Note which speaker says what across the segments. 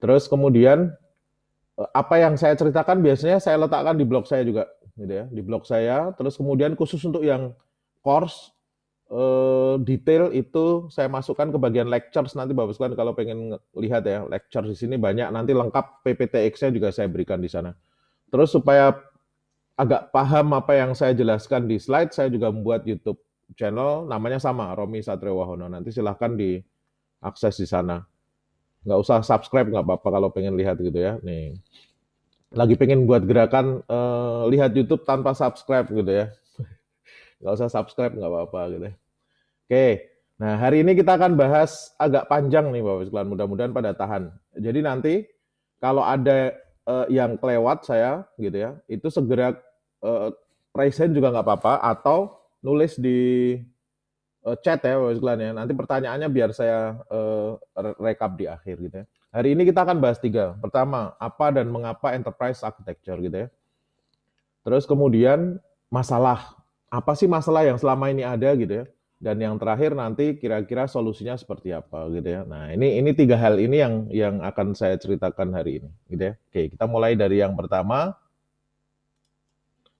Speaker 1: Terus kemudian eh, apa yang saya ceritakan biasanya saya letakkan di blog saya juga, gitu ya, di blog saya. Terus kemudian khusus untuk yang course eh, detail itu saya masukkan ke bagian lectures nanti Bapak sekalian kalau pengen lihat ya lectures di sini banyak nanti lengkap PPTX-nya juga saya berikan di sana. Terus supaya agak paham apa yang saya jelaskan di slide, saya juga membuat YouTube channel namanya sama Romi Satriwahono. Nanti silahkan diakses di sana nggak usah subscribe nggak apa-apa kalau pengen lihat gitu ya nih lagi pengen buat gerakan uh, lihat YouTube tanpa subscribe gitu ya nggak usah subscribe nggak apa-apa gitu ya oke nah hari ini kita akan bahas agak panjang nih bapak sekalian mudah-mudahan pada tahan jadi nanti kalau ada uh, yang kelewat saya gitu ya itu segera uh, present juga nggak apa-apa atau nulis di uh, chat ya Mas Glenn ya. Nanti pertanyaannya biar saya uh, rekap di akhir gitu ya. Hari ini kita akan bahas tiga. Pertama, apa dan mengapa enterprise architecture gitu ya. Terus kemudian masalah. Apa sih masalah yang selama ini ada gitu ya. Dan yang terakhir nanti kira-kira solusinya seperti apa gitu ya. Nah ini ini tiga hal ini yang yang akan saya ceritakan hari ini gitu ya. Oke kita mulai dari yang pertama.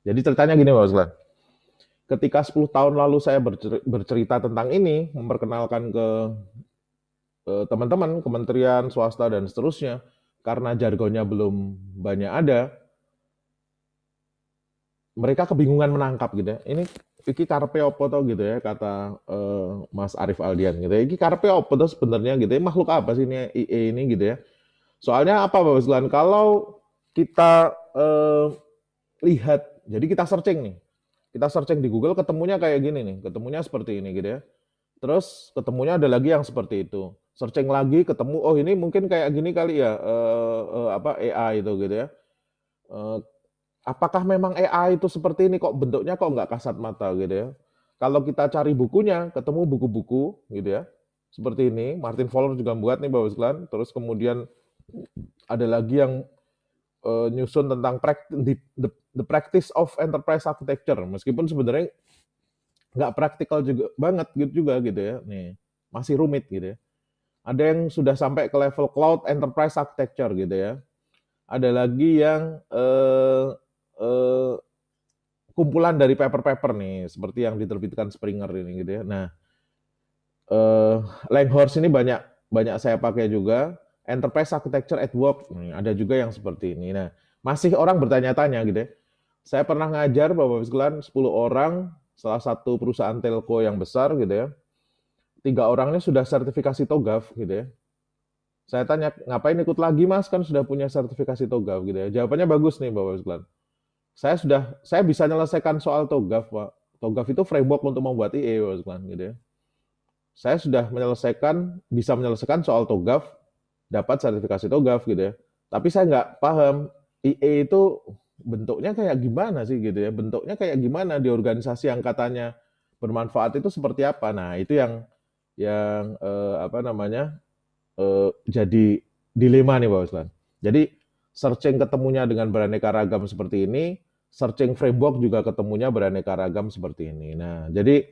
Speaker 1: Jadi ceritanya gini Bapak Glenn ketika 10 tahun lalu saya bercerita tentang ini, memperkenalkan ke teman-teman, kementerian, swasta, dan seterusnya, karena jargonnya belum banyak ada, mereka kebingungan menangkap gitu ya. Ini iki karpe opo tau gitu ya kata uh, Mas Arif Aldian gitu ya. Iki karpe opo tau sebenarnya gitu ya. Makhluk apa sih ini IE ini gitu ya. Soalnya apa Bapak Selan? Kalau kita uh, lihat, jadi kita searching nih kita searching di Google ketemunya kayak gini nih, ketemunya seperti ini gitu ya. Terus ketemunya ada lagi yang seperti itu. Searching lagi ketemu oh ini mungkin kayak gini kali ya eh, eh, apa AI itu gitu ya. Eh, apakah memang AI itu seperti ini kok bentuknya kok nggak kasat mata gitu ya. Kalau kita cari bukunya, ketemu buku-buku gitu ya. Seperti ini, Martin Fowler juga buat nih Bapak sekalian. Terus kemudian ada lagi yang uh, nyusun tentang praktik the, the the practice of enterprise architecture meskipun sebenarnya nggak praktikal juga banget gitu juga gitu ya nih masih rumit gitu ya ada yang sudah sampai ke level cloud enterprise architecture gitu ya ada lagi yang eh, eh, kumpulan dari paper-paper nih seperti yang diterbitkan Springer ini gitu ya nah eh, Langhorst ini banyak banyak saya pakai juga enterprise architecture at work hmm, ada juga yang seperti ini nah masih orang bertanya-tanya gitu ya saya pernah ngajar Bapak sekalian 10 orang, salah satu perusahaan telco yang besar gitu ya. Tiga orangnya sudah sertifikasi TOGAF gitu ya. Saya tanya, ngapain ikut lagi mas kan sudah punya sertifikasi TOGAF gitu ya. Jawabannya bagus nih Bapak sekalian. Saya sudah, saya bisa menyelesaikan soal TOGAF Pak. TOGAF itu framework untuk membuat IE Bapak sekalian gitu ya. Saya sudah menyelesaikan, bisa menyelesaikan soal TOGAF, dapat sertifikasi TOGAF gitu ya. Tapi saya nggak paham IE itu bentuknya kayak gimana sih gitu ya bentuknya kayak gimana di organisasi yang katanya bermanfaat itu seperti apa nah itu yang yang eh, apa namanya eh, jadi dilema nih Pak Uslan jadi searching ketemunya dengan beraneka ragam seperti ini searching framework juga ketemunya beraneka ragam seperti ini nah jadi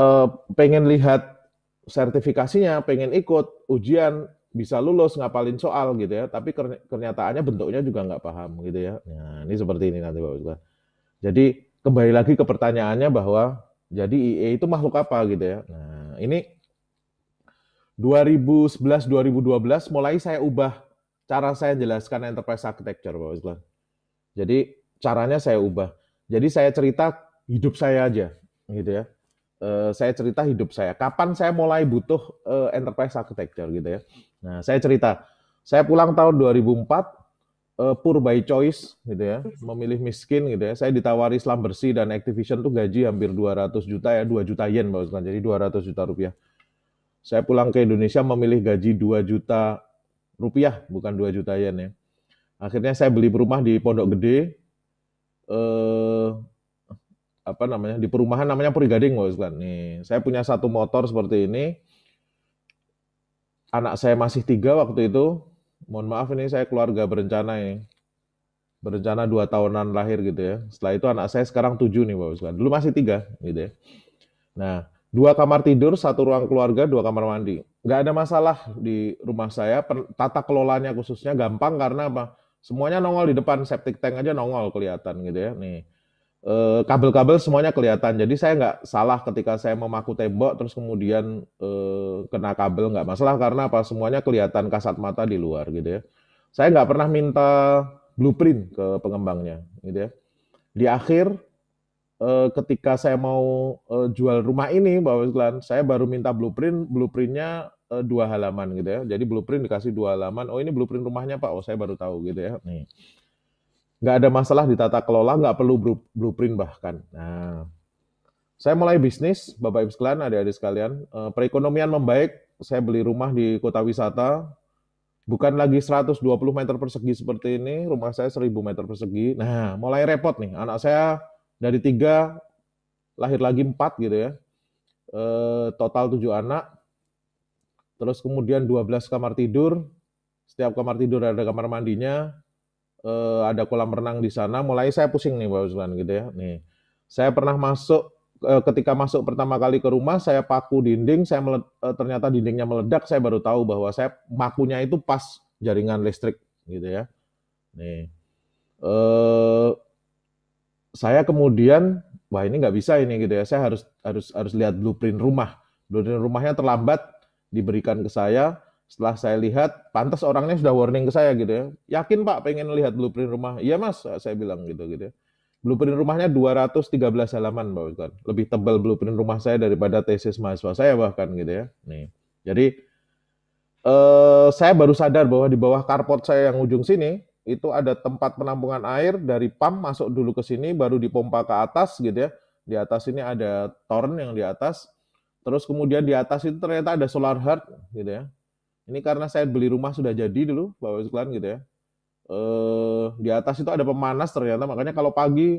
Speaker 1: eh, pengen lihat sertifikasinya pengen ikut ujian bisa lulus ngapalin soal gitu ya, tapi kenyataannya bentuknya juga nggak paham gitu ya. Nah, ini seperti ini nanti Bapak juga. Jadi kembali lagi ke pertanyaannya bahwa jadi IE itu makhluk apa gitu ya. Nah, ini 2011 2012 mulai saya ubah cara saya jelaskan enterprise architecture Bapak Ustaz. Jadi caranya saya ubah. Jadi saya cerita hidup saya aja gitu ya. Eh, saya cerita hidup saya. Kapan saya mulai butuh uh, enterprise architecture gitu ya. Nah, saya cerita. Saya pulang tahun 2004 uh, poor by choice gitu ya, memilih miskin gitu ya. Saya ditawari Islam bersih dan Activision tuh gaji hampir 200 juta ya, 2 juta yen maksudnya, jadi 200 juta rupiah. Saya pulang ke Indonesia memilih gaji 2 juta rupiah, bukan 2 juta yen ya. Akhirnya saya beli rumah di Pondok Gede. Eh apa namanya di perumahan namanya gading bos kan. Nih, saya punya satu motor seperti ini. Anak saya masih tiga waktu itu. Mohon maaf ini saya keluarga berencana ini Berencana dua tahunan lahir gitu ya. Setelah itu anak saya sekarang tujuh nih kan Dulu masih tiga gitu ya. Nah, dua kamar tidur, satu ruang keluarga, dua kamar mandi. Nggak ada masalah di rumah saya. Tata kelolanya khususnya gampang karena apa? Semuanya nongol di depan septic tank aja nongol kelihatan gitu ya. Nih, Eh, kabel-kabel semuanya kelihatan. Jadi saya nggak salah ketika saya memaku tembok terus kemudian eh, kena kabel nggak masalah karena apa semuanya kelihatan kasat mata di luar gitu ya. Saya nggak pernah minta blueprint ke pengembangnya gitu ya. Di akhir eh, ketika saya mau jual rumah ini bahwa iklan saya baru minta blueprint blueprintnya dua halaman gitu ya. Jadi blueprint dikasih dua halaman. Oh ini blueprint rumahnya pak. Oh saya baru tahu gitu ya. Nih nggak ada masalah di tata kelola, nggak perlu blueprint bahkan. Nah, saya mulai bisnis, Bapak Ibu sekalian, adik-adik sekalian. Eh, perekonomian membaik, saya beli rumah di kota wisata, bukan lagi 120 meter persegi seperti ini, rumah saya 1000 meter persegi. Nah, mulai repot nih, anak saya dari tiga lahir lagi empat gitu ya, eh, total tujuh anak. Terus kemudian 12 kamar tidur, setiap kamar tidur ada kamar mandinya, eh, ada kolam renang di sana, mulai saya pusing nih Pak Uslan, gitu ya. Nih, saya pernah masuk eh, ketika masuk pertama kali ke rumah, saya paku dinding, saya eh, ternyata dindingnya meledak, saya baru tahu bahwa saya makunya itu pas jaringan listrik gitu ya. Nih, eh, saya kemudian wah ini nggak bisa ini gitu ya. Saya harus harus harus lihat blueprint rumah. Blueprint rumahnya terlambat diberikan ke saya setelah saya lihat pantas orangnya sudah warning ke saya gitu ya yakin pak pengen lihat blueprint rumah iya mas saya bilang gitu gitu ya. blueprint rumahnya 213 halaman pak Ustaz. lebih tebal blueprint rumah saya daripada tesis mahasiswa saya bahkan gitu ya nih jadi eh, saya baru sadar bahwa di bawah karpot saya yang ujung sini itu ada tempat penampungan air dari pam masuk dulu ke sini baru dipompa ke atas gitu ya di atas ini ada torn yang di atas terus kemudian di atas itu ternyata ada solar hut gitu ya ini karena saya beli rumah sudah jadi dulu, Bapak sekalian gitu ya. Eh, di atas itu ada pemanas ternyata, makanya kalau pagi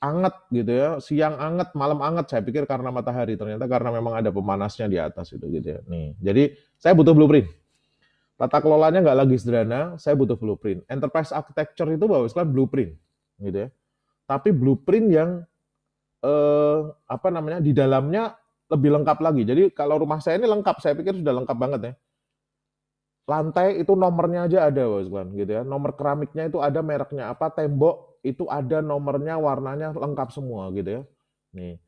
Speaker 1: anget gitu ya, siang anget, malam anget. Saya pikir karena matahari, ternyata karena memang ada pemanasnya di atas itu gitu ya. Nih, jadi saya butuh blueprint. Tata kelolanya nggak lagi sederhana, saya butuh blueprint. Enterprise architecture itu bawa sekalian blueprint, gitu ya. Tapi blueprint yang eh, apa namanya di dalamnya lebih lengkap lagi. Jadi kalau rumah saya ini lengkap, saya pikir sudah lengkap banget ya lantai itu nomornya aja ada bos kan gitu ya nomor keramiknya itu ada mereknya apa tembok itu ada nomornya warnanya lengkap semua gitu ya nih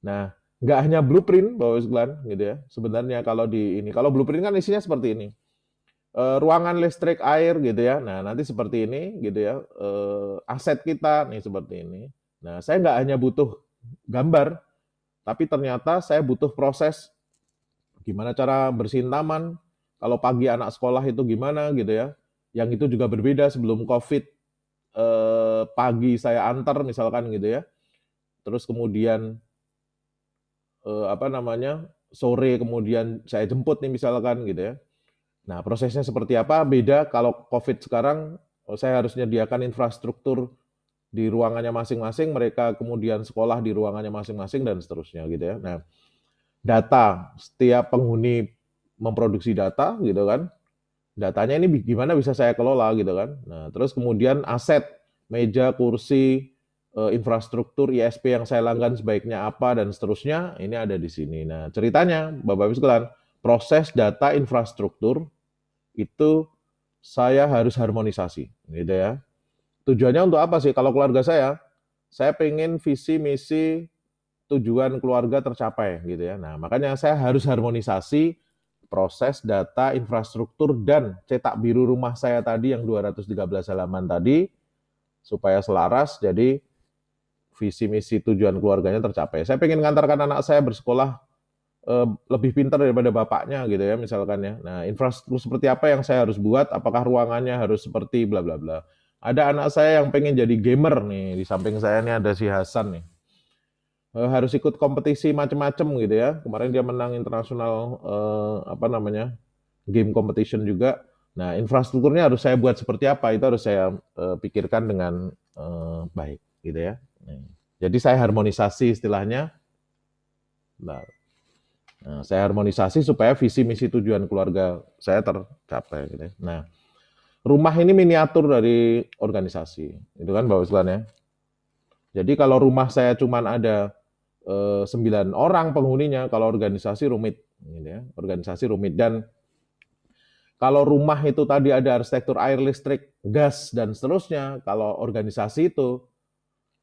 Speaker 1: nah nggak hanya blueprint bos Glenn gitu ya sebenarnya kalau di ini kalau blueprint kan isinya seperti ini e, ruangan listrik air gitu ya nah nanti seperti ini gitu ya e, aset kita nih seperti ini nah saya nggak hanya butuh gambar tapi ternyata saya butuh proses gimana cara bersihin taman kalau pagi anak sekolah itu gimana gitu ya. Yang itu juga berbeda sebelum COVID. Eh, pagi saya antar misalkan gitu ya. Terus kemudian eh, apa namanya sore kemudian saya jemput nih misalkan gitu ya. Nah prosesnya seperti apa? Beda kalau COVID sekarang saya harus menyediakan infrastruktur di ruangannya masing-masing, mereka kemudian sekolah di ruangannya masing-masing dan seterusnya gitu ya. Nah, data setiap penghuni memproduksi data gitu kan. Datanya ini gimana bisa saya kelola gitu kan. Nah, terus kemudian aset, meja, kursi, eh, infrastruktur ISP yang saya langgan sebaiknya apa dan seterusnya ini ada di sini. Nah, ceritanya Bapak-Ibu sekalian, proses data infrastruktur itu saya harus harmonisasi, gitu ya. Tujuannya untuk apa sih? Kalau keluarga saya, saya pengen visi misi tujuan keluarga tercapai, gitu ya. Nah, makanya saya harus harmonisasi proses data infrastruktur dan cetak biru rumah saya tadi yang 213 halaman tadi supaya selaras jadi visi misi tujuan keluarganya tercapai. Saya ingin ngantarkan anak saya bersekolah eh, lebih pintar daripada bapaknya gitu ya misalkan ya. Nah, infrastruktur seperti apa yang saya harus buat? Apakah ruangannya harus seperti bla bla bla. Ada anak saya yang pengen jadi gamer nih di samping saya ini ada si Hasan nih Eh, harus ikut kompetisi macam-macam gitu ya. Kemarin dia menang internasional uh, apa namanya game competition juga. Nah infrastrukturnya harus saya buat seperti apa itu harus saya uh, pikirkan dengan uh, baik gitu ya. Jadi saya harmonisasi istilahnya. Nah, saya harmonisasi supaya visi misi tujuan keluarga saya tercapai. Gitu ya. Nah rumah ini miniatur dari organisasi, itu kan Bapak ya. Jadi kalau rumah saya cuman ada Eh, sembilan orang penghuninya kalau organisasi rumit gitu ya organisasi rumit dan kalau rumah itu tadi ada arsitektur air listrik gas dan seterusnya kalau organisasi itu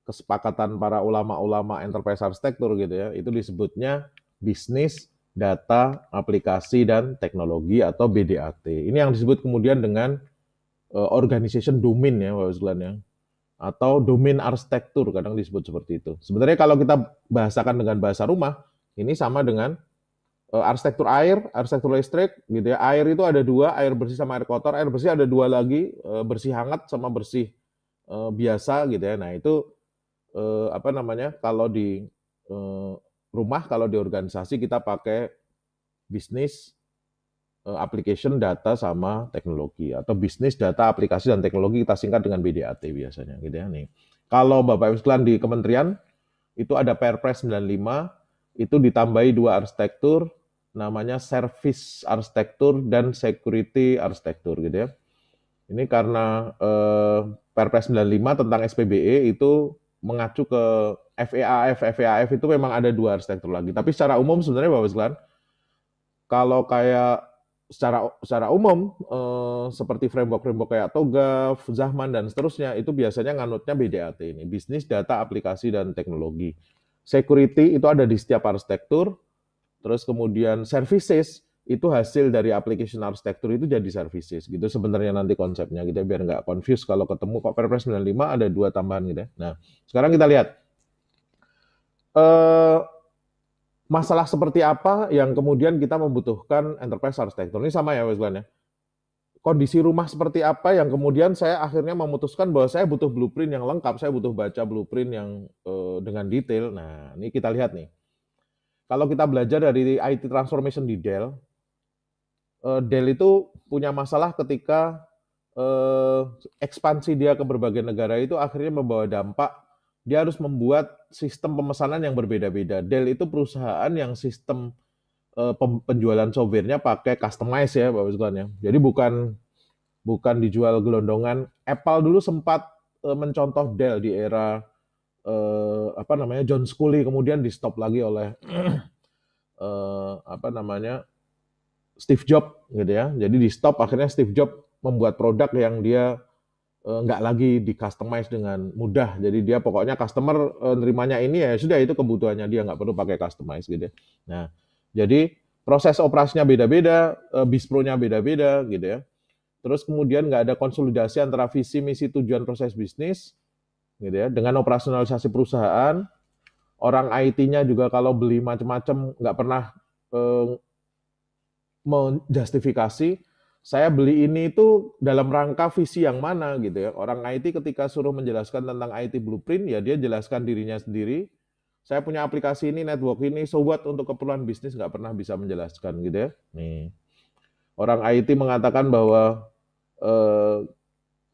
Speaker 1: kesepakatan para ulama-ulama enterprise arsitektur gitu ya itu disebutnya bisnis data aplikasi dan teknologi atau BDAT ini yang disebut kemudian dengan eh, organization domain ya ya atau domain arsitektur kadang disebut seperti itu. Sebenarnya kalau kita bahasakan dengan bahasa rumah, ini sama dengan eh, arsitektur air, arsitektur listrik gitu ya. Air itu ada dua, air bersih sama air kotor. Air bersih ada dua lagi, eh, bersih hangat sama bersih eh, biasa gitu ya. Nah, itu apa namanya? Kalau di rumah, kalau di organisasi kita pakai bisnis Eh, application data sama teknologi atau bisnis data aplikasi dan teknologi kita singkat dengan BDAT biasanya gitu ya nih. Kalau Bapak Ibu sekalian di kementerian itu ada Perpres 95 itu ditambahi dua arsitektur namanya service arsitektur dan security arsitektur gitu ya. Ini karena eh, Perpres 95 tentang SPBE itu mengacu ke FEAF. FEAF itu memang ada dua arsitektur lagi. Tapi secara umum sebenarnya Bapak sekalian kalau kayak secara secara umum eh, seperti framework-framework kayak TOGAF, Zahman dan seterusnya itu biasanya nganutnya BDAT ini, bisnis data aplikasi dan teknologi. Security itu ada di setiap arsitektur. Terus kemudian services itu hasil dari application arsitektur itu jadi services gitu sebenarnya nanti konsepnya gitu biar nggak confuse kalau ketemu kok Perpres 95 ada dua tambahan gitu ya. Nah, sekarang kita lihat. Eh masalah seperti apa yang kemudian kita membutuhkan enterprise arsitektur. Ini sama ya Mas ya? Kondisi rumah seperti apa yang kemudian saya akhirnya memutuskan bahwa saya butuh blueprint yang lengkap, saya butuh baca blueprint yang uh, dengan detail. Nah, ini kita lihat nih. Kalau kita belajar dari IT transformation di Dell, uh, Dell itu punya masalah ketika uh, ekspansi dia ke berbagai negara itu akhirnya membawa dampak dia harus membuat sistem pemesanan yang berbeda-beda. Dell itu perusahaan yang sistem uh, penjualan softwarenya pakai customize ya, Bapak Sultan ya. Jadi bukan bukan dijual gelondongan. Apple dulu sempat uh, mencontoh Dell di era uh, apa namanya John Sculley, kemudian di stop lagi oleh uh, apa namanya Steve Jobs gitu ya. Jadi di stop akhirnya Steve Jobs membuat produk yang dia Eh, nggak lagi di customize dengan mudah. Jadi dia pokoknya customer eh, nerimanya ini ya, ya sudah itu kebutuhannya dia nggak perlu pakai customize gitu. Ya. Nah, jadi proses operasinya beda-beda, eh, bispronya beda-beda gitu ya. Terus kemudian nggak ada konsolidasi antara visi misi tujuan proses bisnis gitu ya dengan operasionalisasi perusahaan. Orang IT-nya juga kalau beli macam-macam nggak pernah eh, menjustifikasi saya beli ini itu dalam rangka visi yang mana gitu ya. Orang IT ketika suruh menjelaskan tentang IT blueprint, ya dia jelaskan dirinya sendiri. Saya punya aplikasi ini, network ini, so what untuk keperluan bisnis nggak pernah bisa menjelaskan gitu ya. Nih. Orang IT mengatakan bahwa eh,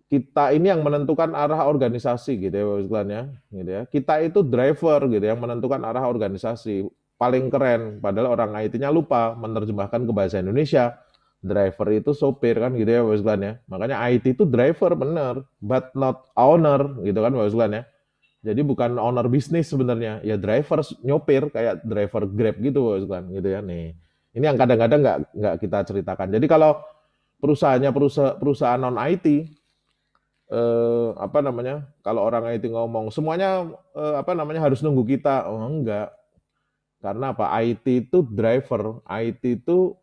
Speaker 1: kita ini yang menentukan arah organisasi gitu ya, ya, gitu ya. Kita itu driver gitu yang menentukan arah organisasi paling keren. Padahal orang IT-nya lupa menerjemahkan ke bahasa Indonesia driver itu sopir kan gitu ya Mas ya. Makanya IT itu driver bener, but not owner gitu kan Mas ya. Jadi bukan owner bisnis sebenarnya, ya driver nyopir kayak driver Grab gitu Mas gitu ya nih. Ini yang kadang-kadang nggak -kadang nggak kita ceritakan. Jadi kalau perusahaannya perusahaan perusahaan non IT eh, apa namanya? Kalau orang IT ngomong semuanya eh, apa namanya harus nunggu kita. Oh enggak. Karena apa? IT itu driver, IT itu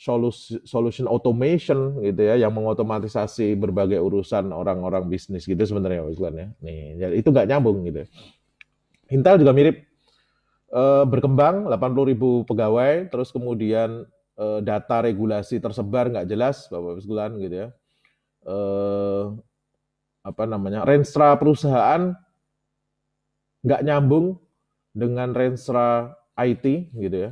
Speaker 1: solusi, solution automation gitu ya yang mengotomatisasi berbagai urusan orang-orang bisnis gitu sebenarnya Pak ya. Nih, ya, itu nggak nyambung gitu. Ya. Intel juga mirip uh, berkembang 80 ribu pegawai terus kemudian uh, data regulasi tersebar nggak jelas Bapak Islan gitu ya. uh, apa namanya? Renstra perusahaan nggak nyambung dengan renstra IT gitu ya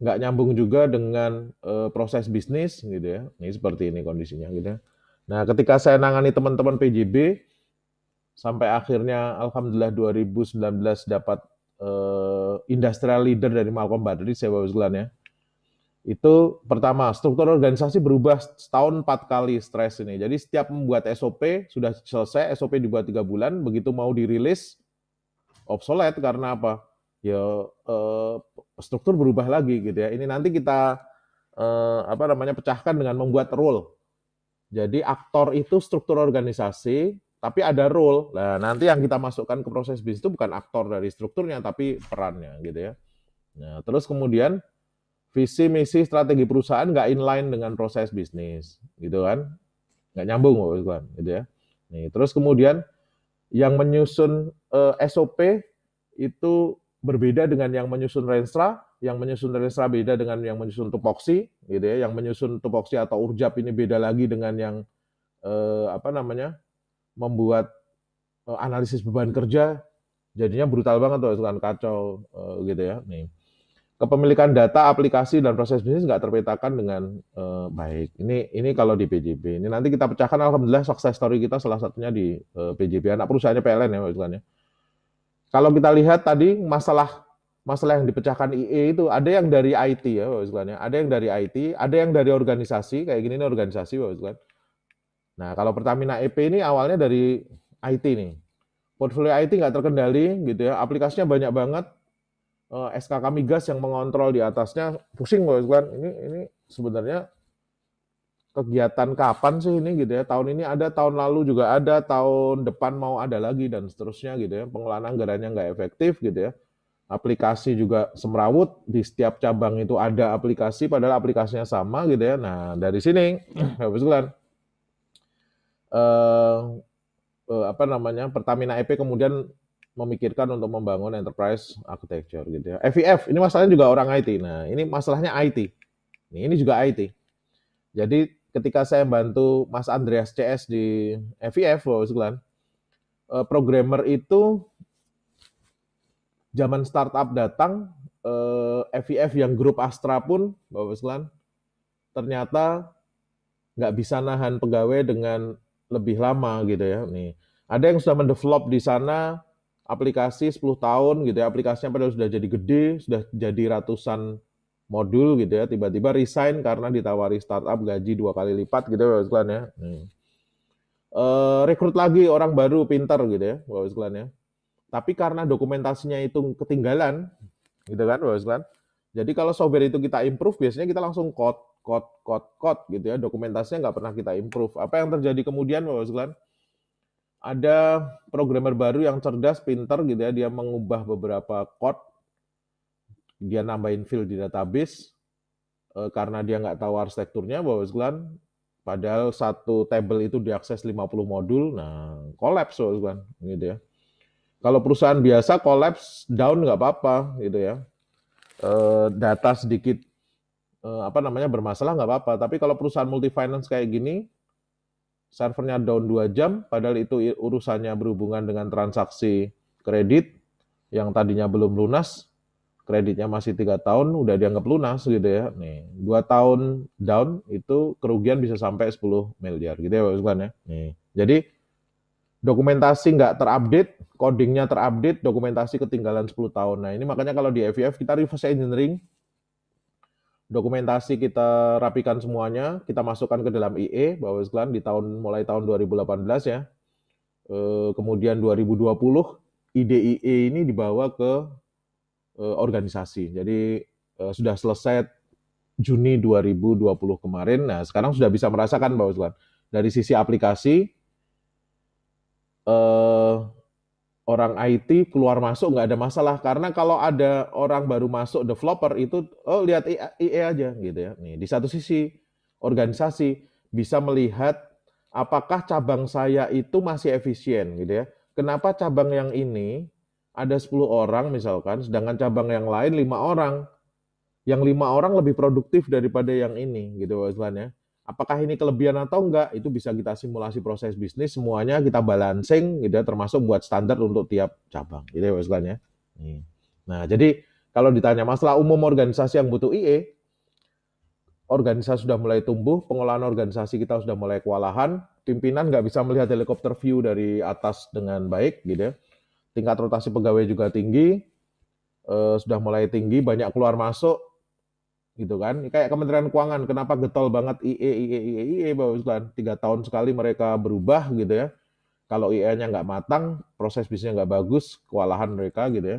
Speaker 1: nggak nyambung juga dengan uh, proses bisnis gitu ya. Ini seperti ini kondisinya gitu. Ya. Nah, ketika saya nangani teman-teman PJB sampai akhirnya alhamdulillah 2019 dapat uh, industrial leader dari Malcolm Badri saya Glan ya. Itu pertama, struktur organisasi berubah setahun empat kali stres ini. Jadi setiap membuat SOP sudah selesai, SOP dibuat tiga bulan, begitu mau dirilis obsolete karena apa? ya eh, struktur berubah lagi gitu ya. Ini nanti kita eh, apa namanya pecahkan dengan membuat role. Jadi aktor itu struktur organisasi, tapi ada role. Nah, nanti yang kita masukkan ke proses bisnis itu bukan aktor dari strukturnya, tapi perannya gitu ya. Nah, terus kemudian visi, misi, strategi perusahaan nggak inline dengan proses bisnis gitu kan. Nggak nyambung kan, gitu ya. Nih, terus kemudian yang menyusun eh, SOP itu berbeda dengan yang menyusun renstra, yang menyusun renstra beda dengan yang menyusun tupoksi, gitu ya. Yang menyusun tupoksi atau urjap ini beda lagi dengan yang eh, apa namanya membuat eh, analisis beban kerja. Jadinya brutal banget tuh, kan kacau eh, gitu ya. Nih kepemilikan data, aplikasi dan proses bisnis nggak terpetakan dengan eh, baik. Ini ini kalau di PJB. Ini nanti kita pecahkan alhamdulillah sukses story kita salah satunya di eh, PJB anak perusahaannya PLN ya maksudnya. Kalau kita lihat tadi masalah masalah yang dipecahkan IE itu ada yang dari IT ya Bapak sekalian, ya. ada yang dari IT, ada yang dari organisasi kayak gini ini organisasi Bapak sekalian. Nah, kalau Pertamina EP ini awalnya dari IT nih. Portfolio IT nggak terkendali gitu ya, aplikasinya banyak banget. Eh, SKK Migas yang mengontrol di atasnya pusing Bapak sekalian. Ini ini sebenarnya kegiatan kapan sih ini gitu ya. Tahun ini ada, tahun lalu juga ada, tahun depan mau ada lagi dan seterusnya gitu ya. Pengelolaan anggarannya nggak efektif gitu ya. Aplikasi juga semrawut di setiap cabang itu ada aplikasi padahal aplikasinya sama gitu ya. Nah, dari sini habis hmm. eh, eh, apa namanya? Pertamina EP kemudian memikirkan untuk membangun enterprise architecture gitu ya. FIF ini masalahnya juga orang IT. Nah, ini masalahnya IT. ini juga IT. Jadi ketika saya bantu Mas Andreas CS di FIF loh sekalian uh, programmer itu zaman startup datang uh, eh, FIF yang grup Astra pun Bapak sekalian ternyata nggak bisa nahan pegawai dengan lebih lama gitu ya nih ada yang sudah mendevelop di sana aplikasi 10 tahun gitu ya aplikasinya padahal sudah jadi gede sudah jadi ratusan modul gitu ya tiba-tiba resign karena ditawari startup gaji dua kali lipat gitu ya Bapak ya e, rekrut lagi orang baru pinter gitu ya bapak sekalian ya tapi karena dokumentasinya itu ketinggalan gitu kan bapak sekalian jadi kalau software itu kita improve biasanya kita langsung code code code code gitu ya dokumentasinya nggak pernah kita improve apa yang terjadi kemudian bapak sekalian ada programmer baru yang cerdas, pinter gitu ya, dia mengubah beberapa code dia nambahin field di database uh, karena dia nggak tahu arsitekturnya bahwa sekalian padahal satu table itu diakses 50 modul nah collapse bahwa gitu ya kalau perusahaan biasa collapse down nggak apa-apa gitu ya uh, data sedikit eh, apa namanya bermasalah nggak apa-apa tapi kalau perusahaan multi finance kayak gini servernya down 2 jam padahal itu urusannya berhubungan dengan transaksi kredit yang tadinya belum lunas kreditnya masih tiga tahun udah dianggap lunas gitu ya. Nih, dua tahun down itu kerugian bisa sampai 10 miliar gitu ya Pak Usman ya. Nih. Jadi dokumentasi nggak terupdate, codingnya terupdate, dokumentasi ketinggalan 10 tahun. Nah ini makanya kalau di FVF kita reverse engineering, dokumentasi kita rapikan semuanya, kita masukkan ke dalam IE, bahwa sekalian di tahun mulai tahun 2018 ya, eh, kemudian 2020 IDIE e ini dibawa ke uh, organisasi. Jadi uh, sudah selesai Juni 2020 kemarin. Nah, sekarang sudah bisa merasakan Pak Uslan. Dari sisi aplikasi eh orang IT keluar masuk nggak ada masalah karena kalau ada orang baru masuk developer itu oh lihat IE aja gitu ya. Nih, di satu sisi organisasi bisa melihat apakah cabang saya itu masih efisien gitu ya. Kenapa cabang yang ini ada 10 orang misalkan, sedangkan cabang yang lain lima orang. Yang lima orang lebih produktif daripada yang ini gitu istilahnya. Apakah ini kelebihan atau enggak? Itu bisa kita simulasi proses bisnis semuanya kita balancing gitu ya, termasuk buat standar untuk tiap cabang gitu istilahnya. Ya. Nah, jadi kalau ditanya masalah umum organisasi yang butuh IE, organisasi sudah mulai tumbuh, pengelolaan organisasi kita sudah mulai kewalahan, pimpinan nggak bisa melihat helikopter view dari atas dengan baik gitu ya tingkat rotasi pegawai juga tinggi, eh, sudah mulai tinggi, banyak keluar masuk, gitu kan? Kayak Kementerian Keuangan, kenapa getol banget IE IE IE IE, Bapak Tiga tahun sekali mereka berubah, gitu ya. Kalau IE-nya nggak matang, proses bisnisnya nggak bagus, kewalahan mereka, gitu ya.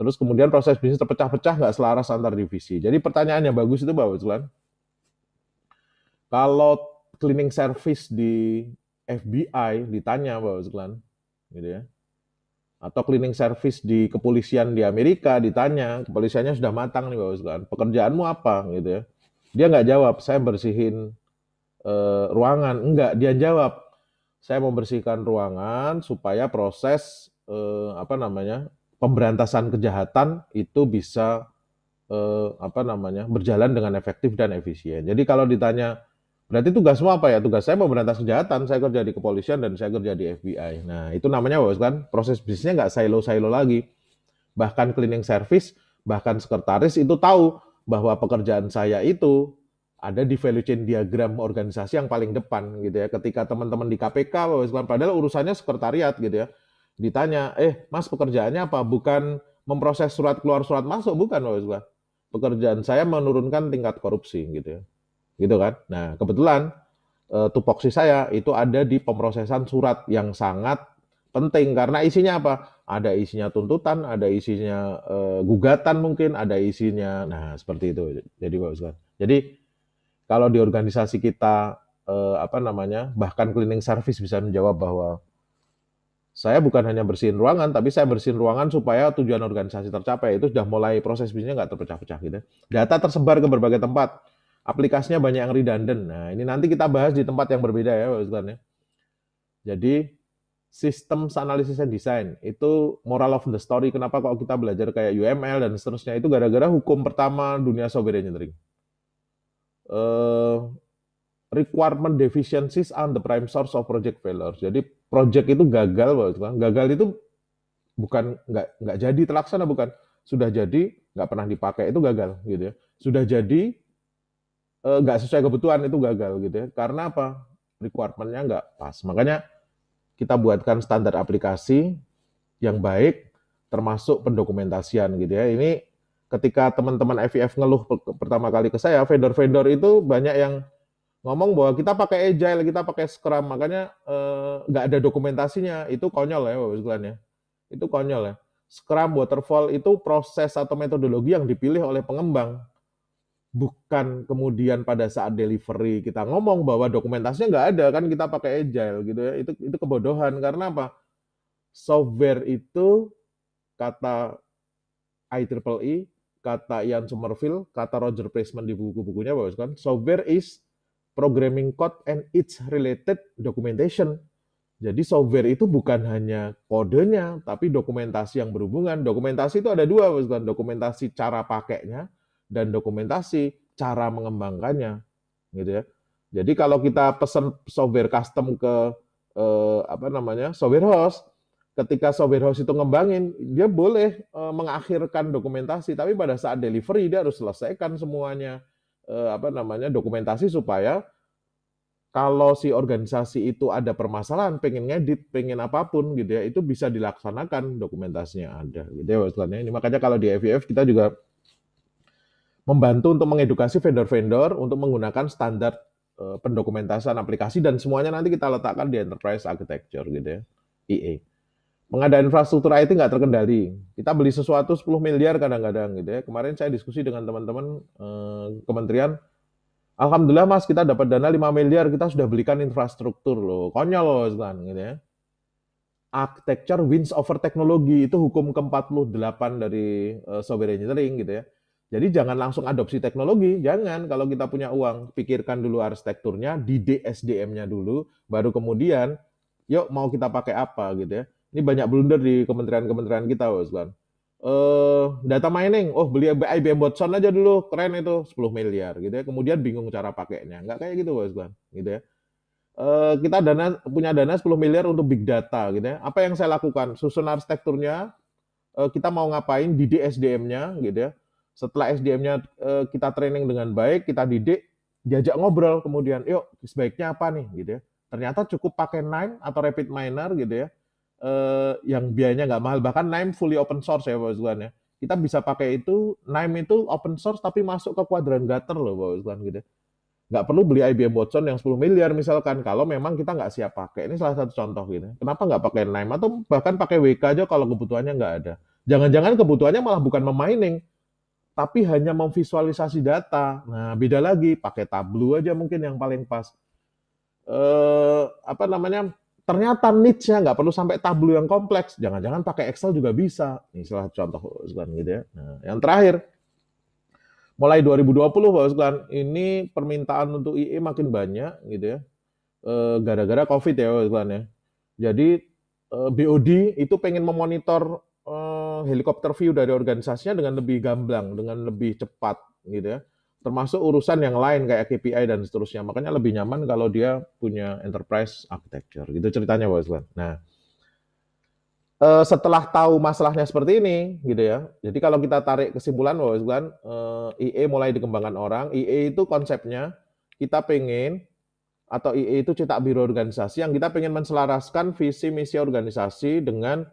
Speaker 1: Terus kemudian proses bisnis terpecah-pecah, nggak selaras antar divisi. Jadi pertanyaan yang bagus itu, bahwa Zulan, kalau cleaning service di FBI ditanya, bahwa Zulan, gitu ya, atau cleaning service di kepolisian di Amerika ditanya kepolisiannya sudah matang nih bapak sekalian pekerjaanmu apa gitu ya dia nggak jawab saya bersihin e, ruangan enggak dia jawab saya membersihkan ruangan supaya proses e, apa namanya pemberantasan kejahatan itu bisa e, apa namanya berjalan dengan efektif dan efisien jadi kalau ditanya Berarti tugas semua apa ya? Tugas saya memberantas kejahatan, saya kerja di kepolisian dan saya kerja di FBI. Nah, itu namanya bos kan, proses bisnisnya nggak silo-silo lagi. Bahkan cleaning service, bahkan sekretaris itu tahu bahwa pekerjaan saya itu ada di value chain diagram organisasi yang paling depan gitu ya. Ketika teman-teman di KPK, bos kan, padahal urusannya sekretariat gitu ya, ditanya, eh mas pekerjaannya apa? Bukan memproses surat keluar surat masuk, bukan bos kan. Pekerjaan saya menurunkan tingkat korupsi gitu ya gitu kan. Nah, kebetulan e, tupoksi saya itu ada di pemrosesan surat yang sangat penting karena isinya apa? Ada isinya tuntutan, ada isinya e, gugatan mungkin, ada isinya nah seperti itu. Jadi Pak kan Jadi kalau di organisasi kita eh, apa namanya bahkan cleaning service bisa menjawab bahwa saya bukan hanya bersihin ruangan tapi saya bersihin ruangan supaya tujuan organisasi tercapai itu sudah mulai proses bisnisnya nggak terpecah-pecah gitu ya. data tersebar ke berbagai tempat aplikasinya banyak yang redundant. Nah, ini nanti kita bahas di tempat yang berbeda ya, Pak Ustaz. Ya. Jadi, sistem analisis and design itu moral of the story. Kenapa kalau kita belajar kayak UML dan seterusnya itu gara-gara hukum pertama dunia software engineering. Uh, requirement deficiencies and the prime source of project failure. Jadi project itu gagal, Pak ustadz. Gagal itu bukan nggak nggak jadi terlaksana bukan sudah jadi nggak pernah dipakai itu gagal gitu ya sudah jadi Eh, nggak uh, sesuai kebutuhan itu gagal gitu ya. Karena apa? Requirementnya nggak pas. Makanya kita buatkan standar aplikasi yang baik, termasuk pendokumentasian gitu ya. Ini ketika teman-teman FIF ngeluh pertama kali ke saya, vendor-vendor itu banyak yang ngomong bahwa kita pakai agile, kita pakai scrum, makanya eh, nggak eh, ada dokumentasinya. Itu konyol ya, Bapak sekalian ya. Itu konyol ya. Scrum, waterfall itu proses atau metodologi yang dipilih oleh pengembang bukan kemudian pada saat delivery kita ngomong bahwa dokumentasinya nggak ada kan kita pakai agile gitu ya itu itu kebodohan karena apa software itu kata IEEE e, kata Ian Somerville kata Roger Pressman di buku-bukunya bahwa kan software is programming code and its related documentation jadi software itu bukan hanya kodenya tapi dokumentasi yang berhubungan dokumentasi itu ada dua bukan dokumentasi cara pakainya dan dokumentasi cara mengembangkannya gitu ya. Jadi kalau kita pesan software custom ke eh, apa namanya software host, ketika software host itu ngembangin, dia boleh eh, mengakhirkan dokumentasi, tapi pada saat delivery dia harus selesaikan semuanya eh, apa namanya dokumentasi supaya kalau si organisasi itu ada permasalahan, pengen ngedit, pengen apapun gitu ya, itu bisa dilaksanakan dokumentasinya ada. Gitu ya, ini makanya kalau di FIF kita juga membantu untuk mengedukasi vendor-vendor untuk menggunakan standar eh, pendokumentasan pendokumentasian aplikasi dan semuanya nanti kita letakkan di enterprise architecture gitu ya, EA. Pengadaan infrastruktur IT nggak terkendali. Kita beli sesuatu 10 miliar kadang-kadang gitu ya. Kemarin saya diskusi dengan teman-teman eh, kementerian, Alhamdulillah mas kita dapat dana 5 miliar, kita sudah belikan infrastruktur loh. Konyol loh kan gitu ya. Architecture wins over teknologi itu hukum ke-48 dari eh, software engineering gitu ya jadi jangan langsung adopsi teknologi, jangan. Kalau kita punya uang, pikirkan dulu arsitekturnya, di DSDM-nya dulu, baru kemudian, yuk mau kita pakai apa gitu ya. Ini banyak blunder di kementerian-kementerian kita, Pak Eh, Uh, data mining, oh beli IBM Watson aja dulu, keren itu 10 miliar gitu ya. Kemudian bingung cara pakainya, nggak kayak gitu, Pak gitu ya. Uh, kita dana punya dana 10 miliar untuk big data gitu ya. Apa yang saya lakukan? Susun arsitekturnya, uh, kita mau ngapain di DSDM-nya gitu ya setelah SDM-nya eh, kita training dengan baik, kita didik, diajak ngobrol kemudian, yuk sebaiknya apa nih gitu ya. Ternyata cukup pakai Nime atau Rapid Miner gitu ya, eh, yang biayanya nggak mahal. Bahkan Nime fully open source ya Pak ya. Kita bisa pakai itu, Nime itu open source tapi masuk ke kuadran Gutter loh Pak gitu gitu. Nggak perlu beli IBM Watson yang 10 miliar misalkan, kalau memang kita nggak siap pakai. Ini salah satu contoh gitu. Ya. Kenapa nggak pakai Nime? Atau bahkan pakai WK aja kalau kebutuhannya nggak ada. Jangan-jangan kebutuhannya malah bukan memining, tapi hanya memvisualisasi data. Nah, beda lagi, pakai Tableau aja mungkin yang paling pas. Eh, apa namanya? Ternyata niche-nya nggak perlu sampai Tableau yang kompleks. Jangan-jangan pakai Excel juga bisa. Ini salah contoh sekalian gitu ya. Nah, yang terakhir, mulai 2020 Bapak sekalian, ini permintaan untuk IE makin banyak gitu ya. Eh, gara-gara Covid ya Bapak sekalian ya. Jadi eh, BOD itu pengen memonitor helikopter view dari organisasinya dengan lebih gamblang, dengan lebih cepat gitu ya. Termasuk urusan yang lain kayak KPI dan seterusnya. Makanya lebih nyaman kalau dia punya enterprise architecture. Gitu ceritanya Pak Nah, eh, setelah tahu masalahnya seperti ini gitu ya. Jadi kalau kita tarik kesimpulan Pak Islan, eh, IE mulai dikembangkan orang. IE itu konsepnya kita pengen atau IE itu cetak biru organisasi yang kita pengen menselaraskan visi misi organisasi dengan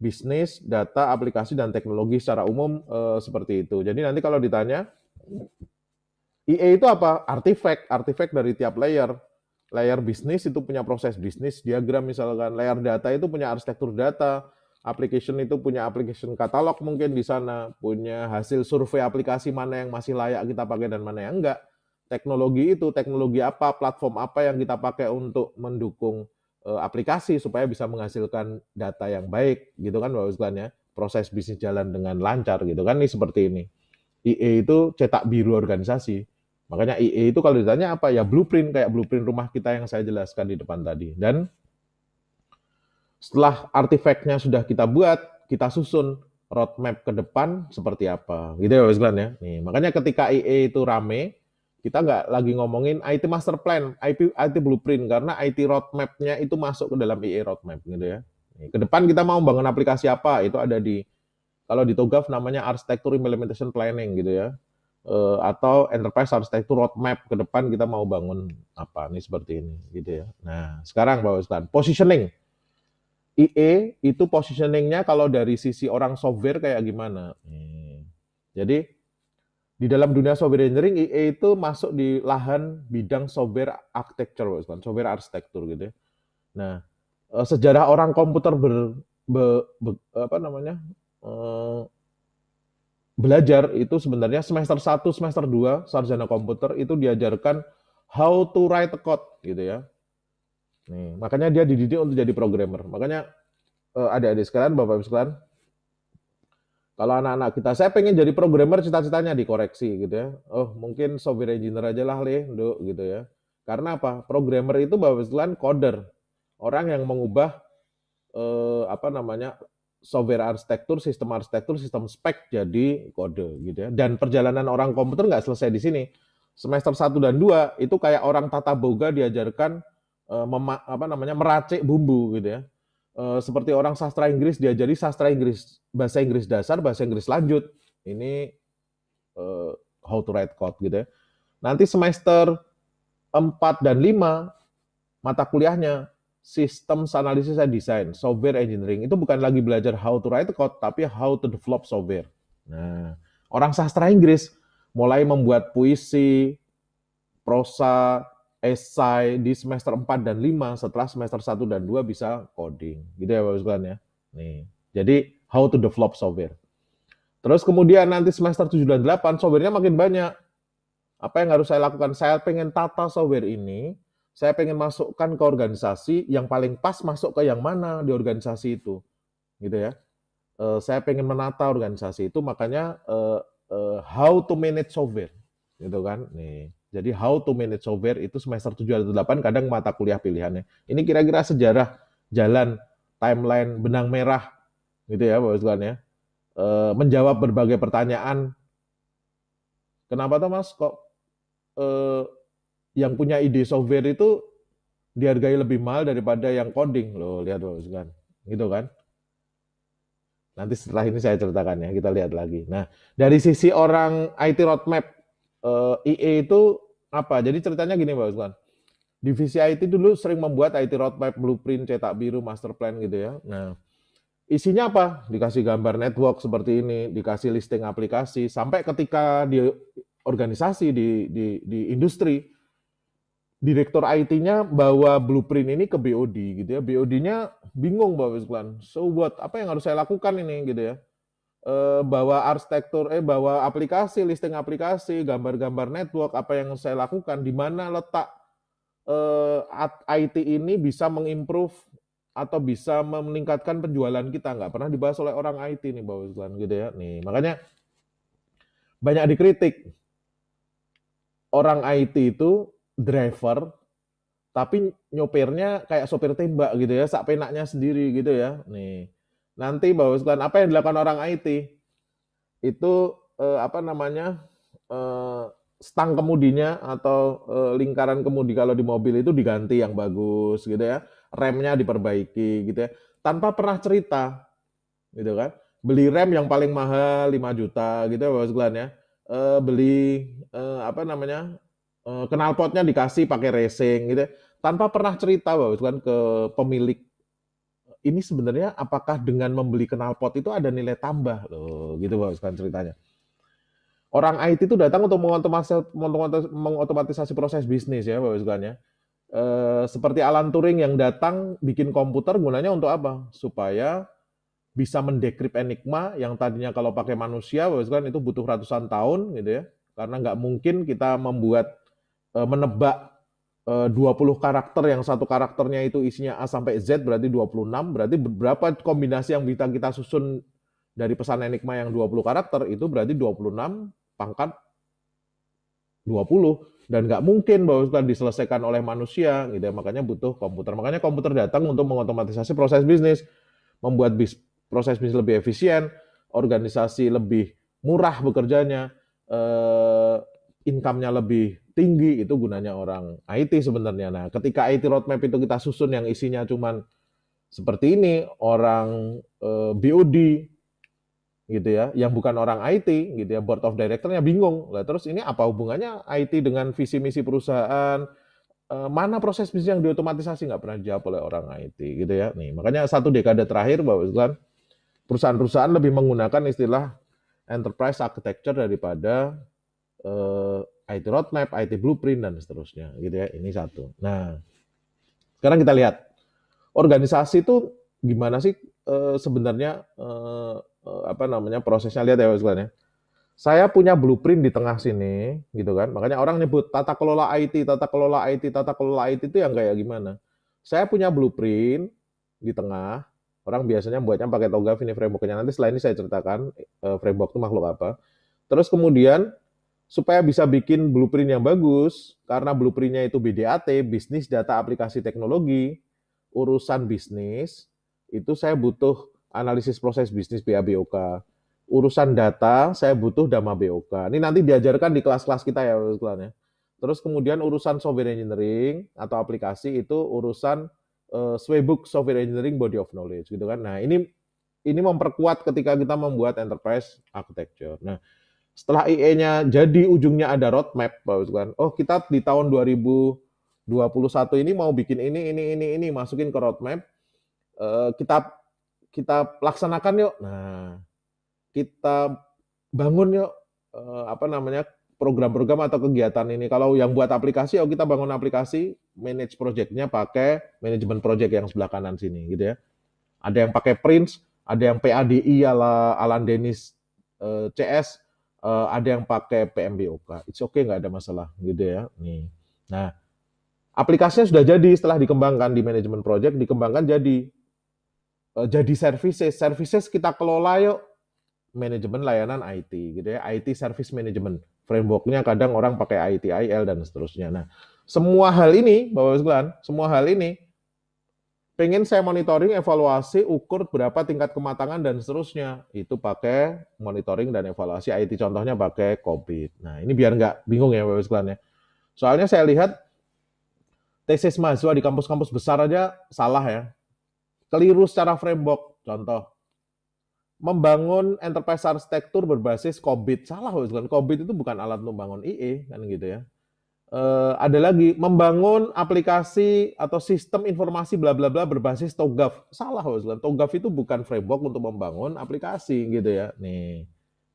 Speaker 1: bisnis, data, aplikasi, dan teknologi secara umum eh, seperti itu. Jadi nanti kalau ditanya, IE itu apa? Artifact, artifact dari tiap layer. Layer bisnis itu punya proses bisnis, diagram misalkan. Layer data itu punya arsitektur data. Application itu punya application katalog mungkin di sana, punya hasil survei aplikasi mana yang masih layak kita pakai dan mana yang enggak. Teknologi itu, teknologi apa, platform apa yang kita pakai untuk mendukung Eh, aplikasi supaya bisa menghasilkan data yang baik gitu kan Bapak Ustaz ya. Proses bisnis jalan dengan lancar gitu kan ini seperti ini. IE itu cetak biru organisasi. Makanya IE itu kalau ditanya apa ya blueprint kayak blueprint rumah kita yang saya jelaskan di depan tadi. Dan setelah artifaknya sudah kita buat, kita susun roadmap ke depan seperti apa. Gitu ya Bapak Ustaz ya. Nih, makanya ketika IE itu rame, kita nggak lagi ngomongin IT master plan, IT, IT blueprint karena IT roadmap-nya itu masuk ke dalam IE roadmap gitu ya. Ke depan kita mau bangun aplikasi apa itu ada di kalau di TOGAF namanya arsitektur implementation planning gitu ya. E, atau enterprise arsitektur roadmap ke depan kita mau bangun apa nih seperti ini gitu ya. Nah, sekarang Pak Ustaz, positioning. IE itu positioningnya kalau dari sisi orang software kayak gimana? Hmm. Jadi di dalam dunia software engineering IE itu masuk di lahan bidang software architecture, Pak software arsitektur gitu ya. Nah, eh, sejarah orang komputer ber, be, be, apa namanya? Eh, belajar itu sebenarnya semester 1, semester 2 sarjana komputer itu diajarkan how to write a code gitu ya. Nih, makanya dia dididik untuk jadi programmer. Makanya ada eh, adik sekalian, Bapak-Ibu sekalian, kalau anak-anak kita, saya pengen jadi programmer cita-citanya dikoreksi gitu ya. Oh mungkin software engineer aja lah leh, gitu ya. Karena apa? Programmer itu bahkan coder, orang yang mengubah eh, apa namanya software arsitektur, sistem arsitektur, sistem spek jadi kode gitu ya. Dan perjalanan orang komputer nggak selesai di sini. Semester 1 dan 2 itu kayak orang tata boga diajarkan eh, apa namanya meracik bumbu gitu ya Eh, seperti orang sastra Inggris diajari sastra Inggris bahasa Inggris dasar, bahasa Inggris lanjut. Ini uh, how to write code gitu ya. Nanti semester 4 dan 5 mata kuliahnya sistem analisis and design, software engineering. Itu bukan lagi belajar how to write code, tapi how to develop software. Nah, orang sastra Inggris mulai membuat puisi, prosa, esai di semester 4 dan 5 setelah semester 1 dan 2 bisa coding. Gitu ya Bapak sekalian ya. Nih. Jadi how to develop software. Terus kemudian nanti semester 7 dan 8 softwarenya makin banyak. Apa yang harus saya lakukan? Saya pengen tata software ini, saya pengen masukkan ke organisasi yang paling pas masuk ke yang mana di organisasi itu. Gitu ya. Uh, saya pengen menata organisasi itu makanya uh, uh, how to manage software. Gitu kan. Nih. Jadi how to manage software itu semester 7 atau 8 kadang mata kuliah pilihannya. Ini kira-kira sejarah jalan timeline benang merah gitu ya Bapak sekalian ya. E, menjawab berbagai pertanyaan. Kenapa tuh Mas kok e, yang punya ide software itu dihargai lebih mahal daripada yang coding loh lihat Bapak sekalian. Gitu kan? Nanti setelah ini saya ceritakan ya, kita lihat lagi. Nah, dari sisi orang IT roadmap uh, itu apa? Jadi ceritanya gini Pak Usman. Divisi IT dulu sering membuat IT roadmap, blueprint, cetak biru, master plan gitu ya. Nah, isinya apa? Dikasih gambar network seperti ini, dikasih listing aplikasi, sampai ketika di organisasi, di, di, di industri, direktur IT-nya bawa blueprint ini ke BOD gitu ya. BOD-nya bingung Pak Usman. So what? Apa yang harus saya lakukan ini gitu ya? eh, bawa arsitektur eh bawa aplikasi listing aplikasi gambar-gambar network apa yang saya lakukan di mana letak eh, IT ini bisa mengimprove atau bisa meningkatkan penjualan kita nggak pernah dibahas oleh orang IT nih bawa iklan gitu ya nih makanya banyak dikritik orang IT itu driver tapi nyopirnya kayak sopir tembak gitu ya sak penaknya sendiri gitu ya nih nanti bahwa sekalian apa yang dilakukan orang IT itu eh, apa namanya eh, stang kemudinya atau eh, lingkaran kemudi kalau di mobil itu diganti yang bagus gitu ya remnya diperbaiki gitu ya tanpa pernah cerita gitu kan beli rem yang paling mahal 5 juta gitu ya bahwa sekalian ya eh, beli eh, apa namanya eh, knalpotnya dikasih pakai racing gitu ya. tanpa pernah cerita bahwa sekalian ke pemilik ini sebenarnya apakah dengan membeli knalpot itu ada nilai tambah loh gitu bos kan ceritanya. Orang IT itu datang untuk mengotomatisasi, proses bisnis ya bos kan ya. E, seperti Alan Turing yang datang bikin komputer gunanya untuk apa? Supaya bisa mendekrip enigma yang tadinya kalau pakai manusia bos kan itu butuh ratusan tahun gitu ya. Karena nggak mungkin kita membuat eh, menebak 20 eh, karakter yang satu karakternya itu isinya A sampai Z berarti 26 berarti berapa kombinasi yang bisa kita susun dari pesan enigma yang 20 karakter itu berarti 26 pangkat 20 dan nggak mungkin bahwa itu diselesaikan oleh manusia gitu ya makanya butuh komputer makanya komputer datang untuk mengotomatisasi proses bisnis membuat bis, proses bisnis lebih efisien organisasi lebih murah bekerjanya eh, income-nya lebih tinggi itu gunanya orang IT sebenarnya. Nah, ketika IT roadmap itu kita susun yang isinya cuman seperti ini, orang eh, BOD gitu ya, yang bukan orang IT gitu ya, board of directornya bingung. Lah terus ini apa hubungannya IT dengan visi misi perusahaan? Eh, mana proses bisnis yang diotomatisasi nggak pernah dijawab oleh orang IT gitu ya. Nih, makanya satu dekade terakhir bahwa perusahaan-perusahaan lebih menggunakan istilah enterprise architecture daripada eh, IT roadmap, IT blueprint dan seterusnya gitu ya. Ini satu. Nah, sekarang kita lihat organisasi itu gimana sih e, sebenarnya e, e, apa namanya prosesnya lihat ya sebenarnya. Saya punya blueprint di tengah sini gitu kan. Makanya orang nyebut tata kelola IT, tata kelola IT, tata kelola IT itu yang kayak gimana? Saya punya blueprint di tengah. Orang biasanya buatnya pakai toga ini frameworknya. Nanti setelah ini saya ceritakan framework itu makhluk apa. Terus kemudian supaya bisa bikin blueprint yang bagus, karena blueprintnya itu BDAT, bisnis data aplikasi teknologi, urusan bisnis, itu saya butuh analisis proses bisnis BABOK. Urusan data, saya butuh Dama BOK. Ini nanti diajarkan di kelas-kelas kita ya, kelas ya. Terus kemudian urusan software engineering atau aplikasi itu urusan uh, eh, Swebook Software Engineering Body of Knowledge gitu kan. Nah, ini ini memperkuat ketika kita membuat enterprise architecture. Nah, setelah IE-nya jadi ujungnya ada roadmap Pak gitu kan. Oh, kita di tahun 2021 ini mau bikin ini ini ini ini masukin ke roadmap. Uh, kita kita laksanakan yuk. Nah, kita bangun yuk uh, apa namanya program-program atau kegiatan ini. Kalau yang buat aplikasi, oh kita bangun aplikasi, manage projectnya pakai manajemen project yang sebelah kanan sini gitu ya. Ada yang pakai Prince, ada yang PADI ala Alan Dennis eh, CS, uh, ada yang pakai PMBOK. It's okay, nggak ada masalah gitu ya. Nih. Nah, aplikasinya sudah jadi setelah dikembangkan di manajemen project, dikembangkan jadi uh, jadi services. Services kita kelola yuk manajemen layanan IT gitu ya. IT service management. Frameworknya kadang orang pakai ITIL dan seterusnya. Nah, semua hal ini, Bapak Sekalian, semua hal ini pengen saya monitoring, evaluasi, ukur berapa tingkat kematangan dan seterusnya. Itu pakai monitoring dan evaluasi IT. Contohnya pakai COVID. Nah ini biar nggak bingung ya Bapak sekalian ya. Soalnya saya lihat tesis mahasiswa di kampus-kampus besar aja salah ya. Keliru secara framework. Contoh, membangun enterprise arsitektur berbasis COVID. Salah Bapak sekalian. COVID itu bukan alat membangun IE kan gitu ya uh, ada lagi membangun aplikasi atau sistem informasi bla bla bla berbasis TOGAF. Salah, Islam. TOGAF itu bukan framework untuk membangun aplikasi gitu ya. Nih.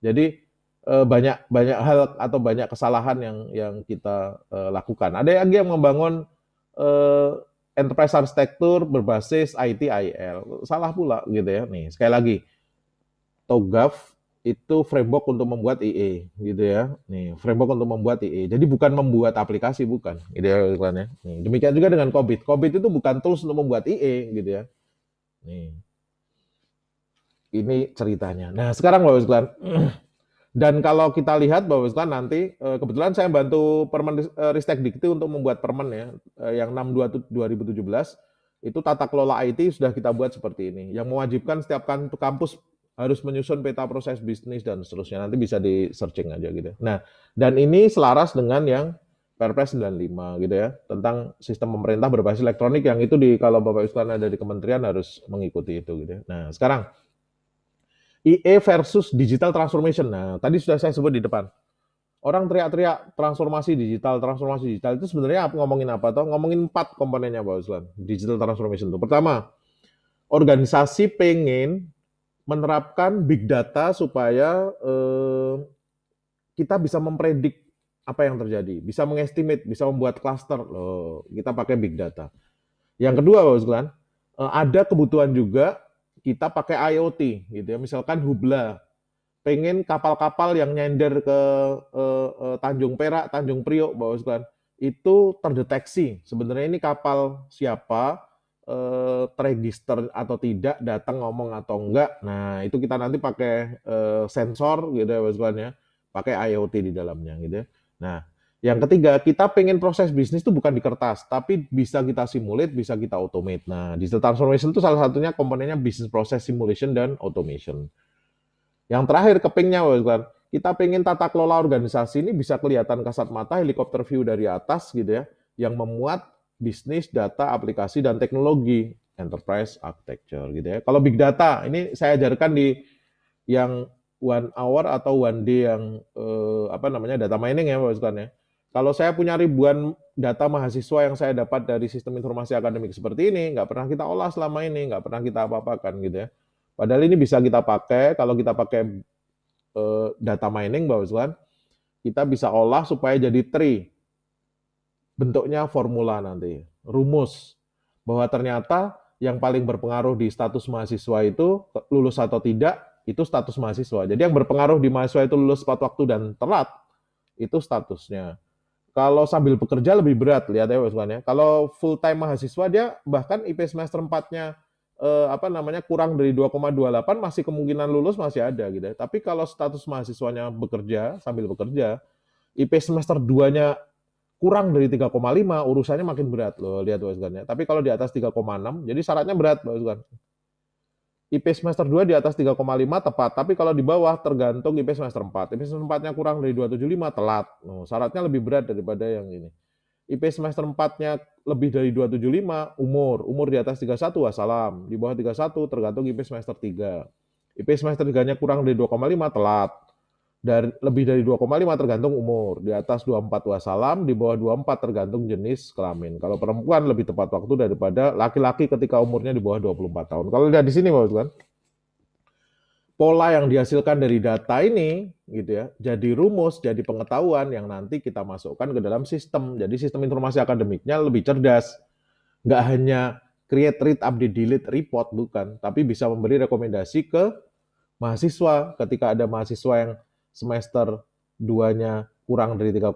Speaker 1: Jadi uh, banyak banyak hal atau banyak kesalahan yang yang kita uh, lakukan. Ada lagi yang membangun uh, enterprise arsitektur berbasis IT IL. Salah pula gitu ya. Nih, sekali lagi. TOGAF itu framework untuk membuat IE gitu ya. Nih, framework untuk membuat IE. Jadi bukan membuat aplikasi bukan. Gitu ya iklannya. Nih, demikian juga dengan COVID. COVID itu bukan tools untuk membuat IE gitu ya. Nih. Ini ceritanya. Nah, sekarang Bapak sekalian dan kalau kita lihat Bapak sekalian nanti eh, kebetulan saya bantu Permen eh, Ristek Dikti untuk membuat permen ya eh, yang 62 2017 itu tata kelola IT sudah kita buat seperti ini yang mewajibkan setiap kan- kampus harus menyusun peta proses bisnis dan seterusnya. Nanti bisa di searching aja gitu. Nah, dan ini selaras dengan yang Perpres 95 gitu ya, tentang sistem pemerintah berbasis elektronik yang itu di kalau Bapak Ibu sekalian ada di kementerian harus mengikuti itu gitu ya. Nah, sekarang IE versus digital transformation. Nah, tadi sudah saya sebut di depan. Orang teriak-teriak transformasi digital, transformasi digital itu sebenarnya apa ngomongin apa toh? Ngomongin empat komponennya Bapak Ibu sekalian. Digital transformation itu. Pertama, organisasi pengen menerapkan big data supaya eh, kita bisa mempredik apa yang terjadi, bisa mengestimate, bisa membuat cluster. Loh, kita pakai big data. Yang kedua, Pak sekalian eh, ada kebutuhan juga kita pakai IoT gitu ya. Misalkan Hubla pengen kapal-kapal yang nyender ke eh, eh, Tanjung Perak, Tanjung Priok, Pak sekalian itu terdeteksi. Sebenarnya ini kapal siapa, eh, terregister atau tidak, datang ngomong atau enggak. Nah, itu kita nanti pakai eh, sensor gitu ya, bosku ya. Pakai IoT di dalamnya gitu ya. Nah, yang ketiga, kita pengen proses bisnis itu bukan di kertas, tapi bisa kita simulate, bisa kita automate. Nah, digital transformation itu salah satunya komponennya bisnis proses simulation dan automation. Yang terakhir, kepingnya, bosku kita pengen tata kelola organisasi ini bisa kelihatan kasat mata helikopter view dari atas gitu ya, yang memuat bisnis, data, aplikasi, dan teknologi, enterprise architecture gitu ya. Kalau big data ini saya ajarkan di yang one hour atau one day yang eh, apa namanya data mining ya Pak ya. Kalau saya punya ribuan data mahasiswa yang saya dapat dari sistem informasi akademik seperti ini, nggak pernah kita olah selama ini, nggak pernah kita apa-apakan gitu ya. Padahal ini bisa kita pakai, kalau kita pakai eh, data mining Pak kita bisa olah supaya jadi tree bentuknya formula nanti, rumus bahwa ternyata yang paling berpengaruh di status mahasiswa itu lulus atau tidak itu status mahasiswa. Jadi yang berpengaruh di mahasiswa itu lulus tepat waktu dan telat itu statusnya. Kalau sambil bekerja lebih berat lihat ya bukannya. Kalau full time mahasiswa dia bahkan IP semester 4-nya eh, apa namanya kurang dari 2,28 masih kemungkinan lulus masih ada gitu. Ya. Tapi kalau status mahasiswanya bekerja sambil bekerja, IP semester 2-nya kurang dari 3,5 urusannya makin berat loh lihat Pak Usgan ya. Tapi kalau di atas 3,6 jadi syaratnya berat Pak Usgan. IP semester 2 di atas 3,5 tepat, tapi kalau di bawah tergantung IP semester 4. IP semester 4-nya kurang dari 275 telat. Nah, syaratnya lebih berat daripada yang ini. IP semester 4-nya lebih dari 275 umur, umur di atas 31 wassalam, di bawah 31 tergantung IP semester 3. IP semester 3-nya kurang dari 2,5 telat dari lebih dari 2,5 tergantung umur. Di atas 24 wasalam, di bawah 24 tergantung jenis kelamin. Kalau perempuan lebih tepat waktu daripada laki-laki ketika umurnya di bawah 24 tahun. Kalau lihat di sini Bapak Tuhan, pola yang dihasilkan dari data ini gitu ya, jadi rumus, jadi pengetahuan yang nanti kita masukkan ke dalam sistem. Jadi sistem informasi akademiknya lebih cerdas. Nggak hanya create, read, update, delete, report, bukan. Tapi bisa memberi rekomendasi ke mahasiswa ketika ada mahasiswa yang semester 2-nya kurang dari 3,5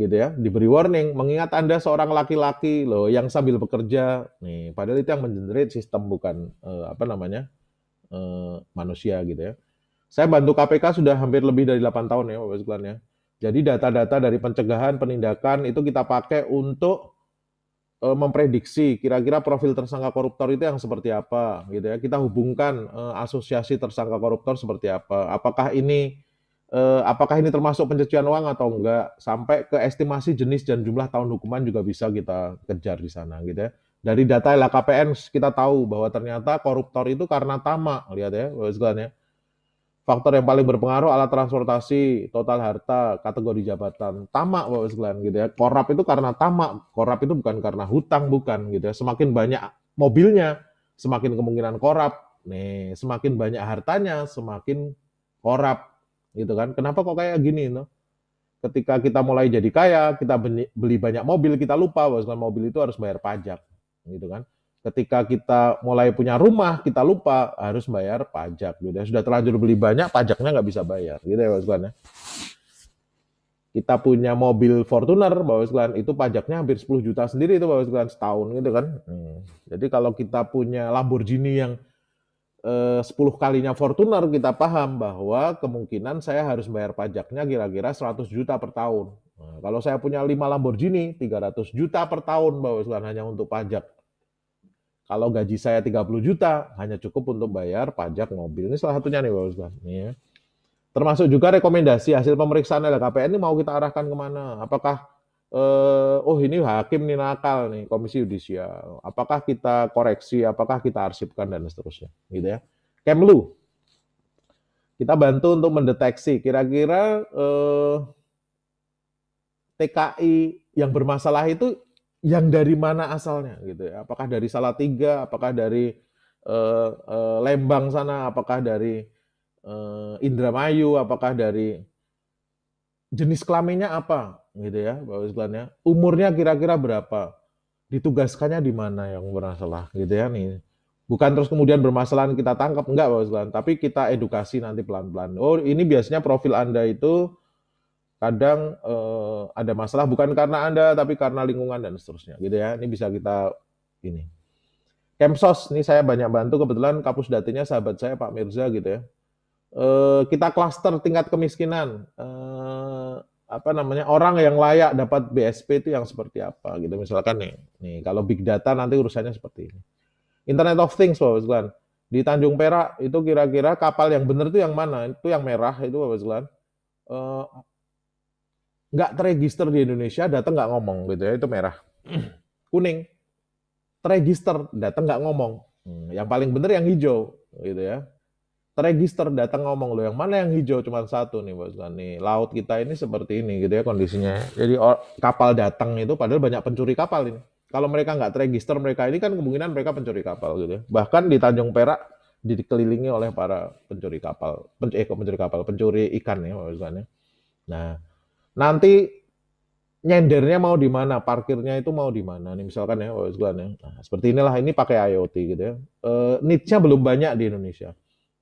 Speaker 1: gitu ya, diberi warning mengingat Anda seorang laki-laki loh yang sambil bekerja. Nih, padahal itu yang mengenerate sistem bukan eh, apa namanya? Eh, manusia gitu ya. Saya bantu KPK sudah hampir lebih dari 8 tahun ya Bapak sekalian ya. Jadi data-data dari pencegahan, penindakan itu kita pakai untuk eh, memprediksi kira-kira profil tersangka koruptor itu yang seperti apa gitu ya. Kita hubungkan eh, asosiasi tersangka koruptor seperti apa. Apakah ini eh, apakah ini termasuk pencucian uang atau enggak sampai ke estimasi jenis dan jumlah tahun hukuman juga bisa kita kejar di sana gitu ya. Dari data LHKPN kita tahu bahwa ternyata koruptor itu karena tamak, lihat ya, ya. Faktor yang paling berpengaruh alat transportasi, total harta, kategori jabatan. Tamak Bapak sekalian gitu ya. Korup itu karena tamak, Korup itu bukan karena hutang bukan gitu ya. Semakin banyak mobilnya, semakin kemungkinan korup. Nih, semakin banyak hartanya, semakin korup gitu kan? Kenapa kok kayak gini? No? Ketika kita mulai jadi kaya, kita beli banyak mobil, kita lupa bahwa mobil itu harus bayar pajak, gitu kan? Ketika kita mulai punya rumah, kita lupa harus bayar pajak. Gitu ya. Sudah terlanjur beli banyak, pajaknya nggak bisa bayar, gitu ya bosku ya. Kita punya mobil Fortuner, Bapak sekalian, itu pajaknya hampir 10 juta sendiri itu Bapak sekalian setahun gitu kan. Hmm. Jadi kalau kita punya Lamborghini yang 10 eh, kalinya Fortuner kita paham bahwa kemungkinan saya harus bayar pajaknya kira-kira 100 juta per tahun. Nah, kalau saya punya 5 Lamborghini, 300 juta per tahun bahwa bukan hanya untuk pajak. Kalau gaji saya 30 juta, hanya cukup untuk bayar pajak mobil. Ini salah satunya nih Bapak Ustaz. Ya. Termasuk juga rekomendasi hasil pemeriksaan LKPN ini mau kita arahkan kemana. Apakah eh, oh ini hakim nih nakal nih komisi yudisial. Apakah kita koreksi, apakah kita arsipkan dan seterusnya, gitu ya. Kemlu kita bantu untuk mendeteksi kira-kira eh, TKI yang bermasalah itu yang dari mana asalnya gitu ya. Apakah dari Salatiga, apakah dari eh, eh, Lembang sana, apakah dari eh, Indramayu, apakah dari jenis kelaminnya apa? gitu ya Bapak sekalian ya. Umurnya kira-kira berapa? Ditugaskannya di mana yang bermasalah gitu ya nih. Bukan terus kemudian bermasalah kita tangkap enggak Bapak sekalian, tapi kita edukasi nanti pelan-pelan. Oh, ini biasanya profil Anda itu kadang eh, ada masalah bukan karena Anda tapi karena lingkungan dan seterusnya gitu ya. Ini bisa kita ini. Kemsos, ini saya banyak bantu kebetulan kapus datanya sahabat saya Pak Mirza gitu ya. Eh, kita klaster tingkat kemiskinan. Eh, apa namanya orang yang layak dapat BSP itu yang seperti apa gitu misalkan nih nih kalau big data nanti urusannya seperti ini Internet of Things Bapak sekalian di Tanjung Perak itu kira-kira kapal yang benar itu yang mana itu yang merah itu Bapak sekalian eh, nggak uh, terregister di Indonesia datang nggak ngomong gitu ya itu merah kuning terregister datang nggak ngomong hmm, yang paling benar yang hijau gitu ya terregister datang ngomong lo yang mana yang hijau cuma satu nih bos nih laut kita ini seperti ini gitu ya kondisinya jadi kapal datang itu padahal banyak pencuri kapal ini kalau mereka nggak terregister mereka ini kan kemungkinan mereka pencuri kapal gitu ya. bahkan di Tanjung Perak dikelilingi oleh para pencuri kapal pen, eh pencuri kapal pencuri ikan ya bos nah nanti nyendernya mau di mana parkirnya itu mau di mana nih misalkan ya bos ya nah, seperti inilah ini pakai IoT gitu ya e, eh, niche-nya belum banyak di Indonesia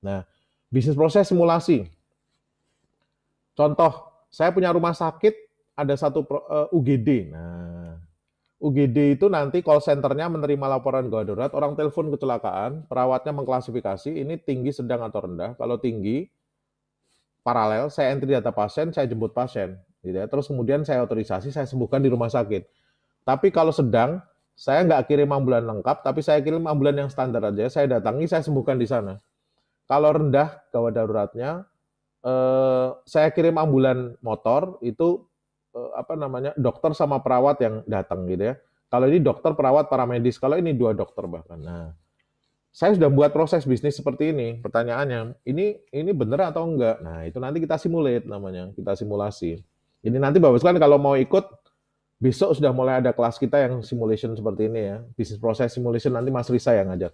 Speaker 1: Nah, bisnis proses simulasi. Contoh, saya punya rumah sakit, ada satu eh, UGD. Nah, UGD itu nanti call centernya menerima laporan gawat darurat, orang telepon kecelakaan, perawatnya mengklasifikasi, ini tinggi, sedang, atau rendah. Kalau tinggi, paralel, saya entry data pasien, saya jemput pasien. Gitu ya. Terus kemudian saya otorisasi, saya sembuhkan di rumah sakit. Tapi kalau sedang, saya nggak kirim ambulan lengkap, tapi saya kirim ambulan yang standar aja. Saya datangi, saya sembuhkan di sana. Kalau rendah gawat daruratnya, eh, saya kirim ambulan motor itu eh, apa namanya dokter sama perawat yang datang gitu ya. Kalau ini dokter, perawat, para medis, Kalau ini dua dokter bahkan. Nah, saya sudah buat proses bisnis seperti ini. Pertanyaannya, ini ini benar atau enggak? Nah, itu nanti kita simulate namanya, kita simulasi. Ini nanti Bapak sekalian kalau mau ikut besok sudah mulai ada kelas kita yang simulation seperti ini ya. Bisnis proses simulation nanti Mas Risa yang ngajak.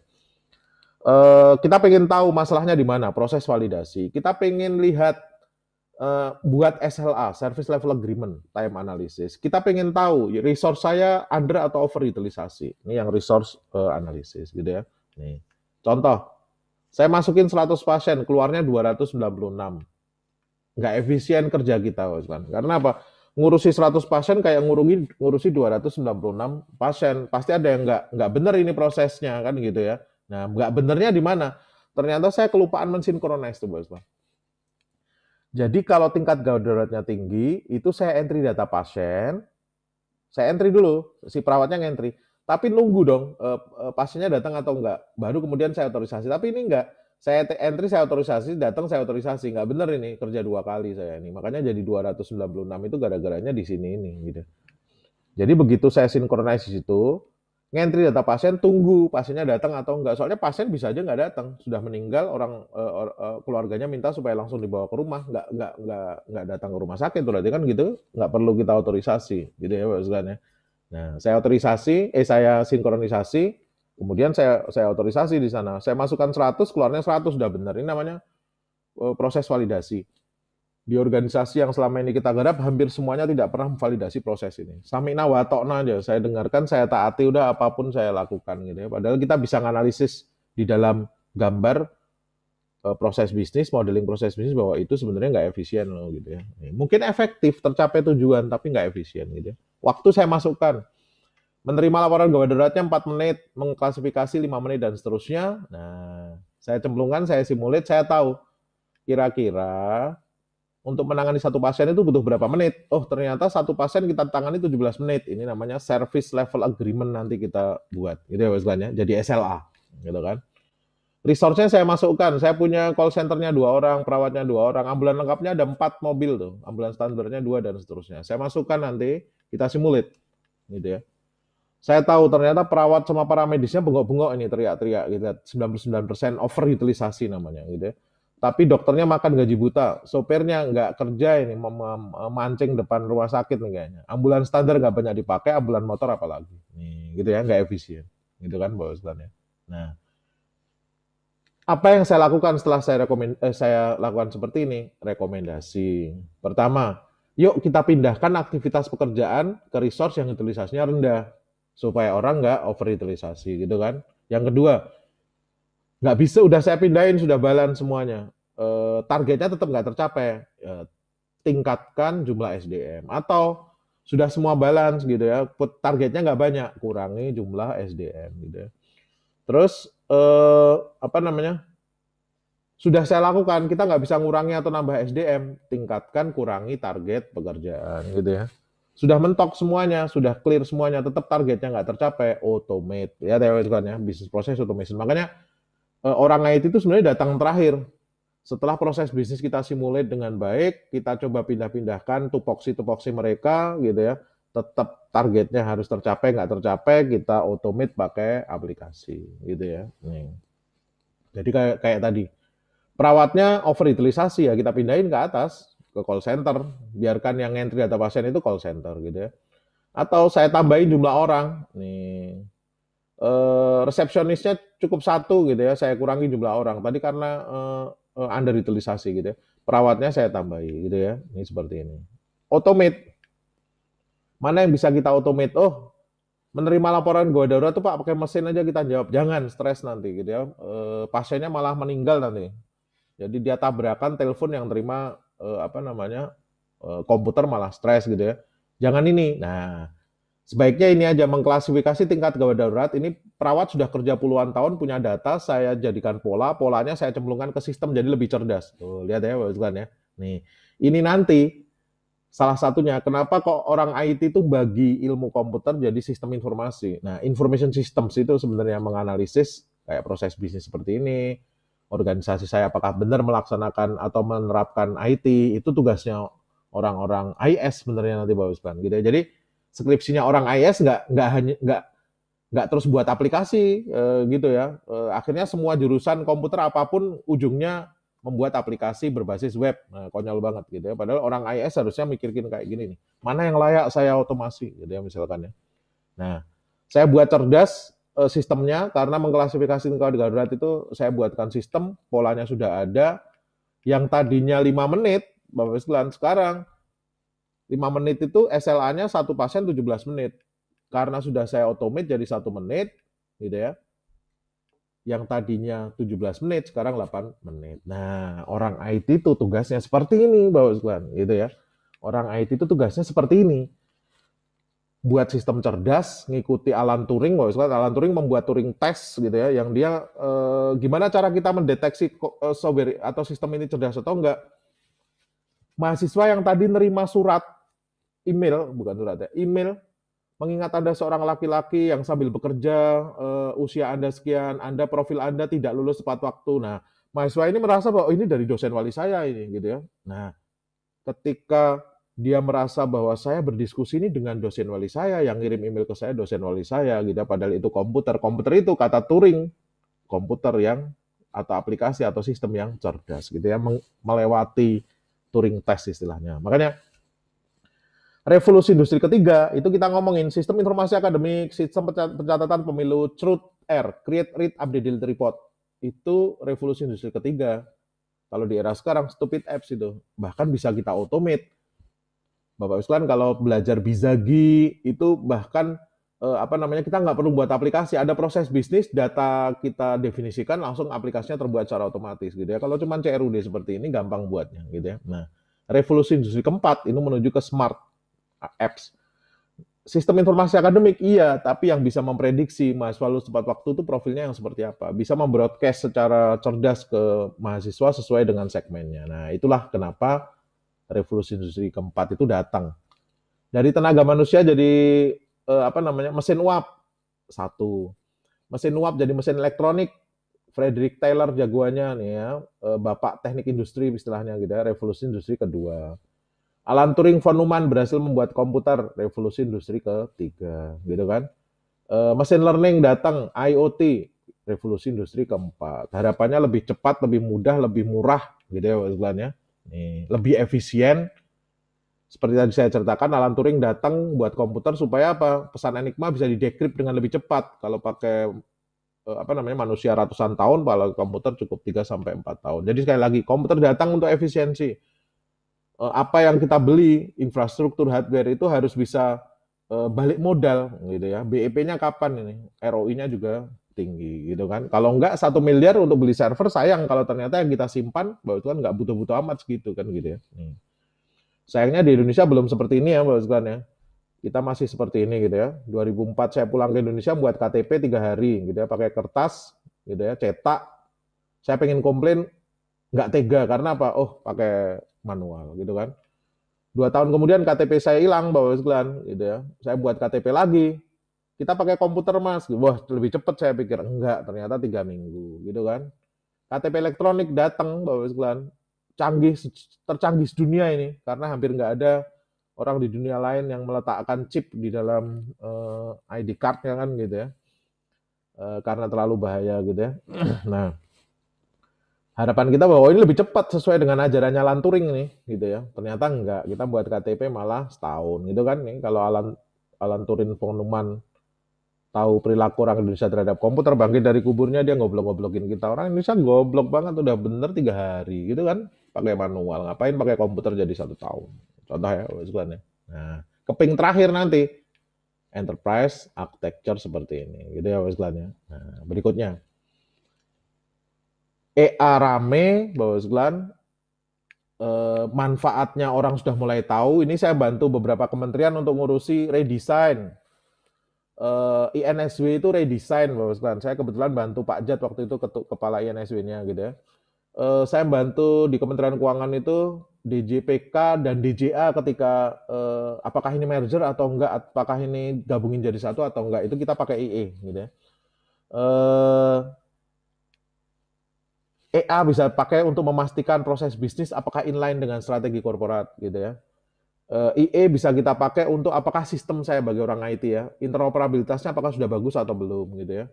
Speaker 1: Eh, kita pengen tahu masalahnya di mana, proses validasi. Kita pengen lihat uh, buat SLA, Service Level Agreement, Time Analysis. Kita pengen tahu resource saya under atau over utilisasi. Ini yang resource uh, analysis gitu ya. Nih. Contoh, saya masukin 100 pasien, keluarnya 296. Nggak efisien kerja kita, kan. Karena apa? Ngurusi 100 pasien kayak ngurusi ngurusi 296 pasien. Pasti ada yang nggak nggak benar ini prosesnya kan gitu ya Nah, nggak benernya di mana? Ternyata saya kelupaan mensinkronize tuh, Bos. Jadi kalau tingkat daruratnya tinggi, itu saya entry data pasien, saya entry dulu, si perawatnya ngentry. Tapi nunggu dong eh, eh, pasiennya datang atau enggak. Baru kemudian saya otorisasi. Tapi ini enggak. Saya entry, saya otorisasi, datang saya otorisasi. Enggak bener ini, kerja dua kali saya ini. Makanya jadi 296 itu gara-garanya di sini ini gitu. Jadi begitu saya sinkronize di situ, ngentri data pasien, tunggu pasiennya datang atau enggak. Soalnya pasien bisa aja enggak datang, sudah meninggal, orang uh, uh, keluarganya minta supaya langsung dibawa ke rumah, enggak nggak nggak enggak datang ke rumah sakit, berarti kan gitu, enggak perlu kita otorisasi, gitu ya Pak Ustaz ya. Nah, saya otorisasi, eh saya sinkronisasi, kemudian saya saya otorisasi di sana, saya masukkan 100, keluarnya 100 sudah benar. Ini namanya eh, proses validasi di organisasi yang selama ini kita garap hampir semuanya tidak pernah memvalidasi proses ini. Samina watokna aja, saya dengarkan, saya taati, udah apapun saya lakukan gitu ya. Padahal kita bisa analisis di dalam gambar e, proses bisnis, modeling proses bisnis bahwa itu sebenarnya nggak efisien loh gitu ya. Iya, mungkin efektif, tercapai tujuan, tapi nggak efisien gitu ya. Waktu saya masukkan, menerima laporan gawat daruratnya 4 menit, mengklasifikasi 5 menit dan seterusnya. Nah, saya cemplungkan saya simulate, saya tahu kira-kira untuk menangani satu pasien itu butuh berapa menit? Oh, ternyata satu pasien kita tangani 17 menit. Ini namanya service level agreement nanti kita buat. Gitu ya istilahnya. Jadi SLA, gitu kan. Resource-nya saya masukkan. Saya punya call center-nya dua orang, perawatnya dua orang, ambulan lengkapnya ada empat mobil tuh, ambulan standarnya dua dan seterusnya. Saya masukkan nanti kita simulate, gitu ya. Saya tahu ternyata perawat sama para medisnya bengok-bengok ini teriak-teriak gitu. 99% over utilisasi namanya gitu ya tapi dokternya makan gaji buta, sopirnya nggak kerja ini memancing depan rumah sakit nih kayaknya. Ambulan standar nggak banyak dipakai, ambulan motor apalagi. Nih, gitu ya, nggak efisien. Gitu kan Pak Ustaz ya. Nah, apa yang saya lakukan setelah saya rekomend eh, saya lakukan seperti ini? Rekomendasi. Pertama, yuk kita pindahkan aktivitas pekerjaan ke resource yang utilisasinya rendah supaya orang nggak overutilisasi gitu kan. Yang kedua, nggak bisa udah saya pindahin sudah balan semuanya eh, targetnya tetap nggak tercapai eh, tingkatkan jumlah SDM atau sudah semua balance gitu ya targetnya nggak banyak kurangi jumlah SDM gitu ya. terus eh, apa namanya sudah saya lakukan kita nggak bisa ngurangi atau nambah SDM tingkatkan kurangi target pekerjaan gitu ya sudah mentok semuanya sudah clear semuanya tetap targetnya nggak tercapai automate ya teori kan ya bisnis proses automation makanya Eh, orang IT itu sebenarnya datang terakhir. Setelah proses bisnis kita simulate dengan baik, kita coba pindah-pindahkan tupoksi-tupoksi mereka gitu ya. Tetap targetnya harus tercapai, nggak tercapai kita automate pakai aplikasi gitu ya. Jadi kayak kayak tadi perawatnya overutilisasi ya kita pindahin ke atas ke call center, biarkan yang entry data pasien itu call center gitu ya. Atau saya tambahin jumlah orang nih Eh, resepsionisnya cukup satu gitu ya, saya kurangi jumlah orang. Tadi karena uh, eh, under eh, underutilisasi gitu ya. Perawatnya saya tambahi gitu ya. Ini seperti ini. Automate. Mana yang bisa kita automate? Oh, menerima laporan gue darurat tuh Pak pakai mesin aja kita jawab. Jangan stres nanti gitu ya. Uh, pasiennya malah meninggal nanti. Jadi dia tabrakan telepon yang terima uh, apa namanya? Uh, komputer malah stres gitu ya. Jangan ini. Nah, Sebaiknya ini aja mengklasifikasi tingkat gawat darurat. Ini perawat sudah kerja puluhan tahun punya data, saya jadikan pola, polanya saya cemplungkan ke sistem jadi lebih cerdas. Tuh, lihat ya Pak ya. Nih, ini nanti salah satunya kenapa kok orang IT itu bagi ilmu komputer jadi sistem informasi. Nah, information systems itu sebenarnya menganalisis kayak proses bisnis seperti ini, organisasi saya apakah benar melaksanakan atau menerapkan IT, itu tugasnya orang-orang IS sebenarnya nanti Bapak Ustaz gitu ya. Jadi skripsinya orang IS nggak nggak hanya nggak nggak terus buat aplikasi e, gitu ya. E, akhirnya semua jurusan komputer apapun ujungnya membuat aplikasi berbasis web. Nah, konyol banget gitu ya. Padahal orang IS harusnya mikirin kayak gini nih. Mana yang layak saya otomasi gitu ya misalkan ya. Nah, saya buat cerdas e, sistemnya karena mengklasifikasi kalau darurat itu saya buatkan sistem, polanya sudah ada. Yang tadinya lima menit, Bapak sekarang 5 menit itu SLA-nya satu pasien 17 menit. Karena sudah saya automate jadi satu menit, gitu ya. Yang tadinya 17 menit, sekarang 8 menit. Nah, orang IT itu tugasnya seperti ini, Bapak sekalian, gitu ya. Orang IT itu tugasnya seperti ini. Buat sistem cerdas, ngikuti Alan Turing, Bapak sekalian. Alan Turing membuat Turing test, gitu ya, yang dia eh, gimana cara kita mendeteksi eh, software atau sistem ini cerdas atau enggak. Mahasiswa yang tadi nerima surat email bukan surat ya, email mengingat Anda seorang laki-laki yang sambil bekerja, uh, usia Anda sekian, Anda profil Anda tidak lulus tepat waktu. Nah, mahasiswa ini merasa bahwa oh, ini dari dosen wali saya ini gitu ya. Nah, ketika dia merasa bahwa saya berdiskusi ini dengan dosen wali saya yang ngirim email ke saya dosen wali saya gitu ya, padahal itu komputer. Komputer itu kata Turing, komputer yang atau aplikasi atau sistem yang cerdas gitu ya melewati Turing test istilahnya. Makanya revolusi industri ketiga itu kita ngomongin sistem informasi akademik, sistem pencatatan pemilu, truth R, create, read, update, delete, report. Itu revolusi industri ketiga. Kalau di era sekarang stupid apps itu bahkan bisa kita automate. Bapak sekalian kalau belajar Bizagi itu bahkan eh, apa namanya kita nggak perlu buat aplikasi, ada proses bisnis, data kita definisikan langsung aplikasinya terbuat secara otomatis gitu ya. Kalau cuma CRUD seperti ini gampang buatnya gitu ya. Nah, revolusi industri keempat ini menuju ke smart apps. Sistem informasi akademik iya, tapi yang bisa memprediksi mahasiswa lulus tepat waktu itu profilnya yang seperti apa. Bisa membroadcast secara cerdas ke mahasiswa sesuai dengan segmennya. Nah, itulah kenapa revolusi industri keempat itu datang. Dari tenaga manusia jadi eh, apa namanya? mesin uap. Satu. Mesin uap jadi mesin elektronik Frederick Taylor jagoannya nih ya, eh, bapak teknik industri istilahnya gitu ya, revolusi industri kedua. Alan Turing von Neumann berhasil membuat komputer, revolusi industri ketiga, gitu kan. E, mesin learning datang, IoT, revolusi industri keempat. Harapannya lebih cepat, lebih mudah, lebih murah, gitu ya istilahnya. lebih efisien. Seperti tadi saya ceritakan, Alan Turing datang buat komputer supaya apa? Pesan enigma bisa didekrip dengan lebih cepat. Kalau pakai eh, apa namanya manusia ratusan tahun, kalau komputer cukup 3 sampai empat tahun. Jadi sekali lagi, komputer datang untuk efisiensi Eh, apa yang kita beli, infrastruktur hardware itu harus bisa eh, balik modal gitu ya. BEP-nya kapan ini? ROI-nya juga tinggi gitu kan. Kalau enggak satu miliar untuk beli server sayang kalau ternyata yang kita simpan bahwa itu kan enggak butuh-butuh amat segitu kan gitu ya. Hmm. Sayangnya di Indonesia belum seperti ini ya mbak ya. Kita masih seperti ini gitu ya. 2004 saya pulang ke Indonesia buat KTP tiga hari gitu ya pakai kertas gitu ya cetak. Saya pengen komplain nggak tega karena apa? Oh pakai manual gitu kan. Dua tahun kemudian KTP saya hilang Bapak sekalian gitu ya. Saya buat KTP lagi. Kita pakai komputer Mas. Wah, lebih cepat saya pikir. Enggak, ternyata tiga minggu gitu kan. KTP elektronik datang Bapak sekalian. Canggih tercanggih dunia ini karena hampir nggak ada orang di dunia lain yang meletakkan chip di dalam uh, eh, ID card-nya kan gitu ya. Uh, karena terlalu bahaya gitu ya. Nah, harapan kita bahwa ini lebih cepat sesuai dengan ajarannya Alan Turing nih gitu ya ternyata enggak kita buat KTP malah setahun gitu kan nih kalau Alan Alan Turing pengumuman tahu perilaku orang Indonesia terhadap komputer bangkit dari kuburnya dia goblok-goblokin kita orang Indonesia goblok banget udah bener tiga hari gitu kan pakai manual ngapain pakai komputer jadi satu tahun contoh ya sebulan ya nah keping terakhir nanti enterprise architecture seperti ini gitu ya wes ya nah berikutnya EA rame, bapak-bapak eh, manfaatnya orang sudah mulai tahu. Ini saya bantu beberapa kementerian untuk ngurusi redesign. Eh, INSW itu redesign, sekalian. Saya kebetulan bantu Pak Jat waktu itu ketuk kepala INSW-nya gitu ya. Eh, saya bantu di Kementerian Keuangan itu DJPK dan DJA ketika eh, apakah ini merger atau enggak, apakah ini gabungin jadi satu atau enggak, itu kita pakai IE gitu ya. Uh, EA bisa pakai untuk memastikan proses bisnis apakah inline dengan strategi korporat gitu ya. Eh, IE bisa kita pakai untuk apakah sistem saya bagi orang IT ya, interoperabilitasnya apakah sudah bagus atau belum gitu ya.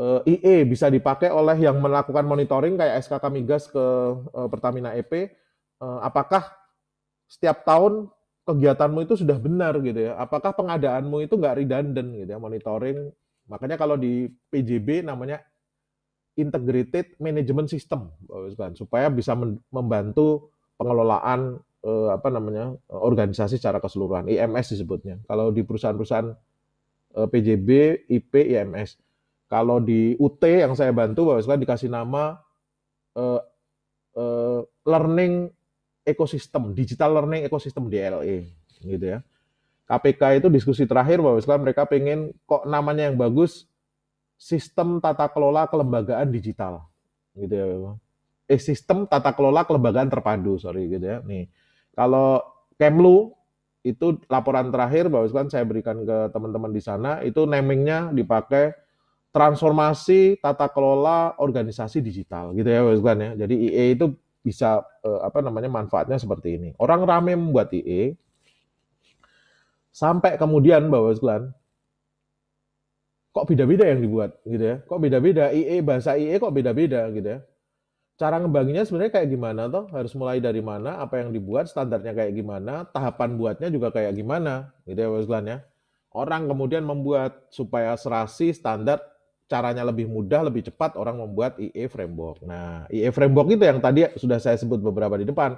Speaker 1: Eh, IE bisa dipakai oleh yang melakukan monitoring kayak SKK Migas ke eh, Pertamina EP, apakah setiap tahun kegiatanmu itu sudah benar gitu ya, apakah pengadaanmu itu nggak redundant gitu ya, monitoring. Makanya kalau di PJB namanya integrated management system supaya bisa membantu pengelolaan eh, apa namanya eh, organisasi secara keseluruhan IMS disebutnya kalau di perusahaan-perusahaan eh, PJB IP IMS kalau di UT yang saya bantu bahwa dikasih nama eh, eh, learning Ecosystem, digital learning Ecosystem, DLE gitu ya KPK itu diskusi terakhir bahwa sekarang mereka pengen kok namanya yang bagus sistem tata kelola kelembagaan digital gitu ya eh sistem tata kelola kelembagaan terpadu sorry gitu ya nih kalau Kemlu itu laporan terakhir bahwa kan saya berikan ke teman-teman di sana itu namingnya dipakai transformasi tata kelola organisasi digital gitu ya Boskan ya jadi IE itu bisa eh, apa namanya manfaatnya seperti ini orang rame membuat IE sampai kemudian Bapak sekalian kok beda-beda yang dibuat gitu ya kok beda-beda IE bahasa IE kok beda-beda gitu ya cara ngembanginnya sebenarnya kayak gimana toh harus mulai dari mana apa yang dibuat standarnya kayak gimana tahapan buatnya juga kayak gimana gitu ya Wesleyan ya orang kemudian membuat supaya serasi standar caranya lebih mudah lebih cepat orang membuat IE framework nah IE framework itu yang tadi sudah saya sebut beberapa di depan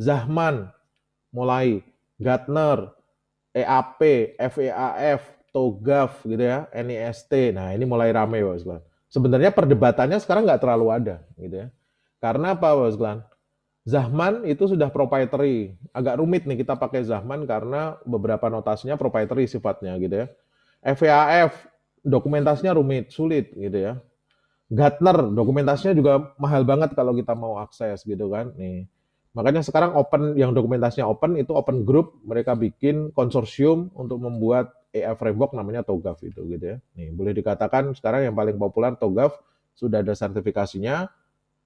Speaker 1: Zahman mulai Gartner EAP FEAF Togaf gitu ya, NIST. Nah ini mulai rame Pak Usglan. Sebenarnya perdebatannya sekarang nggak terlalu ada gitu ya. Karena apa Pak Usglan? Zahman itu sudah proprietary. Agak rumit nih kita pakai Zahman karena beberapa notasinya proprietary sifatnya gitu ya. FAF dokumentasinya rumit, sulit gitu ya. Gartner dokumentasinya juga mahal banget kalau kita mau akses gitu kan. Nih. Makanya sekarang open yang dokumentasinya open itu open group, mereka bikin konsorsium untuk membuat AI framework namanya TOGAF itu gitu ya. Nih, boleh dikatakan sekarang yang paling populer TOGAF sudah ada sertifikasinya,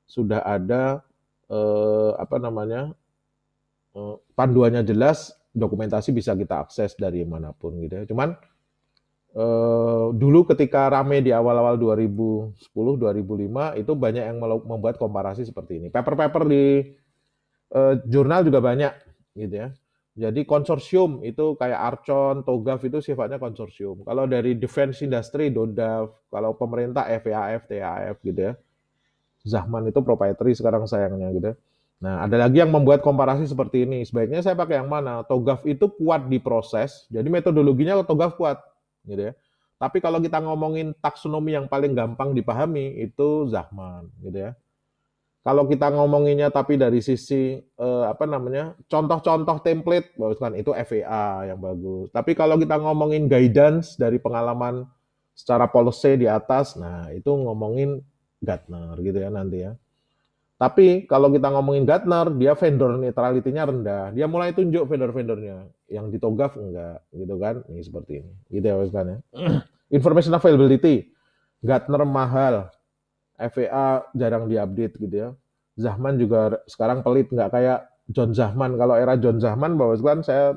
Speaker 1: sudah ada eh, apa namanya? Eh, panduannya jelas, dokumentasi bisa kita akses dari manapun gitu ya. Cuman eh, dulu ketika rame di awal-awal 2010 2005 itu banyak yang membuat komparasi seperti ini. Paper-paper di eh, jurnal juga banyak gitu ya. Jadi konsorsium itu kayak Arcon, Togaf itu sifatnya konsorsium. Kalau dari defense industry Dodaf, kalau pemerintah FAF, TAF gitu ya. Zahman itu proprietary sekarang sayangnya gitu. Ya. Nah, ada lagi yang membuat komparasi seperti ini. Sebaiknya saya pakai yang mana? Togaf itu kuat di proses, jadi metodologinya Togaf kuat gitu ya. Tapi kalau kita ngomongin taksonomi yang paling gampang dipahami itu Zahman gitu ya. Kalau kita ngomonginnya tapi dari sisi eh, apa namanya contoh-contoh template, kan? itu FAA yang bagus. Tapi kalau kita ngomongin guidance dari pengalaman secara policy di atas, nah itu ngomongin Gartner gitu ya nanti ya. Tapi kalau kita ngomongin Gartner, dia vendor neutrality-nya rendah. Dia mulai tunjuk vendor-vendornya. Yang ditogaf enggak, gitu kan. Ini seperti ini. Gitu ya, kan ya. Information availability. Gartner mahal. FA jarang diupdate gitu ya. Zahman juga sekarang pelit nggak kayak John Zahman. Kalau era John Zahman bahwa sekarang saya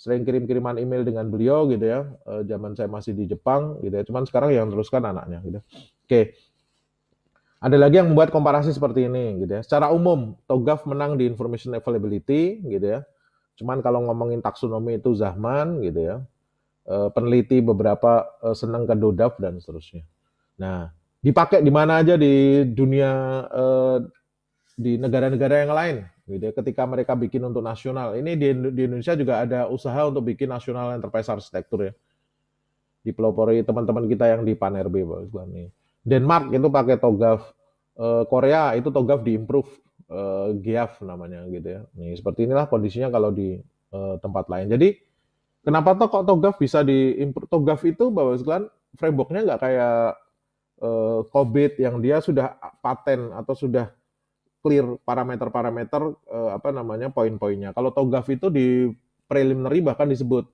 Speaker 1: sering kirim-kiriman email dengan beliau gitu ya. E, zaman saya masih di Jepang gitu ya. Cuman sekarang yang teruskan anaknya gitu. Oke. Ada lagi yang membuat komparasi seperti ini gitu ya. Secara umum Togaf menang di information availability gitu ya. Cuman kalau ngomongin taksonomi itu Zahman gitu ya. E, peneliti beberapa e, senang ke Dodaf dan seterusnya. Nah, dipakai di mana aja di dunia eh, di negara-negara yang lain gitu ya ketika mereka bikin untuk nasional ini di, di Indonesia juga ada usaha untuk bikin nasional enterprise arsitektur ya dipelopori teman-teman kita yang di Pan Panerbe nih Denmark itu pakai TOGAF eh, Korea itu TOGAF di improve eh, GIAF namanya gitu ya nih seperti inilah kondisinya kalau di eh, tempat lain jadi kenapa toh kok TOGAF bisa di improve TOGAF itu bahwa sekalian frameworknya nggak kayak COVID eh, yang dia sudah paten atau sudah clear parameter-parameter eh, apa namanya poin-poinnya. Kalau TOGAF itu di preliminary bahkan disebut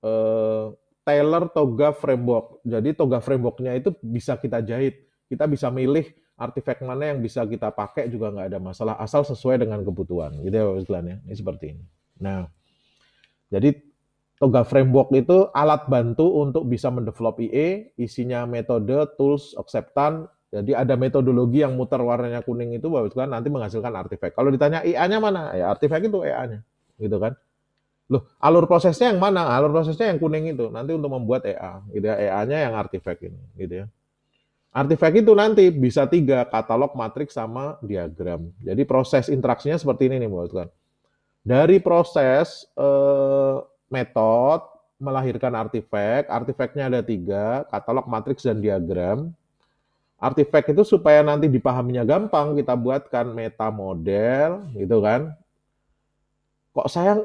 Speaker 1: tailor eh, Taylor TOGAF framework. Jadi TOGAF frameworknya itu bisa kita jahit, kita bisa milih artefak mana yang bisa kita pakai juga nggak ada masalah asal sesuai dengan kebutuhan gitu ya ya ini seperti ini nah jadi Toga Framework itu alat bantu untuk bisa mendevelop IE, isinya metode, tools, acceptan. Jadi ada metodologi yang muter warnanya kuning itu bahwa kan nanti menghasilkan artifact. Kalau ditanya IA-nya mana? Ya artifact itu EA-nya. Gitu kan. Loh, alur prosesnya yang mana? Alur prosesnya yang kuning itu. Nanti untuk membuat EA, gitu ya. EA-nya yang artifact ini, gitu ya. Artifact itu nanti bisa tiga, katalog, matriks, sama diagram. Jadi proses interaksinya seperti ini nih, buat kan. Dari proses eh, metode melahirkan artifact. Artifactnya ada tiga, katalog, matriks, dan diagram. Artifact itu supaya nanti dipahaminya gampang, kita buatkan meta model, gitu kan. Kok saya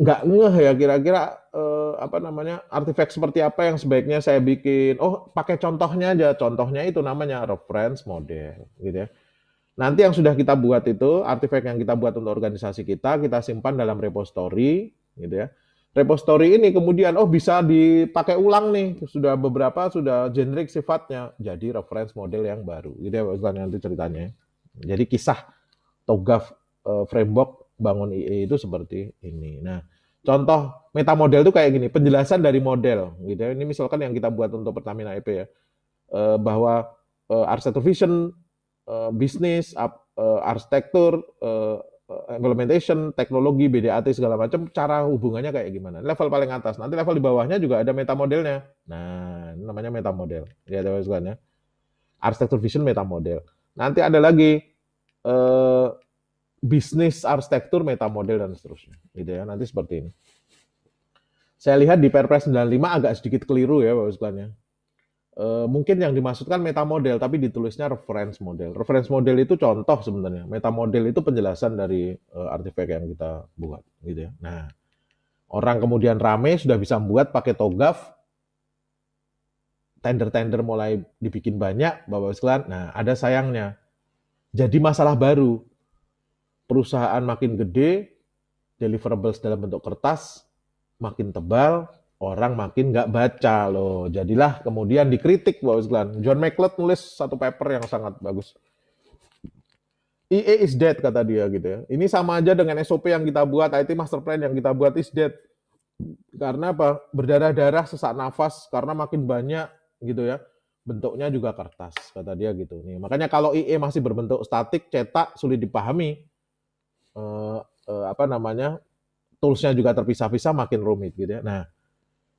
Speaker 1: nggak ngeh ya kira-kira eh, apa namanya artifact seperti apa yang sebaiknya saya bikin. Oh, pakai contohnya aja. Contohnya itu namanya reference model, gitu ya. Nanti yang sudah kita buat itu, artefak yang kita buat untuk organisasi kita, kita simpan dalam repository, gitu ya repository ini kemudian oh bisa dipakai ulang nih sudah beberapa sudah generik sifatnya jadi reference model yang baru gitu ya Pak nanti ceritanya jadi kisah togaf uh, framework bangun IE itu seperti ini nah contoh meta model itu kayak gini penjelasan dari model gitu ya ini misalkan yang kita buat untuk Pertamina EP ya uh, bahwa uh, architecture vision bisnis arsitektur Eh, implementation, teknologi, BDAT segala macam, cara hubungannya kayak gimana. Level paling atas. Nanti level di bawahnya juga ada meta modelnya. Nah, ini namanya meta model. ya ada ya Arsitektur vision meta model. Nanti ada lagi eh, bisnis arsitektur meta model dan seterusnya. Gitu ya. Nanti seperti ini. Saya lihat di Perpres 95 agak sedikit keliru ya Bapak sekalian ya e, mungkin yang dimaksudkan meta model tapi ditulisnya reference model. Reference model itu contoh sebenarnya. Meta model itu penjelasan dari e, eh, artefak yang kita buat gitu ya. Nah, orang kemudian rame sudah bisa membuat pakai togaf tender-tender mulai dibikin banyak Bapak sekalian. Nah, ada sayangnya. Jadi masalah baru. Perusahaan makin gede, deliverables dalam bentuk kertas makin tebal, orang makin nggak baca loh. Jadilah kemudian dikritik bahwa sekalian. John McLeod nulis satu paper yang sangat bagus. EA is dead kata dia gitu ya. Ini sama aja dengan SOP yang kita buat, IT master plan yang kita buat is dead. Karena apa? Berdarah-darah sesak nafas karena makin banyak gitu ya. Bentuknya juga kertas kata dia gitu. Nih, makanya kalau IE masih berbentuk statik, cetak sulit dipahami. Eh, eh, apa namanya? Toolsnya juga terpisah-pisah makin rumit gitu ya. Nah,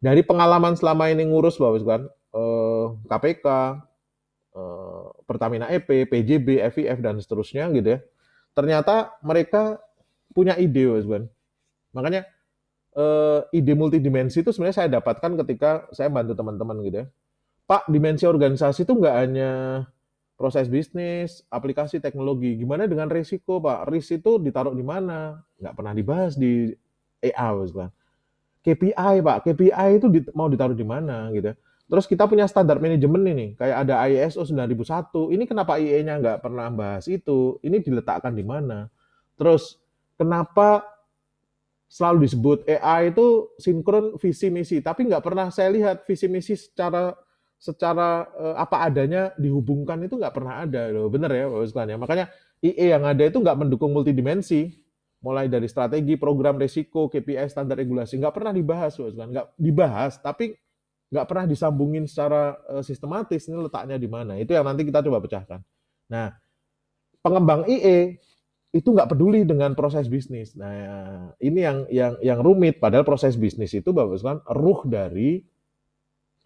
Speaker 1: dari pengalaman selama ini ngurus Bapak kan eh, KPK, eh, Pertamina EP, PJB, FIF dan seterusnya gitu ya. Ternyata mereka punya ide Bapak kan. Makanya eh, ide multidimensi itu sebenarnya saya dapatkan ketika saya bantu teman-teman gitu ya. Pak, dimensi organisasi itu nggak hanya proses bisnis, aplikasi teknologi. Gimana dengan risiko, Pak? Risiko itu ditaruh di mana? Nggak pernah dibahas di EA, Bapak KPI pak KPI itu di, mau ditaruh di mana gitu ya. terus kita punya standar manajemen ini kayak ada ISO e 9001 ini kenapa IE-nya nggak pernah bahas itu ini diletakkan di mana terus kenapa selalu disebut AI itu sinkron visi misi, tapi nggak pernah saya lihat visi misi secara secara eh, apa adanya dihubungkan itu nggak pernah ada loh, bener ya Pak ya. Makanya IE yang ada itu nggak mendukung multidimensi mulai dari strategi, program risiko, KPI, standar regulasi, nggak pernah dibahas, kan? nggak dibahas, tapi nggak pernah disambungin secara eh, sistematis ini letaknya di mana. Itu yang nanti kita coba pecahkan. Nah, pengembang IE itu nggak peduli dengan proses bisnis. Nah, ini yang yang yang rumit. Padahal proses bisnis itu, bagus kan ruh dari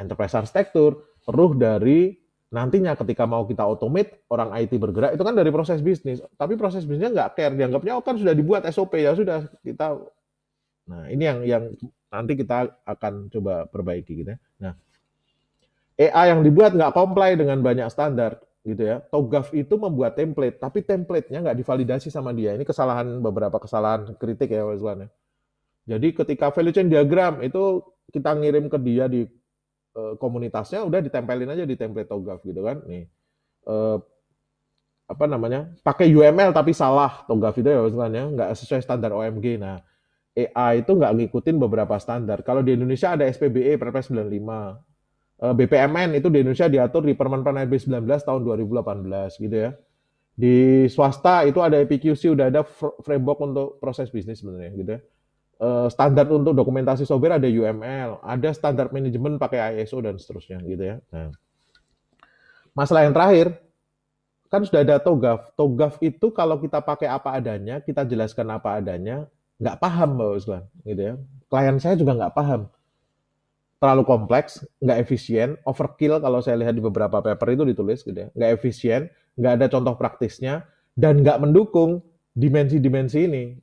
Speaker 1: enterprise arsitektur, ruh dari Nantinya ketika mau kita automate, orang IT bergerak, itu kan dari proses bisnis. Tapi proses bisnisnya nggak care, dianggapnya oh kan sudah dibuat SOP, ya sudah kita... Nah ini yang yang nanti kita akan coba perbaiki gitu ya. Nah, EA yang dibuat nggak comply dengan banyak standar gitu ya. Togaf itu membuat template, tapi template-nya nggak divalidasi sama dia. Ini kesalahan beberapa kesalahan kritik ya Mas ya. Jadi ketika value chain diagram itu kita ngirim ke dia di Eh, komunitasnya udah ditempelin aja di template togaf gitu kan nih eh, apa namanya pakai UML tapi salah togaf itu ya misalnya nggak sesuai standar OMG nah AI itu nggak ngikutin beberapa standar kalau di Indonesia ada SPBE Perpres 95 eh, BPMN itu di Indonesia diatur di Permen Pan RB 19 tahun 2018 gitu ya di swasta itu ada EPQC udah ada framework untuk proses bisnis sebenarnya gitu ya Eh, standar untuk dokumentasi software ada UML, ada standar manajemen pakai ISO dan seterusnya gitu ya. Nah, masalah yang terakhir kan sudah ada togaf. Togaf itu kalau kita pakai apa adanya, kita jelaskan apa adanya, nggak paham Mbak Uslan, gitu ya. Klien saya juga nggak paham. Terlalu kompleks, nggak efisien, overkill kalau saya lihat di beberapa paper itu ditulis gitu ya. Nggak efisien, nggak ada contoh praktisnya, dan nggak mendukung dimensi-dimensi ini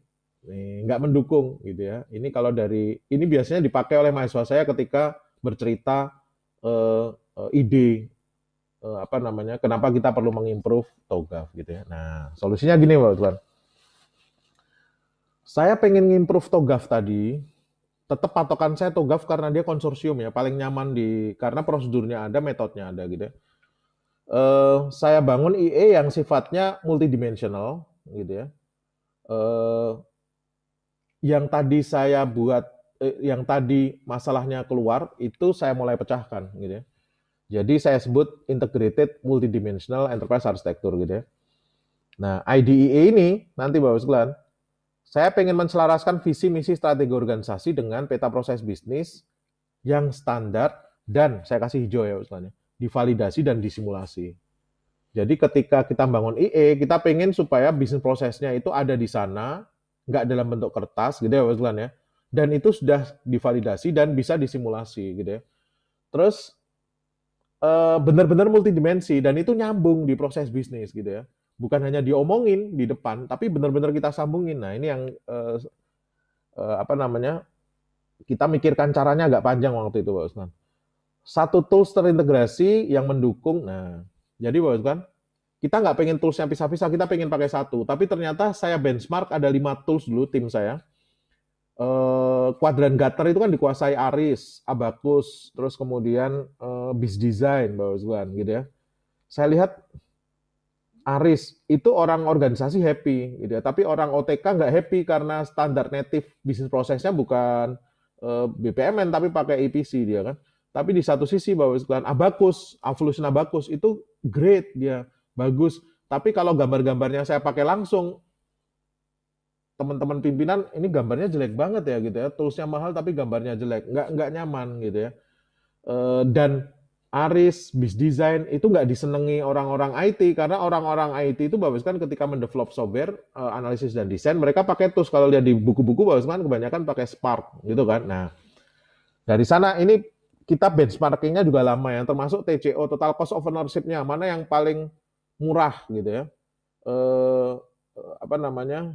Speaker 1: nggak mendukung gitu ya. Ini kalau dari ini biasanya dipakai oleh mahasiswa saya ketika bercerita uh, ide uh, apa namanya kenapa kita perlu mengimprove TOGAF gitu ya. Nah solusinya gini Pak Tuan, saya pengen ngimprove TOGAF tadi, tetap patokan saya TOGAF karena dia konsorsium ya paling nyaman di karena prosedurnya ada, metodenya ada gitu. ya. saya bangun IE yang sifatnya multidimensional gitu ya. Uh, yang tadi saya buat eh, yang tadi masalahnya keluar itu saya mulai pecahkan gitu ya. Jadi saya sebut integrated multidimensional enterprise architecture gitu ya. Nah, IDEA ini nanti Bapak sekalian, saya pengen menselaraskan visi misi strategi organisasi dengan peta proses bisnis yang standar dan saya kasih hijau ya Bapak ya, divalidasi dan disimulasi. Jadi ketika kita bangun IE, kita pengen supaya bisnis prosesnya itu ada di sana, nggak dalam bentuk kertas gitu ya Westland ya. Dan itu sudah divalidasi dan bisa disimulasi gitu ya. Terus eh, benar-benar multidimensi dan itu nyambung di proses bisnis gitu ya. Bukan hanya diomongin di depan, tapi benar-benar kita sambungin. Nah ini yang eh, eh, apa namanya kita mikirkan caranya agak panjang waktu itu, Pak Usman. Satu tools terintegrasi yang mendukung. Nah, jadi Pak Usman, kita nggak pengen tools yang pisah-pisah, kita pengen pakai satu. Tapi ternyata saya benchmark ada lima tools dulu tim saya. Eh, Quadrant Gutter itu kan dikuasai Aris, Abacus, terus kemudian eh, Biz Design, Bapak gitu ya. Saya lihat Aris itu orang organisasi happy gitu ya. Tapi orang OTK nggak happy karena standar native bisnis prosesnya bukan eh, BPMN tapi pakai EPC dia kan. Tapi di satu sisi bahwa Abacus, Evolution Abacus itu great dia bagus. Tapi kalau gambar-gambarnya saya pakai langsung, teman-teman pimpinan ini gambarnya jelek banget ya gitu ya, toolsnya mahal tapi gambarnya jelek, nggak nggak nyaman gitu ya. Eh, dan Aris, bis design itu nggak disenangi orang-orang IT karena orang-orang IT itu bagus kan ketika mendevelop software eh, analisis dan desain mereka pakai tools kalau lihat di buku-buku kan kebanyakan pakai Spark gitu kan. Nah dari sana ini kita benchmarkingnya juga lama ya termasuk TCO total cost of ownership-nya mana yang paling murah gitu ya. Eh, apa namanya?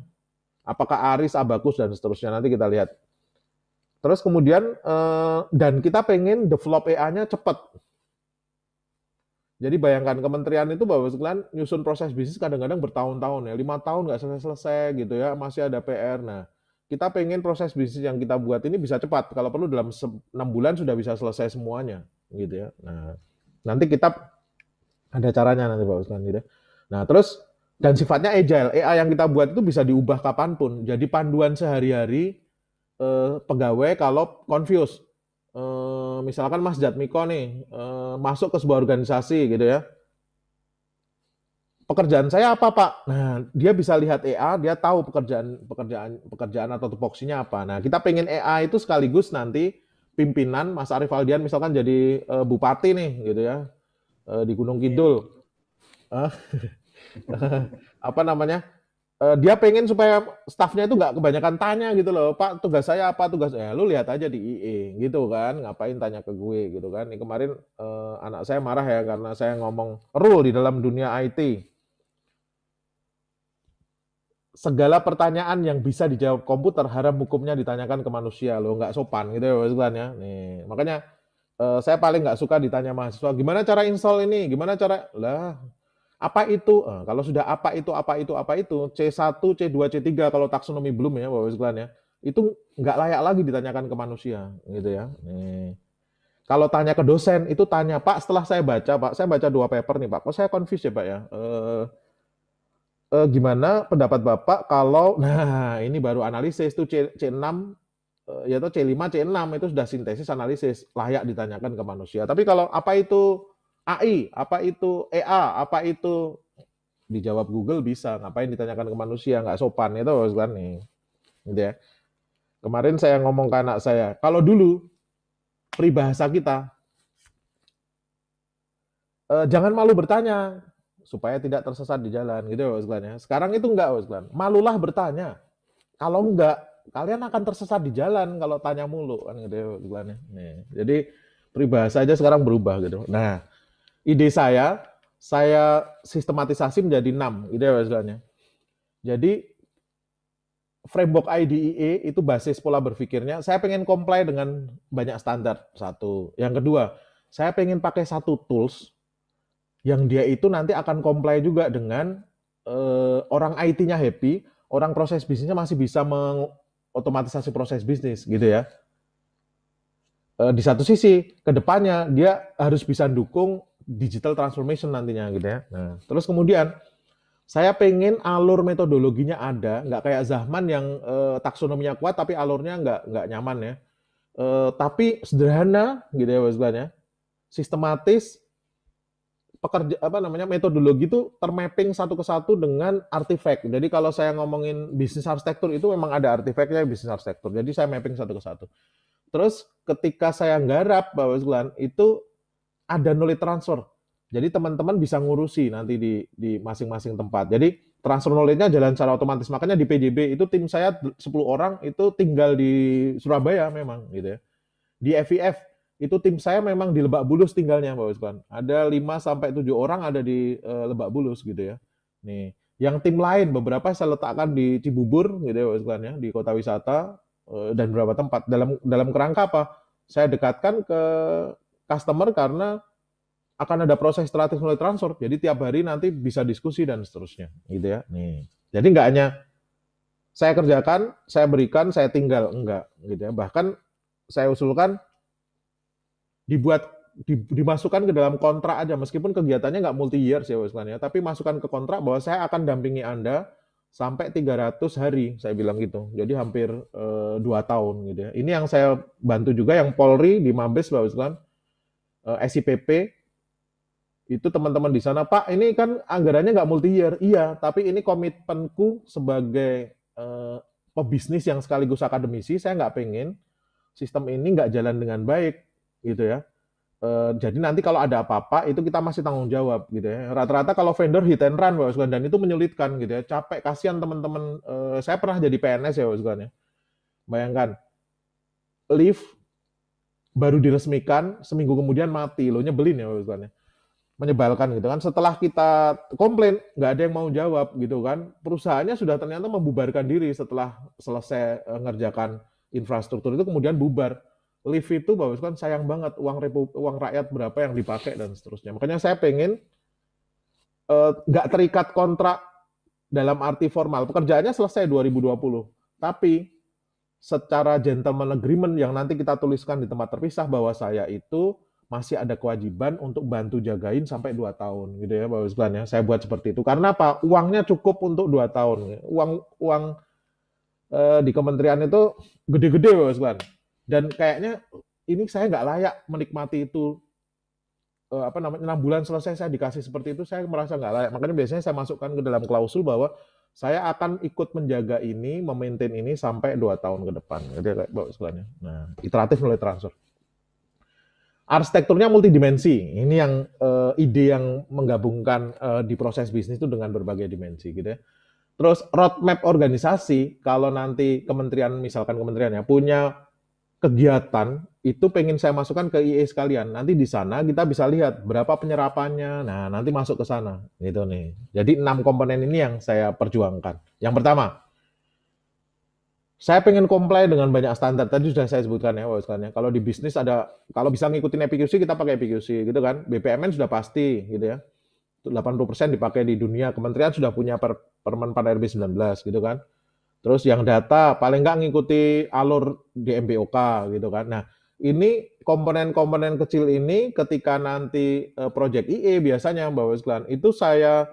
Speaker 1: Apakah Aris, Abacus dan seterusnya nanti kita lihat. Terus kemudian eh, dan kita pengen develop EA-nya cepat. Jadi bayangkan kementerian itu bahwa sekalian nyusun proses bisnis kadang-kadang bertahun-tahun ya, lima tahun nggak selesai-selesai gitu ya, masih ada PR. Nah, kita pengen proses bisnis yang kita buat ini bisa cepat. Kalau perlu dalam enam bulan sudah bisa selesai semuanya, gitu ya. Nah, nanti kita ada caranya nanti Pak Ustaz gitu. Nah, terus dan sifatnya agile. AI yang kita buat itu bisa diubah kapanpun. Jadi panduan sehari-hari eh, pegawai kalau confused. Eh, misalkan Mas Jatmiko nih eh, masuk ke sebuah organisasi gitu ya. Pekerjaan saya apa Pak? Nah dia bisa lihat AI, dia tahu pekerjaan pekerjaan pekerjaan atau tupoksinya apa. Nah kita pengen AI itu sekaligus nanti pimpinan Mas Arif Aldian misalkan jadi eh, bupati nih gitu ya uh, di Gunung Kidul. Uh, apa namanya? Uh, dia pengen supaya stafnya itu nggak kebanyakan tanya gitu loh, Pak tugas saya apa tugas saya? Lu lihat aja di IE gitu kan, ngapain tanya ke gue gitu kan? Ini kemarin uh, anak saya marah ya karena saya ngomong rule di dalam dunia IT. Segala pertanyaan yang bisa dijawab komputer haram hukumnya ditanyakan ke manusia loh, nggak sopan gitu ya maksudnya. Nih makanya uh, saya paling nggak suka ditanya mahasiswa, gimana cara install ini, gimana cara, lah, apa itu? Uh, kalau sudah apa itu, apa itu, apa itu, C1, C2, C3, kalau taksonomi belum ya, Bapak sekalian ya, itu nggak layak lagi ditanyakan ke manusia, gitu ya. Nih. Kalau tanya ke dosen, itu tanya, Pak, setelah saya baca, Pak, saya baca dua paper nih, Pak, kok saya confused ya, Pak ya? Uh, gimana pendapat Bapak kalau, nah, ini baru analisis, itu C, C6, Eh, ya itu C5, C6 itu sudah sintesis analisis layak ditanyakan ke manusia. Tapi kalau apa itu AI, apa itu EA, apa itu dijawab Google bisa. Ngapain ditanyakan ke manusia? Nggak sopan itu kan nih. Gitu ya. Kemarin saya ngomong ke anak saya, kalau dulu peribahasa kita eh, jangan malu bertanya supaya tidak tersesat di jalan gitu ya, ya. Sekarang itu enggak Sekarang malulah bertanya. Kalau enggak kalian akan tersesat di jalan kalau tanya mulu kan gitu ya, iklannya. Nih. Jadi peribahasa aja sekarang berubah gitu. Nah, ide saya saya sistematisasi menjadi enam ide gitu ya, istilahnya. Jadi framework IDEA itu basis pola berpikirnya. Saya pengen comply dengan banyak standar satu. Yang kedua, saya pengen pakai satu tools yang dia itu nanti akan comply juga dengan eh, orang IT-nya happy, orang proses bisnisnya masih bisa meng, otomatisasi proses bisnis gitu ya. Eh, di satu sisi kedepannya dia harus bisa dukung digital transformation nantinya gitu ya. Nah, terus kemudian saya pengen alur metodologinya ada, nggak kayak Zahman yang e, taksonominya kuat tapi alurnya nggak nggak nyaman ya. E, tapi sederhana gitu ya maksudnya, sistematis pekerja apa namanya metodologi itu termapping satu ke satu dengan artefak. Jadi kalau saya ngomongin bisnis arsitektur itu memang ada artefaknya bisnis arsitektur. Jadi saya mapping satu ke satu. Terus ketika saya garap Bapak sekalian itu ada knowledge transfer. Jadi teman-teman bisa ngurusi nanti di di masing-masing tempat. Jadi transfer knowledge-nya jalan secara otomatis. Makanya di PJB itu tim saya 10 orang itu tinggal di Surabaya memang gitu ya. Di FIF itu tim saya memang di Lebak Bulus tinggalnya, Pak Wisman. Ada 5 sampai 7 orang ada di uh, Lebak Bulus gitu ya. Nih, yang tim lain beberapa saya letakkan di Cibubur gitu ya, Pak Wisman ya, di kota wisata uh, dan beberapa tempat. Dalam dalam kerangka apa? Saya dekatkan ke customer karena akan ada proses strategis mulai transfer. Jadi tiap hari nanti bisa diskusi dan seterusnya, gitu ya. Nih. Jadi nggak hanya saya kerjakan, saya berikan, saya tinggal, enggak, gitu ya. Bahkan saya usulkan dibuat di, dimasukkan ke dalam kontrak aja meskipun kegiatannya nggak multi year sih, Wisman ya tapi masukkan ke kontrak bahwa saya akan dampingi anda sampai 300 hari saya bilang gitu jadi hampir eh, dua 2 tahun gitu ya ini yang saya bantu juga yang Polri di Mabes Pak Wisman e, eh, SIPP itu teman-teman di sana Pak ini kan anggarannya nggak multi year iya tapi ini komitmenku sebagai e, pebisnis yang sekaligus akademisi saya nggak pengen sistem ini nggak jalan dengan baik gitu ya. E, jadi nanti kalau ada apa-apa itu kita masih tanggung jawab gitu ya. Rata-rata kalau vendor hit and run Pak Usgan dan itu menyulitkan gitu ya. Capek kasihan teman-teman e, saya pernah jadi PNS ya Pak Usgan ya. Bayangkan lift baru diresmikan seminggu kemudian mati loh nyebelin ya Pak Usgan ya. Menyebalkan gitu kan. Setelah kita komplain nggak ada yang mau jawab gitu kan. Perusahaannya sudah ternyata membubarkan diri setelah selesai mengerjakan eh, ngerjakan infrastruktur itu kemudian bubar live itu bagus kan sayang banget uang repu, uang rakyat berapa yang dipakai dan seterusnya. Makanya saya pengen eh, nggak uh, terikat kontrak dalam arti formal. Pekerjaannya selesai 2020, tapi secara gentleman agreement yang nanti kita tuliskan di tempat terpisah bahwa saya itu masih ada kewajiban untuk bantu jagain sampai 2 tahun gitu ya Pak ya. Saya buat seperti itu. Karena apa? Uangnya cukup untuk 2 tahun. Uang uang uh, di kementerian itu gede-gede Pak dan kayaknya ini saya nggak layak menikmati itu eh, apa namanya enam bulan selesai saya dikasih seperti itu saya merasa nggak layak makanya biasanya saya masukkan ke dalam klausul bahwa saya akan ikut menjaga ini, memaintain ini sampai dua tahun ke depan. Jadi ya, kayak bawa istilahnya. Nah, iteratif mulai transfer. Arsitekturnya multidimensi. Ini yang uh, ide yang menggabungkan uh, di proses bisnis itu dengan berbagai dimensi gitu ya. Terus roadmap organisasi kalau nanti kementerian misalkan kementerian ya punya kegiatan itu pengen saya masukkan ke IE sekalian. Nanti di sana kita bisa lihat berapa penyerapannya. Nah, nanti masuk ke sana gitu nih. Jadi enam komponen ini yang saya perjuangkan. Yang pertama, saya pengen comply dengan banyak standar. Tadi sudah saya sebutkan ya, sekalian. Ya. Kalau di bisnis ada, kalau bisa ngikutin EPQC kita pakai EPQC gitu kan. BPMN sudah pasti gitu ya. 80% dipakai di dunia. Kementerian sudah punya per, Permen Pan RB 19 gitu kan Terus yang data paling nggak ngikuti alur di mbok gitu kan. Nah, ini komponen-komponen kecil ini ketika nanti e, project IE biasanya Mbak sekalian itu saya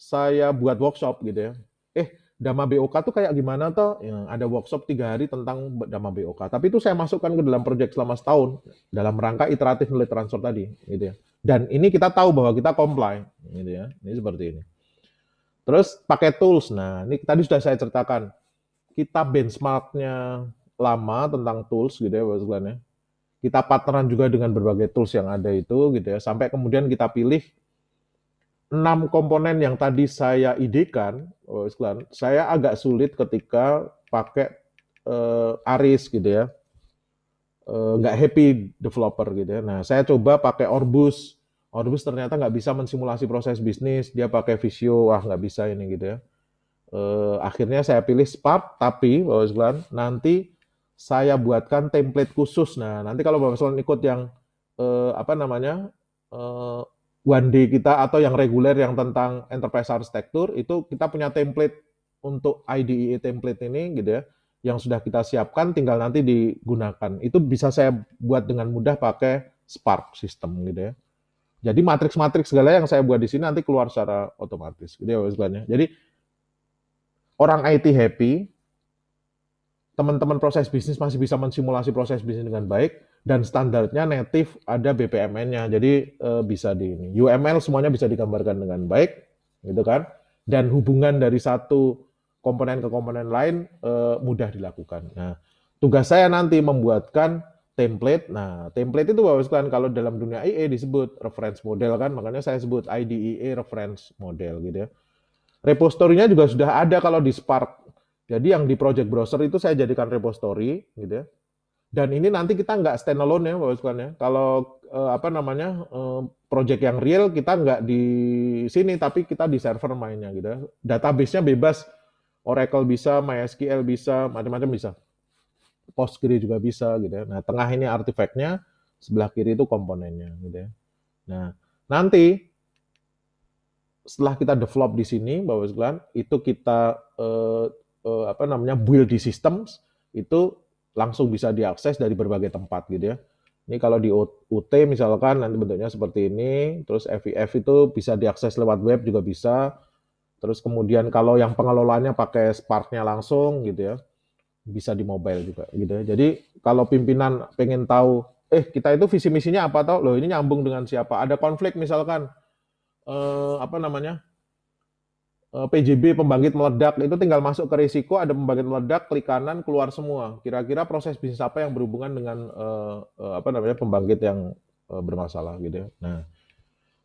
Speaker 1: saya buat workshop gitu ya. Eh, Dama BOK tuh kayak gimana toh? Ya, ada workshop tiga hari tentang Dama BOK. Tapi itu saya masukkan ke dalam proyek selama setahun dalam rangka iteratif nilai transfer tadi, gitu ya. Dan ini kita tahu bahwa kita comply, gitu ya. Ini seperti ini. Terus pakai tools. Nah, ini tadi sudah saya ceritakan kita benchmarknya lama tentang tools gitu ya Glenn ya. Kita partneran juga dengan berbagai tools yang ada itu gitu ya. Sampai kemudian kita pilih enam komponen yang tadi saya idekan, Glenn, saya agak sulit ketika pakai uh, eh, Aris gitu ya. Eh, nggak uh, happy developer gitu ya. Nah, saya coba pakai Orbus. Orbus ternyata nggak bisa mensimulasi proses bisnis. Dia pakai Visio, wah nggak bisa ini gitu ya eh, akhirnya saya pilih spark, tapi Bapak sekalian nanti saya buatkan template khusus. Nah, nanti kalau Bapak sekalian ikut yang eh, apa namanya eh, one day kita atau yang reguler yang tentang enterprise architecture itu kita punya template untuk IDE template ini gitu ya yang sudah kita siapkan tinggal nanti digunakan. Itu bisa saya buat dengan mudah pakai Spark system, gitu ya. Jadi matriks-matriks segala yang saya buat di sini nanti keluar secara otomatis gitu ya, ya. Jadi orang IT happy, teman-teman proses bisnis masih bisa mensimulasi proses bisnis dengan baik, dan standarnya native ada BPMN-nya. Jadi eh, bisa di ini. UML semuanya bisa digambarkan dengan baik, gitu kan? Dan hubungan dari satu komponen ke komponen lain eh, mudah dilakukan. Nah, tugas saya nanti membuatkan template. Nah, template itu Bapak sekalian kalau dalam dunia IE disebut reference model kan, makanya saya sebut IDEA reference model gitu ya repositorinya juga sudah ada kalau di Spark. Jadi yang di project browser itu saya jadikan repository gitu ya. Dan ini nanti kita nggak standalone ya, Bapak sekalian ya. Kalau eh, apa namanya eh, project yang real kita nggak di sini, tapi kita di server mainnya gitu. Ya. Database-nya bebas, Oracle bisa, MySQL bisa, macam-macam bisa. Postgre juga bisa gitu ya. Nah tengah ini artefaknya, sebelah kiri itu komponennya gitu ya. Nah nanti setelah kita develop di sini, Bapak sekalian, itu kita eh, uh, apa namanya build di systems itu langsung bisa diakses dari berbagai tempat gitu ya. Ini kalau di UT misalkan nanti bentuknya seperti ini, terus FIF itu bisa diakses lewat web juga bisa. Terus kemudian kalau yang pengelolaannya pakai spark langsung gitu ya, bisa di mobile juga gitu ya. Jadi kalau pimpinan pengen tahu, eh kita itu visi misinya apa tau, loh ini nyambung dengan siapa, ada konflik misalkan, eh, apa namanya eh, PJB pembangkit meledak itu tinggal masuk ke risiko ada pembangkit meledak klik kanan keluar semua. Kira-kira proses bisnis apa yang berhubungan dengan eh, eh, apa namanya pembangkit yang eh, bermasalah gitu ya. Nah,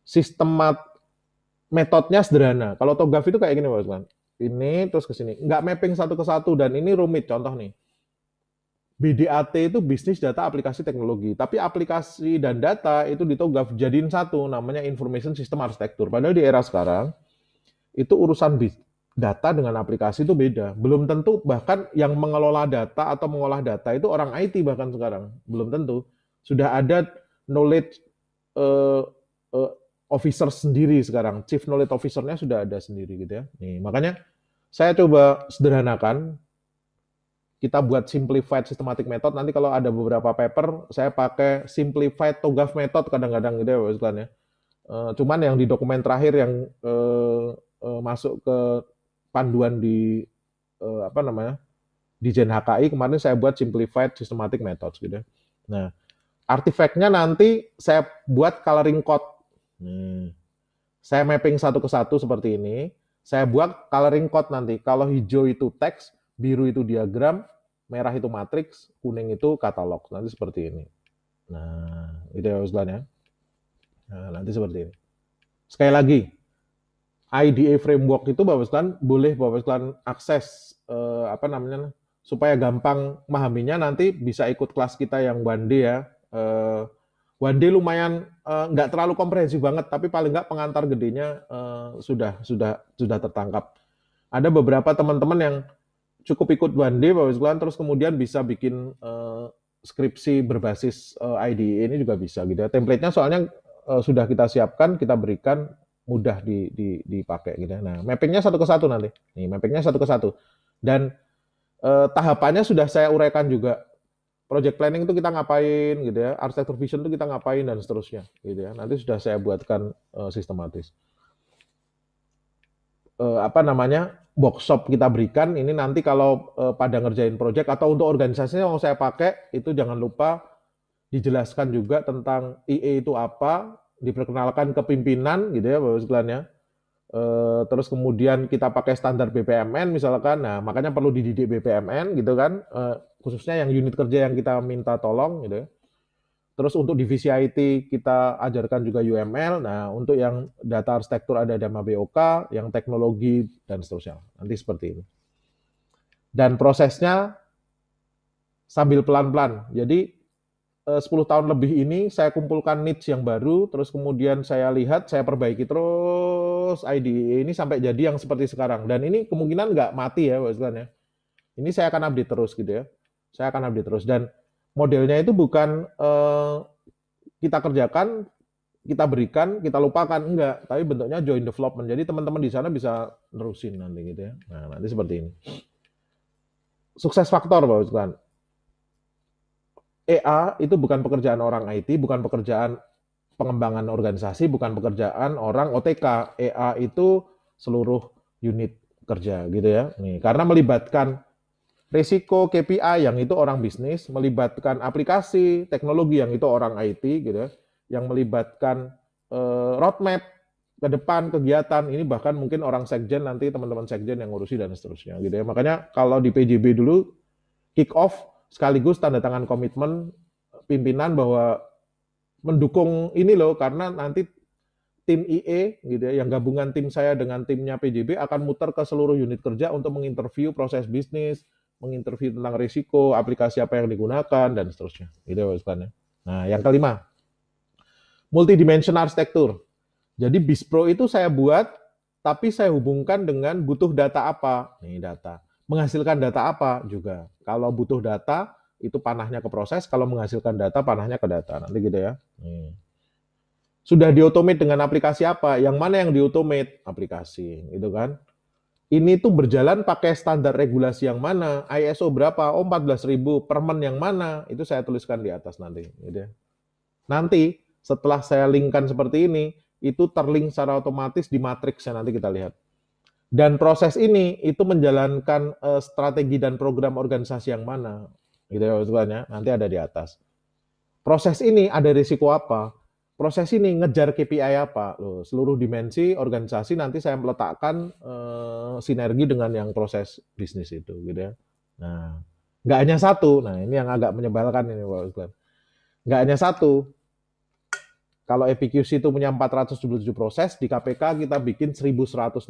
Speaker 1: sistemat metodenya sederhana. Kalau togaf itu kayak gini bosan Ini terus ke sini. Nggak mapping satu ke satu dan ini rumit contoh nih. BDAT itu bisnis data aplikasi teknologi, tapi aplikasi dan data itu di jadiin satu namanya information system arsitektur. Padahal di era sekarang itu urusan data dengan aplikasi itu beda. Belum tentu bahkan yang mengelola data atau mengolah data itu orang IT bahkan sekarang belum tentu sudah ada knowledge uh, uh, officer sendiri sekarang, chief knowledge officernya sudah ada sendiri gitu ya. Nih makanya saya coba sederhanakan kita buat simplified systematic method nanti kalau ada beberapa paper saya pakai simplified togaf method kadang-kadang gitu ya Pak ya. Eh, cuman yang di dokumen terakhir yang eh, eh, masuk ke panduan di apa namanya di Gen HKI kemarin saya buat simplified systematic methods gitu. Ya. Nah, artifactnya nanti saya buat coloring code. Hmm. Saya mapping satu ke satu seperti ini. Saya buat coloring code nanti. Kalau hijau itu teks, biru itu diagram, merah itu matriks, kuning itu katalog. Nanti seperti ini. Nah, itu ya usulannya. Nah, nanti seperti ini. Sekali lagi, IDA framework itu Bapak Sekalian boleh Bapak Sekalian akses eh, apa namanya supaya gampang memahaminya nanti bisa ikut kelas kita yang one day ya. Eh, one day lumayan eh, terlalu komprehensif banget tapi paling nggak pengantar gedenya eh, sudah sudah sudah tertangkap. Ada beberapa teman-teman yang cukup ikut 1D Bapak sekalian terus kemudian bisa bikin uh, skripsi berbasis uh, eh, IDE ini juga bisa gitu ya. Templatenya soalnya uh, sudah kita siapkan, kita berikan mudah di, di, dipakai gitu ya. Nah, mappingnya satu ke satu nanti. Nih, mappingnya satu ke satu. Dan uh, tahapannya sudah saya uraikan juga. Project planning itu kita ngapain gitu ya, Architecture vision itu kita ngapain dan seterusnya gitu ya. Nanti sudah saya buatkan uh, sistematis. Uh, apa namanya? box shop kita berikan ini nanti kalau eh, pada ngerjain project atau untuk organisasinya yang saya pakai itu jangan lupa dijelaskan juga tentang IE itu apa, diperkenalkan ke pimpinan gitu ya Bapak sekalian ya. E, terus kemudian kita pakai standar BPMN misalkan. Nah, makanya perlu dididik BPMN gitu kan. E, khususnya yang unit kerja yang kita minta tolong gitu ya. Terus untuk divisi IT kita ajarkan juga UML. Nah, untuk yang data arsitektur ada Dama BOK, yang teknologi dan seterusnya. Nanti seperti ini. Dan prosesnya sambil pelan-pelan. Jadi 10 eh, tahun lebih ini saya kumpulkan niche yang baru, terus kemudian saya lihat, saya perbaiki terus ID e ini sampai jadi yang seperti sekarang. Dan ini kemungkinan nggak mati ya, Pak ya. Ini saya akan update terus gitu ya. Saya akan update terus. Dan modelnya itu bukan eh, kita kerjakan, kita berikan, kita lupakan, enggak. Tapi bentuknya joint development. Jadi teman-teman di sana bisa nerusin nanti gitu ya. Nah, nanti seperti ini. Sukses faktor, Pak Ustaz. EA itu bukan pekerjaan orang IT, bukan pekerjaan pengembangan organisasi, bukan pekerjaan orang OTK. EA itu seluruh unit kerja gitu ya. Nih, karena melibatkan risiko KPI yang itu orang bisnis, melibatkan aplikasi, teknologi yang itu orang IT gitu ya, yang melibatkan eh, roadmap ke depan kegiatan ini bahkan mungkin orang sekjen nanti teman-teman sekjen yang ngurusi dan seterusnya gitu ya. Makanya kalau di PJB dulu kick off sekaligus tanda tangan komitmen pimpinan bahwa mendukung ini loh karena nanti tim IE gitu ya, yang gabungan tim saya dengan timnya PJB akan muter ke seluruh unit kerja untuk menginterview proses bisnis, menginterview tentang risiko, aplikasi apa yang digunakan, dan seterusnya. Itu ya. Nah, yang kelima, multidimensional arsitektur. Jadi Bispro itu saya buat, tapi saya hubungkan dengan butuh data apa. Nih data. Menghasilkan data apa juga. Kalau butuh data, itu panahnya ke proses. Kalau menghasilkan data, panahnya ke data. Nanti gitu ya. Hmm. Sudah diotomate dengan aplikasi apa? Yang mana yang diotomate? Aplikasi, gitu kan? ini tuh berjalan pakai standar regulasi yang mana, ISO berapa, oh 14.000, permen yang mana, itu saya tuliskan di atas nanti. Gitu ya. Nanti setelah saya linkkan seperti ini, itu terlink secara otomatis di matriks matriksnya nanti kita lihat. Dan proses ini itu menjalankan eh, strategi dan program organisasi yang mana, gitu ya nanti ada di atas. Proses ini ada risiko apa? proses ini ngejar KPI apa loh seluruh dimensi organisasi nanti saya meletakkan uh, sinergi dengan yang proses bisnis itu gitu ya nah nggak hanya satu nah ini yang agak menyebalkan ini Pak Islam nggak hanya satu kalau EPQC itu punya 477 proses di KPK kita bikin 1168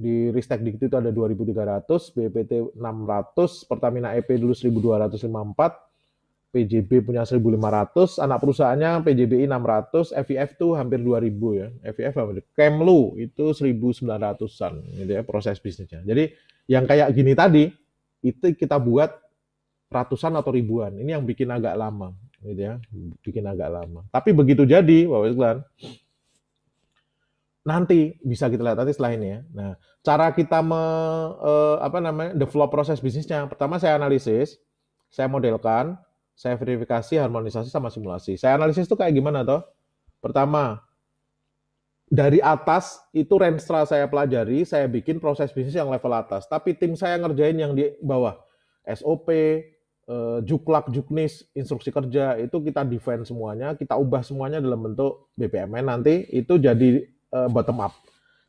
Speaker 1: di Ristek Dikti itu ada 2300 BPT 600 Pertamina EP dulu 1254 PJB punya 1.500, anak perusahaannya PJBI 600, FIF tuh hampir 2.000 ya. FIF hampir Kemlu itu 1.900-an gitu ya proses bisnisnya. Jadi yang kayak gini tadi itu kita buat ratusan atau ribuan. Ini yang bikin agak lama gitu ya, bikin agak lama. Tapi begitu jadi, Bapak sekalian, nanti bisa kita lihat nanti setelah ini ya. Nah, cara kita me, eh, apa namanya develop proses bisnisnya, pertama saya analisis, saya modelkan, saya verifikasi, harmonisasi, sama simulasi. Saya analisis itu kayak gimana toh? Pertama, dari atas itu renstra saya pelajari, saya bikin proses bisnis yang level atas. Tapi tim saya ngerjain yang di bawah. SOP, eh, juklak, juknis, instruksi kerja, itu kita define semuanya, kita ubah semuanya dalam bentuk BPMN nanti, itu jadi eh, bottom up.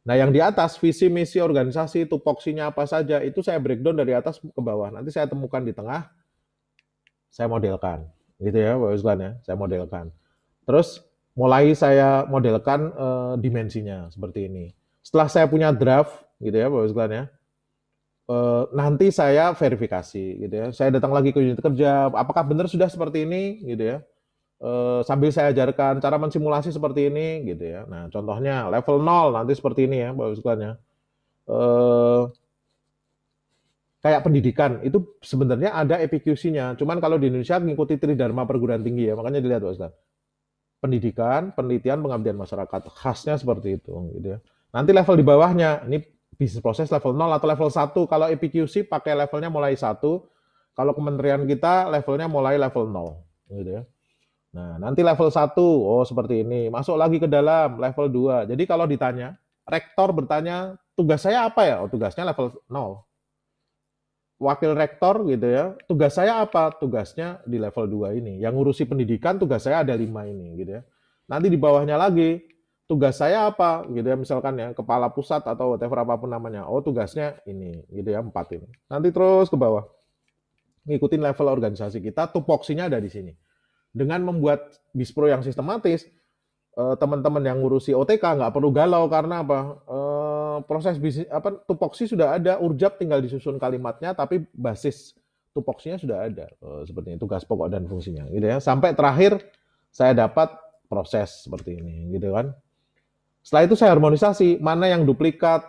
Speaker 1: Nah, yang di atas visi misi organisasi tupoksinya apa saja itu saya breakdown dari atas ke bawah. Nanti saya temukan di tengah saya modelkan gitu ya Pak Uslan ya saya modelkan terus mulai saya modelkan uh, dimensinya seperti ini setelah saya punya draft gitu ya Pak Uslan ya eh, nanti saya verifikasi gitu ya saya datang lagi ke unit kerja apakah benar sudah seperti ini gitu ya eh, sambil saya ajarkan cara mensimulasi seperti ini gitu ya nah contohnya level 0 nanti seperti ini ya ibu Uslan ya kayak pendidikan itu sebenarnya ada EPQC-nya. Cuman kalau di Indonesia mengikuti Dharma perguruan tinggi ya, makanya dilihat Pak Ustaz. Pendidikan, penelitian, pengabdian masyarakat. Khasnya seperti itu gitu ya. Nanti level di bawahnya, ini bisnis proses level 0 atau level 1. Kalau EPQC pakai levelnya mulai 1, kalau kementerian kita levelnya mulai level 0 gitu ya. Nah, nanti level 1, oh seperti ini. Masuk lagi ke dalam level 2. Jadi kalau ditanya, rektor bertanya, tugas saya apa ya? Oh, tugasnya level 0 wakil rektor gitu ya. Tugas saya apa? Tugasnya di level 2 ini. Yang ngurusi pendidikan tugas saya ada lima ini gitu ya. Nanti di bawahnya lagi tugas saya apa gitu ya misalkan ya kepala pusat atau whatever apapun namanya. Oh tugasnya ini gitu ya empat ini. Nanti terus ke bawah. Ngikutin level organisasi kita tupoksinya ada di sini. Dengan membuat bispro yang sistematis eh, teman-teman yang ngurusi OTK nggak perlu galau karena apa? Eh, proses bisnis apa tupoksi sudah ada, urjap tinggal disusun kalimatnya tapi basis tupoksinya sudah ada. Uh, seperti itu tugas pokok dan fungsinya gitu ya. Sampai terakhir saya dapat proses seperti ini gitu kan. Setelah itu saya harmonisasi mana yang duplikat,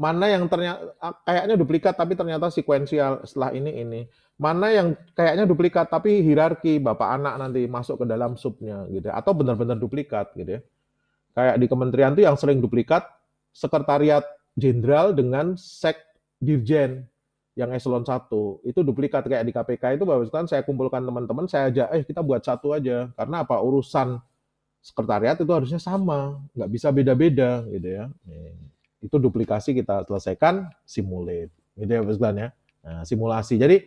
Speaker 1: mana yang ternyata kayaknya duplikat tapi ternyata sekuensial setelah ini ini. Mana yang kayaknya duplikat tapi hierarki bapak anak nanti masuk ke dalam subnya gitu ya. atau benar-benar duplikat gitu ya. Kayak di kementerian tuh yang sering duplikat sekretariat jenderal dengan sek dirjen yang eselon 1 itu duplikat kayak di KPK itu kan saya kumpulkan teman-teman saya ajak eh kita buat satu aja karena apa urusan sekretariat itu harusnya sama nggak bisa beda-beda gitu ya itu duplikasi kita selesaikan simulate gitu ya Pak ya nah, simulasi jadi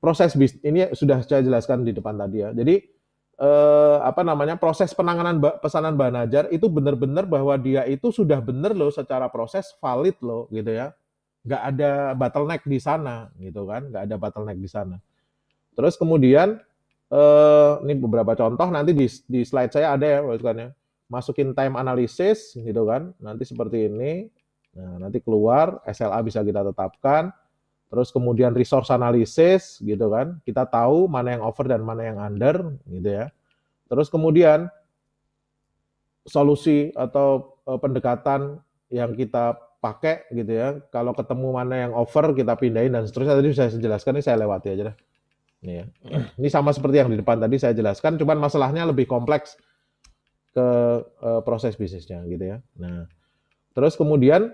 Speaker 1: proses bisnis ini sudah saya jelaskan di depan tadi ya jadi eh, apa namanya proses penanganan pesanan bahan ajar itu benar-benar bahwa dia itu sudah benar loh secara proses valid loh gitu ya nggak ada bottleneck di sana gitu kan nggak ada bottleneck di sana terus kemudian eh, ini beberapa contoh nanti di, di slide saya ada ya maksudnya masukin time analysis gitu kan nanti seperti ini nah nanti keluar SLA bisa kita tetapkan terus kemudian resource analysis gitu kan. Kita tahu mana yang over dan mana yang under gitu ya. Terus kemudian solusi atau eh, pendekatan yang kita pakai gitu ya. Kalau ketemu mana yang over kita pindahin dan seterusnya tadi saya jelaskan ini saya lewati aja deh. Ini, ya. ini sama seperti yang di depan tadi saya jelaskan, cuman masalahnya lebih kompleks ke eh, proses bisnisnya gitu ya. Nah, terus kemudian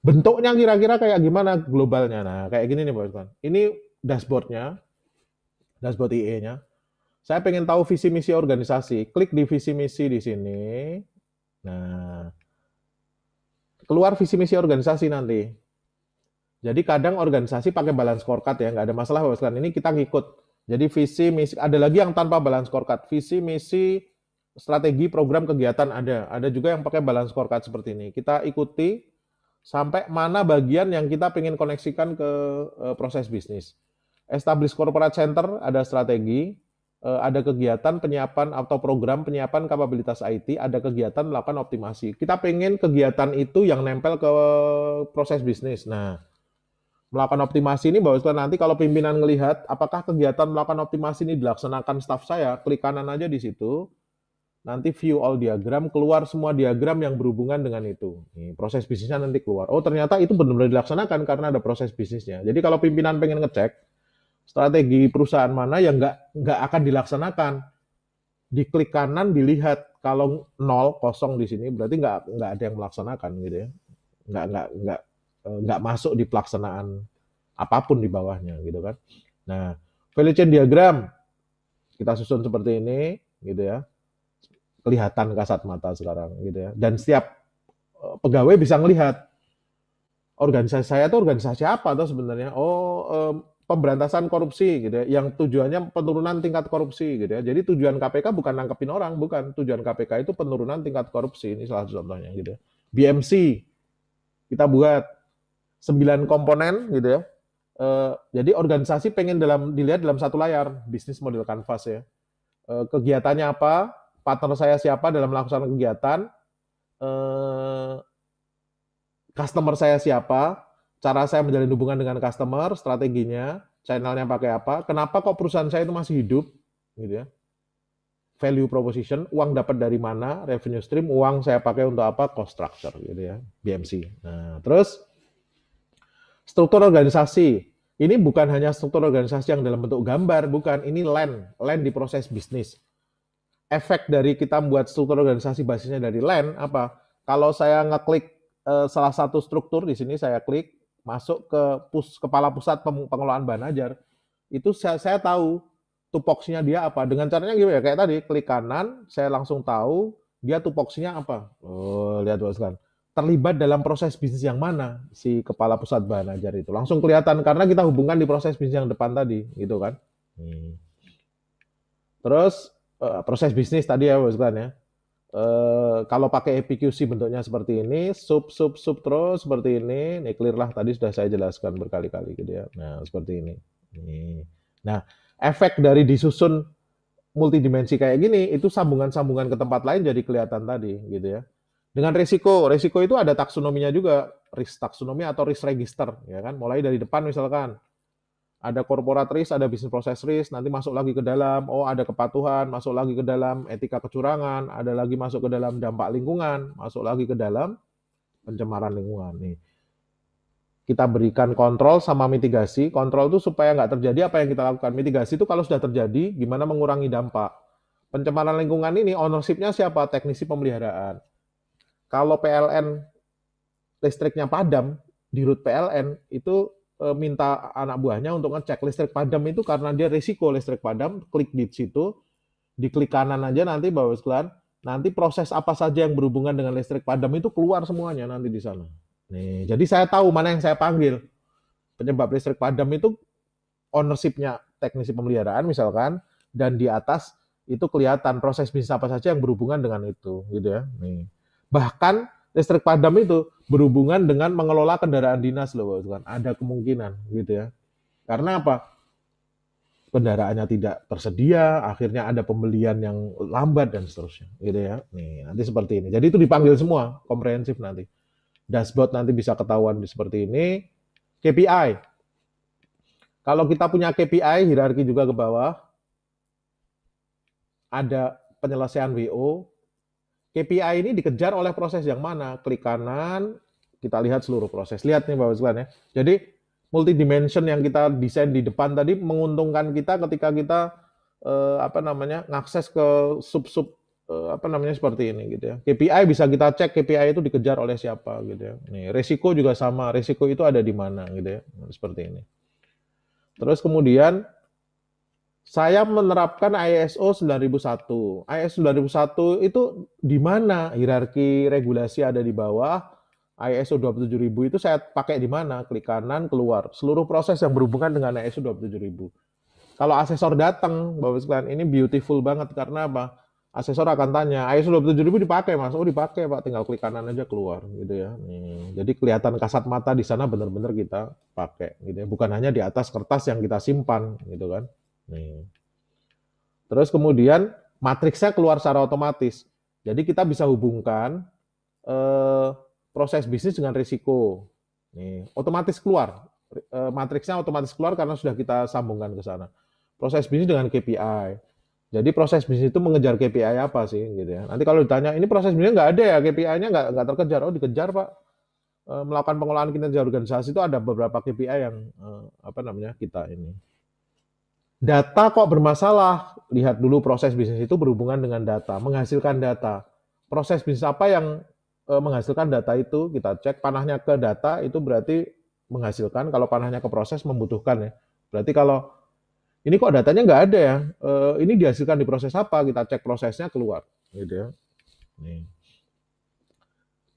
Speaker 1: bentuknya kira-kira kayak gimana globalnya. Nah, kayak gini nih bosku Ini dashboardnya, dashboard IE-nya. Saya pengen tahu visi misi organisasi. Klik di visi misi di sini. Nah, keluar visi misi organisasi nanti. Jadi kadang organisasi pakai balance scorecard ya, nggak ada masalah bosku Ini kita ngikut. Jadi visi misi ada lagi yang tanpa balance scorecard. Visi misi strategi program kegiatan ada. Ada juga yang pakai balance scorecard seperti ini. Kita ikuti sampai mana bagian yang kita ingin koneksikan ke eh, proses bisnis. Establish corporate center ada strategi, eh, ada kegiatan penyiapan atau program penyiapan kapabilitas IT, ada kegiatan melakukan optimasi. Kita pengen kegiatan itu yang nempel ke proses bisnis. Nah, melakukan optimasi ini bahwa setelah nanti kalau pimpinan melihat apakah kegiatan melakukan optimasi ini dilaksanakan staff saya, klik kanan aja di situ nanti view all diagram keluar semua diagram yang berhubungan dengan itu. Nih, proses bisnisnya nanti keluar. Oh, ternyata itu benar-benar dilaksanakan karena ada proses bisnisnya. Jadi kalau pimpinan pengen ngecek strategi perusahaan mana yang nggak nggak akan dilaksanakan, di klik kanan dilihat kalau nol kosong di sini berarti nggak nggak ada yang melaksanakan gitu ya. Nggak nggak nggak eh, nggak masuk di pelaksanaan apapun di bawahnya gitu kan. Nah, value chain diagram kita susun seperti ini gitu ya kelihatan kasat mata sekarang gitu ya. Dan setiap eh, pegawai bisa melihat organisasi saya itu organisasi apa tuh sebenarnya? Oh, um, pemberantasan korupsi gitu ya, yang tujuannya penurunan tingkat korupsi gitu ya. Jadi tujuan KPK bukan nangkepin orang, bukan. Tujuan KPK itu penurunan tingkat korupsi, ini salah satu contohnya gitu ya. BMC, kita buat sembilan komponen gitu ya. E, jadi organisasi pengen dalam dilihat dalam satu layar, bisnis model kanvas ya. E, kegiatannya apa, partner saya siapa dalam melakukan kegiatan, eh, customer saya siapa, cara saya menjalin hubungan dengan customer, strateginya, channelnya pakai apa, kenapa kok perusahaan saya itu masih hidup, gitu ya. Value proposition, uang dapat dari mana, revenue stream, uang saya pakai untuk apa, cost structure, gitu ya, BMC. Nah, terus struktur organisasi, ini bukan hanya struktur organisasi yang dalam bentuk gambar, bukan. Ini land, land di proses bisnis efek dari kita membuat struktur organisasi basisnya dari LAN apa? Kalau saya ngeklik eh, salah satu struktur di sini saya klik masuk ke pus, kepala pusat pengelolaan bahan ajar itu saya, saya tahu tupoksinya dia apa. Dengan caranya gimana ya? Kayak tadi klik kanan, saya langsung tahu dia tupoksinya apa. Oh, lihat kan Terlibat dalam proses bisnis yang mana si kepala pusat bahan ajar itu. Langsung kelihatan karena kita hubungkan di proses bisnis yang depan tadi, gitu kan. Hmm. Terus uh, proses bisnis tadi ya bos Glenn ya. Uh, kalau pakai EPQC bentuknya seperti ini, sub sub sub terus seperti ini, ini clear lah tadi sudah saya jelaskan berkali-kali gitu ya. Nah, seperti ini. ini Nah, efek dari disusun multidimensi kayak gini itu sambungan-sambungan ke tempat lain jadi kelihatan tadi gitu ya. Dengan risiko, risiko itu ada taksonominya juga, risk taksonomi atau risk register ya kan. Mulai dari depan misalkan ada corporate risk, ada business process risk, nanti masuk lagi ke dalam, oh ada kepatuhan, masuk lagi ke dalam etika kecurangan, ada lagi masuk ke dalam dampak lingkungan, masuk lagi ke dalam pencemaran lingkungan nih. Kita berikan kontrol sama mitigasi. Kontrol itu supaya nggak terjadi apa yang kita lakukan. Mitigasi itu kalau sudah terjadi, gimana mengurangi dampak. Pencemaran lingkungan ini ownership-nya siapa? Teknisi pemeliharaan. Kalau PLN listriknya padam di rute PLN itu Eh, minta anak buahnya untuk ngecek listrik padam itu karena dia risiko listrik padam, klik di situ, di klik kanan aja nanti Bapak sekalian, nanti proses apa saja yang berhubungan dengan listrik padam itu keluar semuanya nanti di sana. Nih, jadi saya tahu mana yang saya panggil. Penyebab listrik padam itu ownershipnya teknisi pemeliharaan misalkan dan di atas itu kelihatan proses bisnis apa saja yang berhubungan dengan itu gitu ya. Nih. Bahkan listrik padam itu berhubungan dengan mengelola kendaraan dinas loh Pak Ada kemungkinan gitu ya. Karena apa? Kendaraannya tidak tersedia, akhirnya ada pembelian yang lambat dan seterusnya gitu ya. Nih, nanti seperti ini. Jadi itu dipanggil semua, komprehensif nanti. Dashboard nanti bisa ketahuan seperti ini. KPI. Kalau kita punya KPI, hierarki juga ke bawah. Ada penyelesaian WO, KPI ini dikejar oleh proses yang mana? Klik kanan, kita lihat seluruh proses. Lihat nih Bapak sekalian ya. Jadi multidimension yang kita desain di depan tadi menguntungkan kita ketika kita eh, apa namanya ngakses ke sub-sub eh, apa namanya seperti ini gitu ya. KPI bisa kita cek KPI itu dikejar oleh siapa gitu ya. Nih, resiko juga sama. Resiko itu ada di mana gitu ya. Seperti ini. Terus kemudian saya menerapkan ISO 9001. ISO 9001 itu di mana hierarki regulasi ada di bawah, ISO 27000 itu saya pakai di mana? Klik kanan, keluar. Seluruh proses yang berhubungan dengan ISO 27000. Kalau asesor datang, Bapak sekalian, ini beautiful banget karena apa? Asesor akan tanya, ISO 27000 dipakai Mas? Oh dipakai Pak, tinggal klik kanan aja keluar gitu ya. Nih, hmm. jadi kelihatan kasat mata di sana benar-benar kita pakai gitu ya. Bukan hanya di atas kertas yang kita simpan gitu kan. Terus kemudian matriksnya keluar secara otomatis. Jadi kita bisa hubungkan eh, proses bisnis dengan risiko. Nih, otomatis keluar. Eh, matriksnya otomatis keluar karena sudah kita sambungkan ke sana. Proses bisnis dengan KPI. Jadi proses bisnis itu mengejar KPI apa sih gitu ya. Nanti kalau ditanya ini proses bisnis nggak ada ya KPI-nya nggak nggak terkejar. Oh dikejar pak. Eh, melakukan pengolahan kinerja organisasi itu ada beberapa KPI yang apa namanya kita ini data kok bermasalah. Lihat dulu proses bisnis itu berhubungan dengan data, menghasilkan data. Proses bisnis apa yang e, menghasilkan data itu kita cek panahnya ke data itu berarti menghasilkan kalau panahnya ke proses membutuhkan ya berarti kalau ini kok datanya nggak ada ya e, ini dihasilkan di proses apa kita cek prosesnya keluar gitu ya nih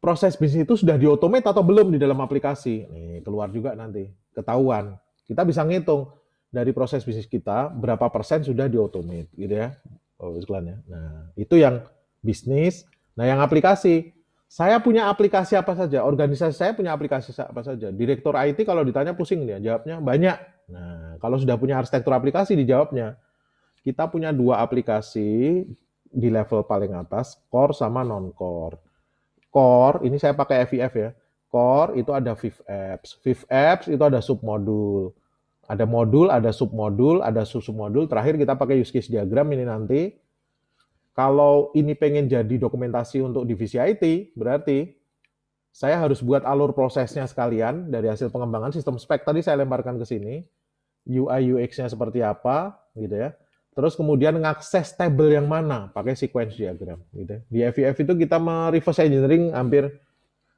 Speaker 1: proses bisnis itu sudah diotomate atau belum di dalam aplikasi nih keluar juga nanti ketahuan kita bisa ngitung dari proses bisnis kita berapa persen sudah diautomate gitu ya oh, iklan ya nah itu yang bisnis nah yang aplikasi saya punya aplikasi apa saja organisasi saya punya aplikasi apa saja direktur IT kalau ditanya pusing dia jawabnya banyak nah kalau sudah punya arsitektur aplikasi dijawabnya kita punya dua aplikasi di level paling atas core sama non core core ini saya pakai FIF ya core itu ada Viv apps Viv apps itu ada submodul ada modul, ada submodul, ada sub-submodul. Terakhir kita pakai use case diagram ini nanti. Kalau ini pengen jadi dokumentasi untuk divisi IT, berarti saya harus buat alur prosesnya sekalian dari hasil pengembangan sistem spek tadi saya lemparkan ke sini. UI UX-nya seperti apa gitu ya. Terus kemudian ngakses table yang mana pakai sequence diagram gitu. Ya. Di FIF itu kita reverse engineering hampir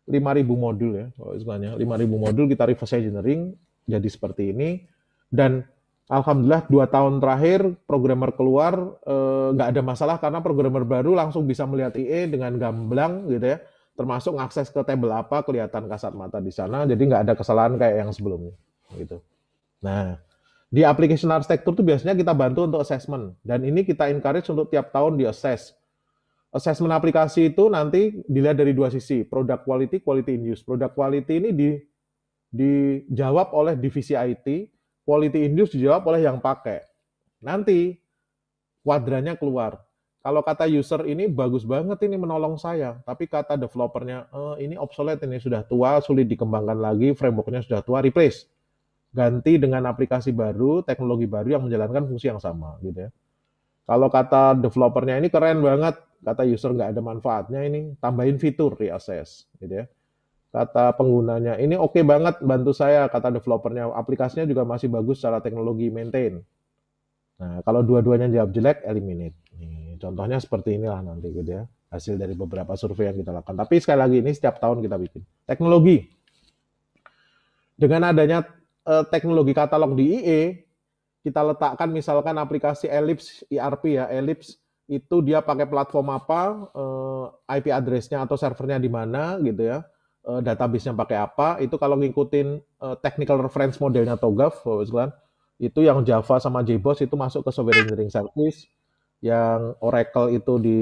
Speaker 1: 5000 modul ya, istilahnya. 5000 modul kita reverse engineering jadi seperti ini. Dan alhamdulillah dua tahun terakhir programmer keluar eh, nggak eh, ada masalah karena programmer baru langsung bisa melihat IE dengan gamblang gitu ya termasuk akses ke table apa kelihatan kasat mata di sana jadi nggak ada kesalahan kayak yang sebelumnya gitu nah di application architecture itu biasanya kita bantu untuk assessment dan ini kita encourage untuk tiap tahun di assess assessment aplikasi itu nanti dilihat dari dua sisi product quality quality in use product quality ini di dijawab oleh divisi IT quality induce dijawab oleh yang pakai. Nanti kuadrannya keluar. Kalau kata user ini bagus banget ini menolong saya, tapi kata developernya e, ini obsolete ini sudah tua, sulit dikembangkan lagi, frameworknya sudah tua, replace. Ganti dengan aplikasi baru, teknologi baru yang menjalankan fungsi yang sama gitu ya. Kalau kata developernya ini keren banget, kata user nggak ada manfaatnya ini, tambahin fitur reassess gitu ya kata penggunanya ini oke okay banget bantu saya kata developernya aplikasinya juga masih bagus secara teknologi maintain nah kalau dua-duanya jawab jelek eliminate Nih, contohnya seperti inilah nanti gitu ya hasil dari beberapa survei yang kita lakukan tapi sekali lagi ini setiap tahun kita bikin teknologi dengan adanya uh, teknologi katalog di IE kita letakkan misalkan aplikasi Ellipse ERP ya Ellipse itu dia pakai platform apa uh, eh, IP addressnya atau servernya di mana gitu ya uh, database-nya pakai apa, itu kalau ngikutin uh, technical reference modelnya TOGAF, Bapak itu yang Java sama JBoss itu masuk ke software engineering service, yang Oracle itu di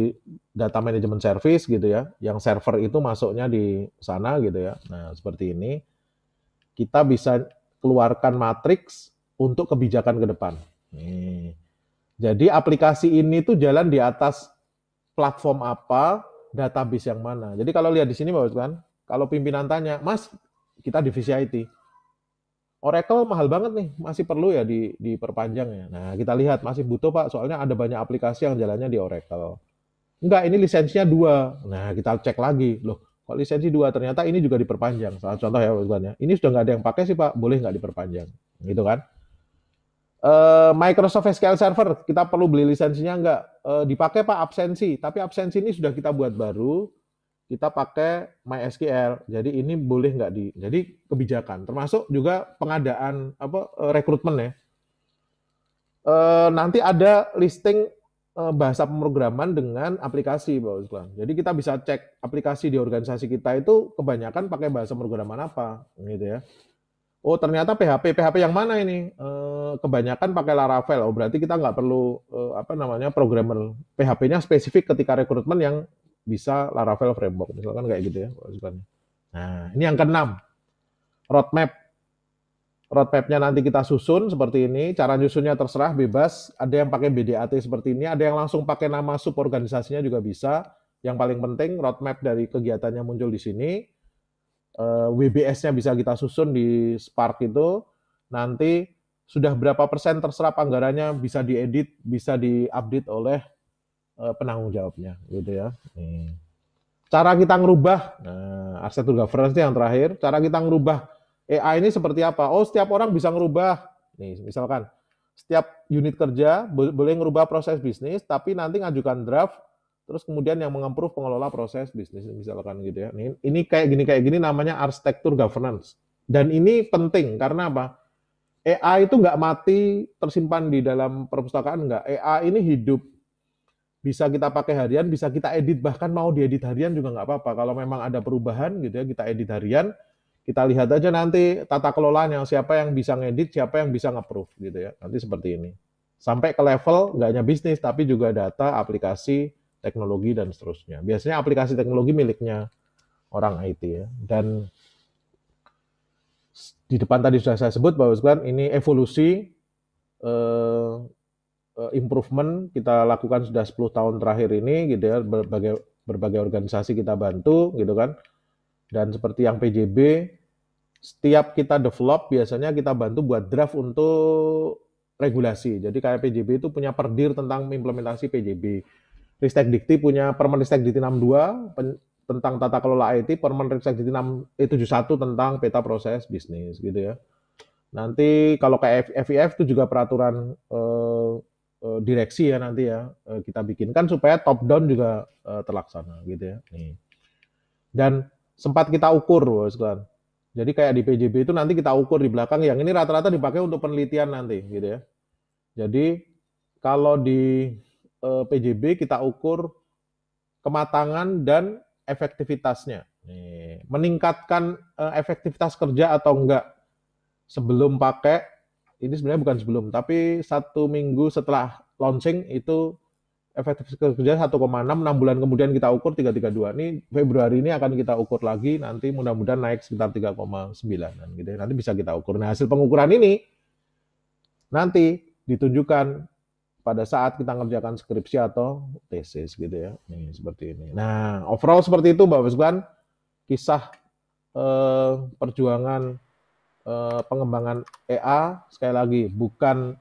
Speaker 1: data management service gitu ya, yang server itu masuknya di sana gitu ya. Nah, seperti ini kita bisa keluarkan matriks untuk kebijakan ke depan. Nih. Jadi aplikasi ini tuh jalan di atas platform apa, database yang mana. Jadi kalau lihat di sini Bapak kan kalau pimpinan tanya, Mas, kita divisi IT. Oracle mahal banget nih, masih perlu ya di diperpanjang ya. Nah, kita lihat masih butuh Pak, soalnya ada banyak aplikasi yang jalannya di Oracle. Enggak, ini lisensinya dua. Nah, kita cek lagi. Loh, kok lisensi dua? Ternyata ini juga diperpanjang. Salah contoh ya, ya. Ini sudah nggak ada yang pakai sih Pak, boleh nggak diperpanjang? Gitu kan. Eh, Microsoft SQL Server, kita perlu beli lisensinya nggak? Eh, dipakai Pak absensi, tapi absensi ini sudah kita buat baru kita pakai MySQL. Jadi ini boleh nggak di jadi kebijakan termasuk juga pengadaan apa eh, rekrutmen ya. E, nanti ada listing e, bahasa pemrograman dengan aplikasi Pak Uslan. Jadi kita bisa cek aplikasi di organisasi kita itu kebanyakan pakai bahasa pemrograman apa gitu ya. Oh ternyata PHP PHP yang mana ini? E, kebanyakan pakai Laravel. Oh berarti kita nggak perlu e, apa namanya programmer PHP-nya spesifik ketika rekrutmen yang bisa Laravel framework misalkan kayak gitu ya masukannya. Nah, ini yang keenam. Roadmap. Roadmapnya nanti kita susun seperti ini. Cara nyusunnya terserah, bebas. Ada yang pakai BDAT seperti ini, ada yang langsung pakai nama sub organisasinya juga bisa. Yang paling penting roadmap dari kegiatannya muncul di sini. Eh, WBS-nya bisa kita susun di Spark itu. Nanti sudah berapa persen terserap anggarannya bisa diedit, bisa diupdate oleh Eh, penanggung jawabnya gitu ya. Cara kita ngerubah, nah, aset governance yang terakhir, cara kita ngerubah AI ini seperti apa? Oh, setiap orang bisa ngerubah. Nih, misalkan setiap unit kerja boleh ngerubah proses bisnis, tapi nanti ngajukan draft, terus kemudian yang mengemprove pengelola proses bisnis misalkan gitu ya. Ini, ini kayak gini kayak gini namanya arsitektur governance. Dan ini penting karena apa? AI itu nggak mati tersimpan di dalam perpustakaan nggak. AI ini hidup bisa kita pakai harian, bisa kita edit bahkan mau diedit harian juga nggak apa-apa. Kalau memang ada perubahan gitu ya kita edit harian, kita lihat aja nanti tata kelolanya siapa yang bisa ngedit, siapa yang bisa nge approve gitu ya. Nanti seperti ini. Sampai ke level nggak hanya bisnis tapi juga data, aplikasi, teknologi dan seterusnya. Biasanya aplikasi teknologi miliknya orang IT ya. Dan di depan tadi sudah saya sebut bahwa sekalian ini evolusi
Speaker 2: eh,
Speaker 1: Eh, improvement kita lakukan sudah 10 tahun terakhir ini gitu ya berbagai berbagai organisasi kita bantu gitu kan dan seperti yang PJB setiap kita develop biasanya kita bantu buat draft untuk regulasi jadi kayak PJB itu punya perdir tentang implementasi PJB Ristek Dikti punya Permen Ristek Dikti 62 pen, tentang tata kelola IT Permen Ristek Dikti 6, eh, 71 tentang peta proses bisnis gitu ya nanti kalau kayak FIF itu juga peraturan eh, Eh, direksi ya nanti ya eh, kita bikinkan supaya top down juga eh, terlaksana gitu ya. Dan sempat kita ukur, bos kan. Jadi kayak di PJB itu nanti kita ukur di belakang yang ini rata-rata dipakai untuk penelitian nanti gitu ya. Jadi kalau di PJB kita ukur kematangan dan efektivitasnya. meningkatkan efektivitas kerja atau enggak sebelum pakai ini sebenarnya bukan sebelum, tapi satu minggu setelah launching itu efektif kerja 1,6, 6 bulan kemudian kita ukur 332. Ini Februari ini akan kita ukur lagi, nanti mudah-mudahan naik sekitar 3,9. Gitu. Ya. Nanti bisa kita ukur. Nah hasil pengukuran ini nanti ditunjukkan pada saat kita ngerjakan skripsi atau tesis gitu ya. Nih, seperti ini. Nah overall seperti itu Bapak Basban, kisah eh, perjuangan eh, pengembangan EA sekali lagi bukan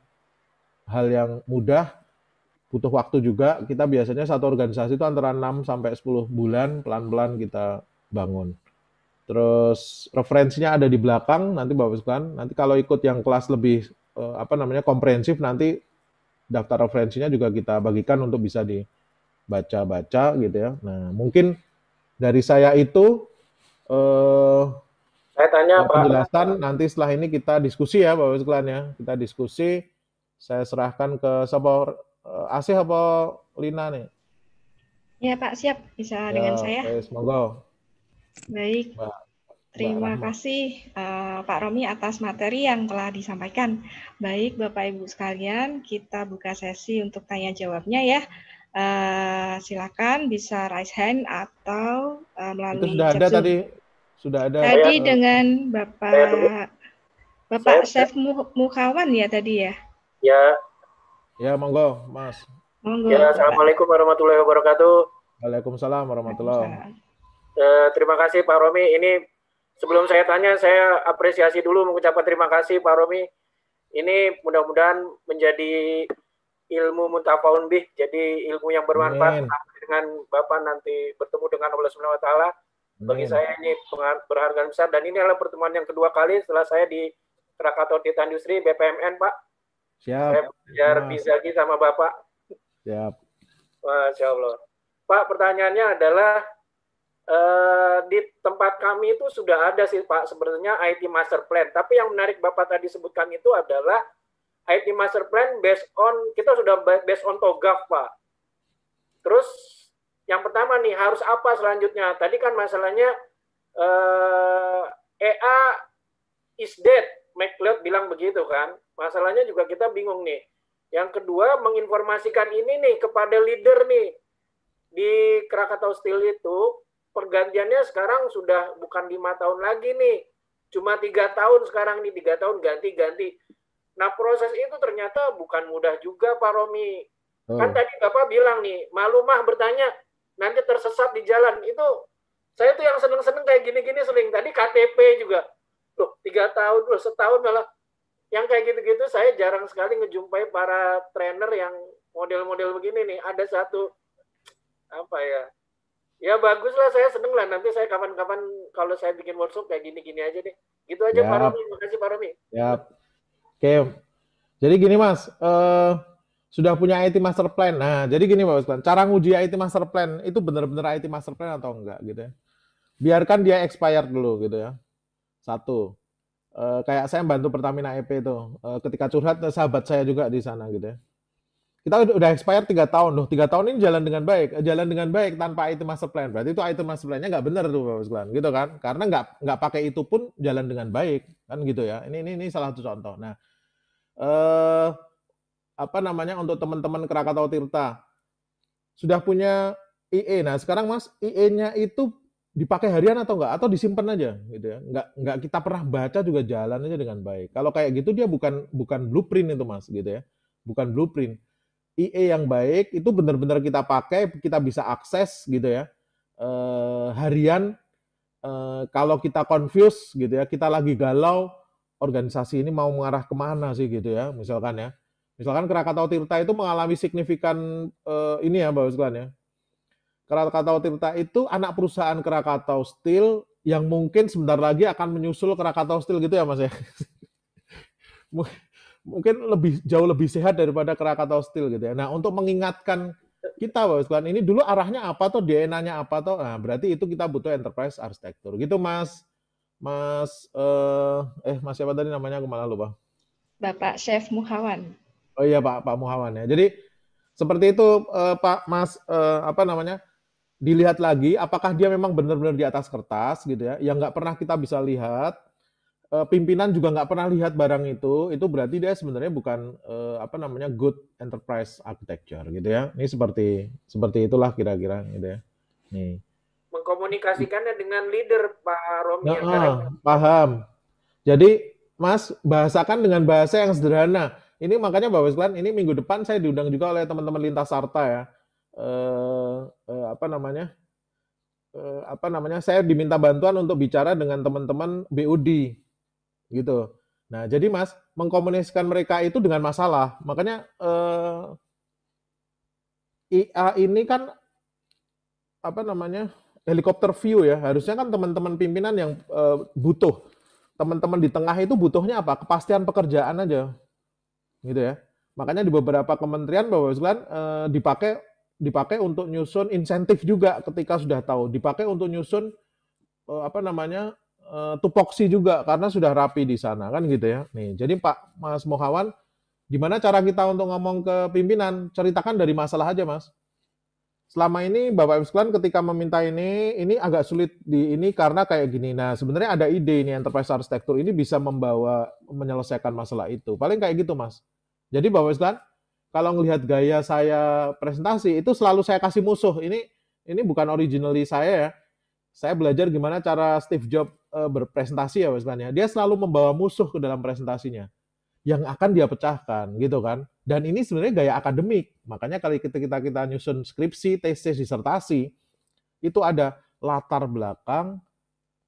Speaker 1: hal yang mudah, butuh waktu juga. Kita biasanya satu organisasi itu antara 6 sampai 10 bulan pelan-pelan kita bangun. Terus referensinya ada di belakang nanti Bapak sekalian. Nanti kalau ikut yang kelas lebih eh, apa namanya komprehensif nanti daftar referensinya juga kita bagikan untuk bisa dibaca-baca gitu ya. Nah, mungkin dari saya itu eh saya tanya Pak. Penjelasan nanti setelah ini kita diskusi ya Bapak sekalian ya. Kita diskusi. Saya serahkan ke siapa eh, Asih apa Lina nih?
Speaker 3: Ya Pak siap bisa ya, dengan saya.
Speaker 1: semoga. Baik. Mbak.
Speaker 3: Terima kasih uh, Pak Romi atas materi yang telah disampaikan. Baik Bapak Ibu sekalian, kita buka sesi untuk tanya jawabnya ya. Uh, silakan bisa raise hand atau uh, melalui. Itu sudah ada tadi
Speaker 1: sudah ada. Tadi
Speaker 3: dengan Bapak saya, Bapak saya, Chef Mukawan ya tadi ya?
Speaker 2: Ya.
Speaker 1: Ya, monggo, Mas. Monggo. Ya, Assalamualaikum
Speaker 2: warahmatullahi wabarakatuh.
Speaker 1: Waalaikumsalam warahmatullahi wabarakatuh.
Speaker 2: Eh, terima kasih Pak Romi. Ini sebelum saya tanya, saya apresiasi dulu mengucapkan terima kasih Pak Romi. Ini mudah-mudahan menjadi ilmu mutafaun bih, jadi ilmu yang bermanfaat Amin. dengan Bapak nanti bertemu dengan Allah Subhanahu bagi saya ini berharga besar dan ini adalah pertemuan yang kedua kali setelah saya di Krakatau Titan Industri BPMN, Pak. Siap. Saya belajar bisagi sama Bapak. Siap. Masya Allah. Pak, pertanyaannya adalah eh, di tempat kami itu sudah ada sih Pak sebenarnya IT Master Plan. Tapi yang menarik Bapak tadi sebutkan itu adalah IT Master Plan based on kita sudah based on TOGAF Pak. Terus yang pertama nih harus apa selanjutnya? Tadi kan masalahnya eh, EA is dead, McLeod bilang begitu kan. Masalahnya juga kita bingung nih. Yang kedua menginformasikan ini nih kepada leader nih di Krakatau Steel itu pergantiannya sekarang sudah bukan lima tahun lagi nih, cuma tiga tahun sekarang nih tiga tahun ganti-ganti. Nah proses itu ternyata bukan mudah juga Pak Romi. Kan oh. tadi Bapak bilang nih, malu mah bertanya, nanti tersesat di jalan itu saya tuh yang seneng-seneng kayak gini-gini sering tadi KTP juga loh tiga tahun loh setahun malah yang kayak gitu-gitu saya jarang sekali ngejumpai para trainer yang model-model begini nih ada satu apa ya ya bagus lah saya seneng lah nanti saya kapan-kapan kalau saya bikin workshop kayak gini-gini aja deh gitu aja yep. Pak Romi makasih Pak Romi
Speaker 1: oke okay. jadi gini Mas uh, sudah punya IT master plan. Nah, jadi gini Pak Ustaz, cara nguji IT master plan itu benar-benar IT master plan atau enggak gitu ya. Biarkan dia expired dulu gitu ya. Satu. E, kayak saya bantu Pertamina EP itu, e, ketika curhat eh, sahabat saya juga di sana gitu ya. Kita udah expired tiga tahun loh, tiga tahun ini jalan dengan baik, jalan dengan baik tanpa IT master plan. Berarti itu IT master plan-nya enggak benar tuh Pak Ustaz. gitu kan? Karena enggak enggak pakai itu pun jalan dengan baik kan gitu ya. Ini ini ini salah satu contoh. Nah, eh apa namanya untuk teman-teman Krakatau Tirta. Sudah punya IE. Nah, sekarang Mas, IE-nya itu dipakai harian atau enggak atau disimpan aja gitu ya. Enggak enggak kita pernah baca juga jalan aja dengan baik. Kalau kayak gitu dia bukan bukan blueprint itu Mas gitu ya. Bukan blueprint. IE yang baik itu benar-benar kita pakai, kita bisa akses gitu ya. Eh, harian eh, kalau kita confuse gitu ya, kita lagi galau organisasi ini mau mengarah kemana sih gitu ya, misalkan ya Misalkan Krakatau Tirta itu mengalami signifikan eh, ini ya Mbak sekalian ya. Krakatau Tirta itu anak perusahaan Krakatau Steel yang mungkin sebentar lagi akan menyusul Krakatau Steel gitu ya Mas ya. mungkin lebih jauh lebih sehat daripada Krakatau Steel gitu ya. Nah, untuk mengingatkan kita Mbak sekalian ini dulu arahnya apa atau DNA-nya apa atau, Nah, berarti itu kita butuh enterprise arsitektur gitu Mas. Mas eh, eh Mas siapa tadi namanya aku malah lupa.
Speaker 3: Bapak Chef Muhawan.
Speaker 1: Oh iya Pak Pak Muhammad ya. Jadi seperti itu eh, Pak Mas eh, apa namanya? dilihat lagi apakah dia memang benar-benar di atas kertas gitu ya yang nggak pernah kita bisa lihat eh, pimpinan juga nggak pernah lihat barang itu itu berarti dia sebenarnya bukan eh, apa namanya good enterprise architecture gitu ya ini seperti seperti itulah kira-kira gitu ya nih
Speaker 2: mengkomunikasikannya dengan leader Pak Romi nah, ah,
Speaker 1: paham jadi Mas bahasakan dengan bahasa yang sederhana ini makanya Bapak sekalian, ini minggu depan saya diundang juga oleh teman-teman lintas sarta ya. Eh, eh, apa namanya? Eh, apa namanya? Saya diminta bantuan untuk bicara dengan teman-teman BUD gitu. Nah, jadi Mas, mengkomunikasikan mereka itu dengan masalah. Makanya eh, IA ini kan apa namanya? helikopter view ya. Harusnya kan teman-teman pimpinan yang eh, butuh teman-teman di tengah itu butuhnya apa? Kepastian pekerjaan aja gitu ya. Makanya di beberapa kementerian Bapak sekalian eh, dipakai dipakai untuk nyusun insentif juga ketika sudah tahu, dipakai untuk nyusun eh, apa namanya eh, tupoksi juga karena sudah rapi di sana kan gitu ya. Nih, jadi Pak Mas Mohawan gimana cara kita untuk ngomong ke pimpinan? Ceritakan dari masalah aja, Mas. Selama ini Bapak Ibu sekalian ketika meminta ini, ini agak sulit di ini karena kayak gini. Nah, sebenarnya ada ide ini enterprise arsitektur ini bisa membawa menyelesaikan masalah itu. Paling kayak gitu, Mas. Jadi Bapak Ustaz, kalau ngelihat gaya saya presentasi itu selalu saya kasih musuh. Ini ini bukan originally saya ya. Saya belajar gimana cara Steve Jobs uh, berpresentasi ya Bapak Ustaz ya. Dia selalu membawa musuh ke dalam presentasinya yang akan dia pecahkan gitu kan. Dan ini sebenarnya gaya akademik. Makanya kali kita kita kita nyusun skripsi, tesis, disertasi itu ada latar belakang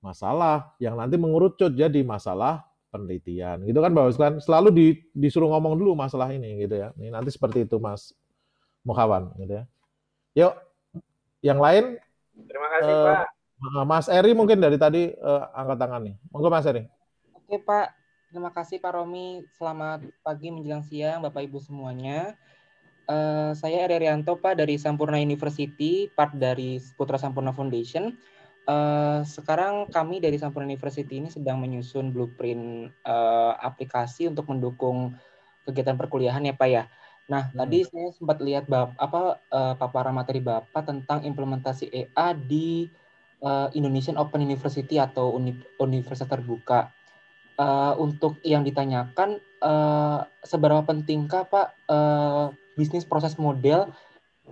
Speaker 1: masalah yang nanti mengerucut jadi masalah penelitian gitu kan Bawas kan selalu di, disuruh ngomong dulu masalah ini gitu ya ini nanti seperti itu Mas Mukawan gitu ya yuk yang lain
Speaker 4: terima kasih uh, Pak
Speaker 1: Mas Eri mungkin dari tadi uh, angkat tangan nih monggo Mas Eri
Speaker 4: oke Pak terima kasih Pak Romi selamat pagi menjelang siang Bapak Ibu semuanya uh, saya Eri Rianto Pak dari Sampurna University part dari Putra Sampurna Foundation Eh, sekarang kami dari Sampur University ini sedang menyusun blueprint uh, aplikasi untuk mendukung kegiatan perkuliahan ya Pak ya. Nah hmm. tadi saya sempat lihat bap, apa uh, paparan materi Bapak tentang implementasi EA di uh, Indonesian Open University atau uni, universitas terbuka. Uh, untuk yang ditanyakan, uh, seberapa pentingkah Pak uh, bisnis proses model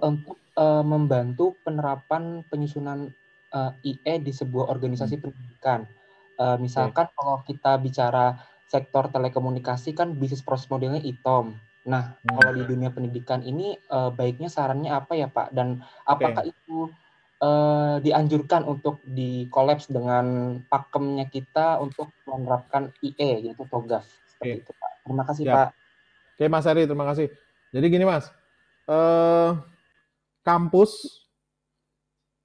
Speaker 4: untuk membantu penerapan penyusunan uh, eh, IE di sebuah organisasi hmm. pendidikan. Uh, eh, misalkan okay. kalau kita bicara sektor telekomunikasi kan bisnis proses modelnya ITOM. Nah, hmm. kalau di dunia pendidikan ini uh, baiknya sarannya apa ya Pak? Dan apakah itu uh, dianjurkan untuk di kolaps dengan pakemnya kita untuk menerapkan IE yaitu TOGAF seperti okay. itu Pak. Terima kasih ya. Pak. Oke Mas Ari, terima kasih.
Speaker 1: Jadi gini Mas, uh, kampus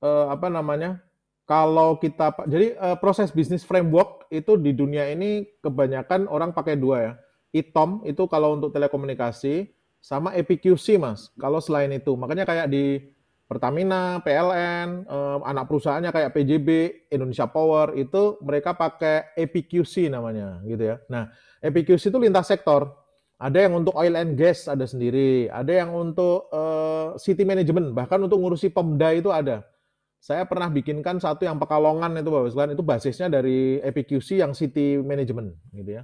Speaker 1: eh, apa namanya kalau kita jadi uh, proses bisnis framework itu di dunia ini kebanyakan orang pakai dua ya. ITOM itu kalau untuk telekomunikasi sama EPQC Mas. Kalau selain itu, makanya kayak di Pertamina, PLN, eh, anak perusahaannya kayak PJB, Indonesia Power itu mereka pakai EPQC namanya gitu ya. Nah, EPQC itu lintas sektor. Ada yang untuk oil and gas ada sendiri, ada yang untuk eh, city management, bahkan untuk ngurusi Pemda itu ada. Saya pernah bikinkan satu yang Pekalongan itu Bapak sekalian, itu basisnya dari EPQC yang City Management gitu ya.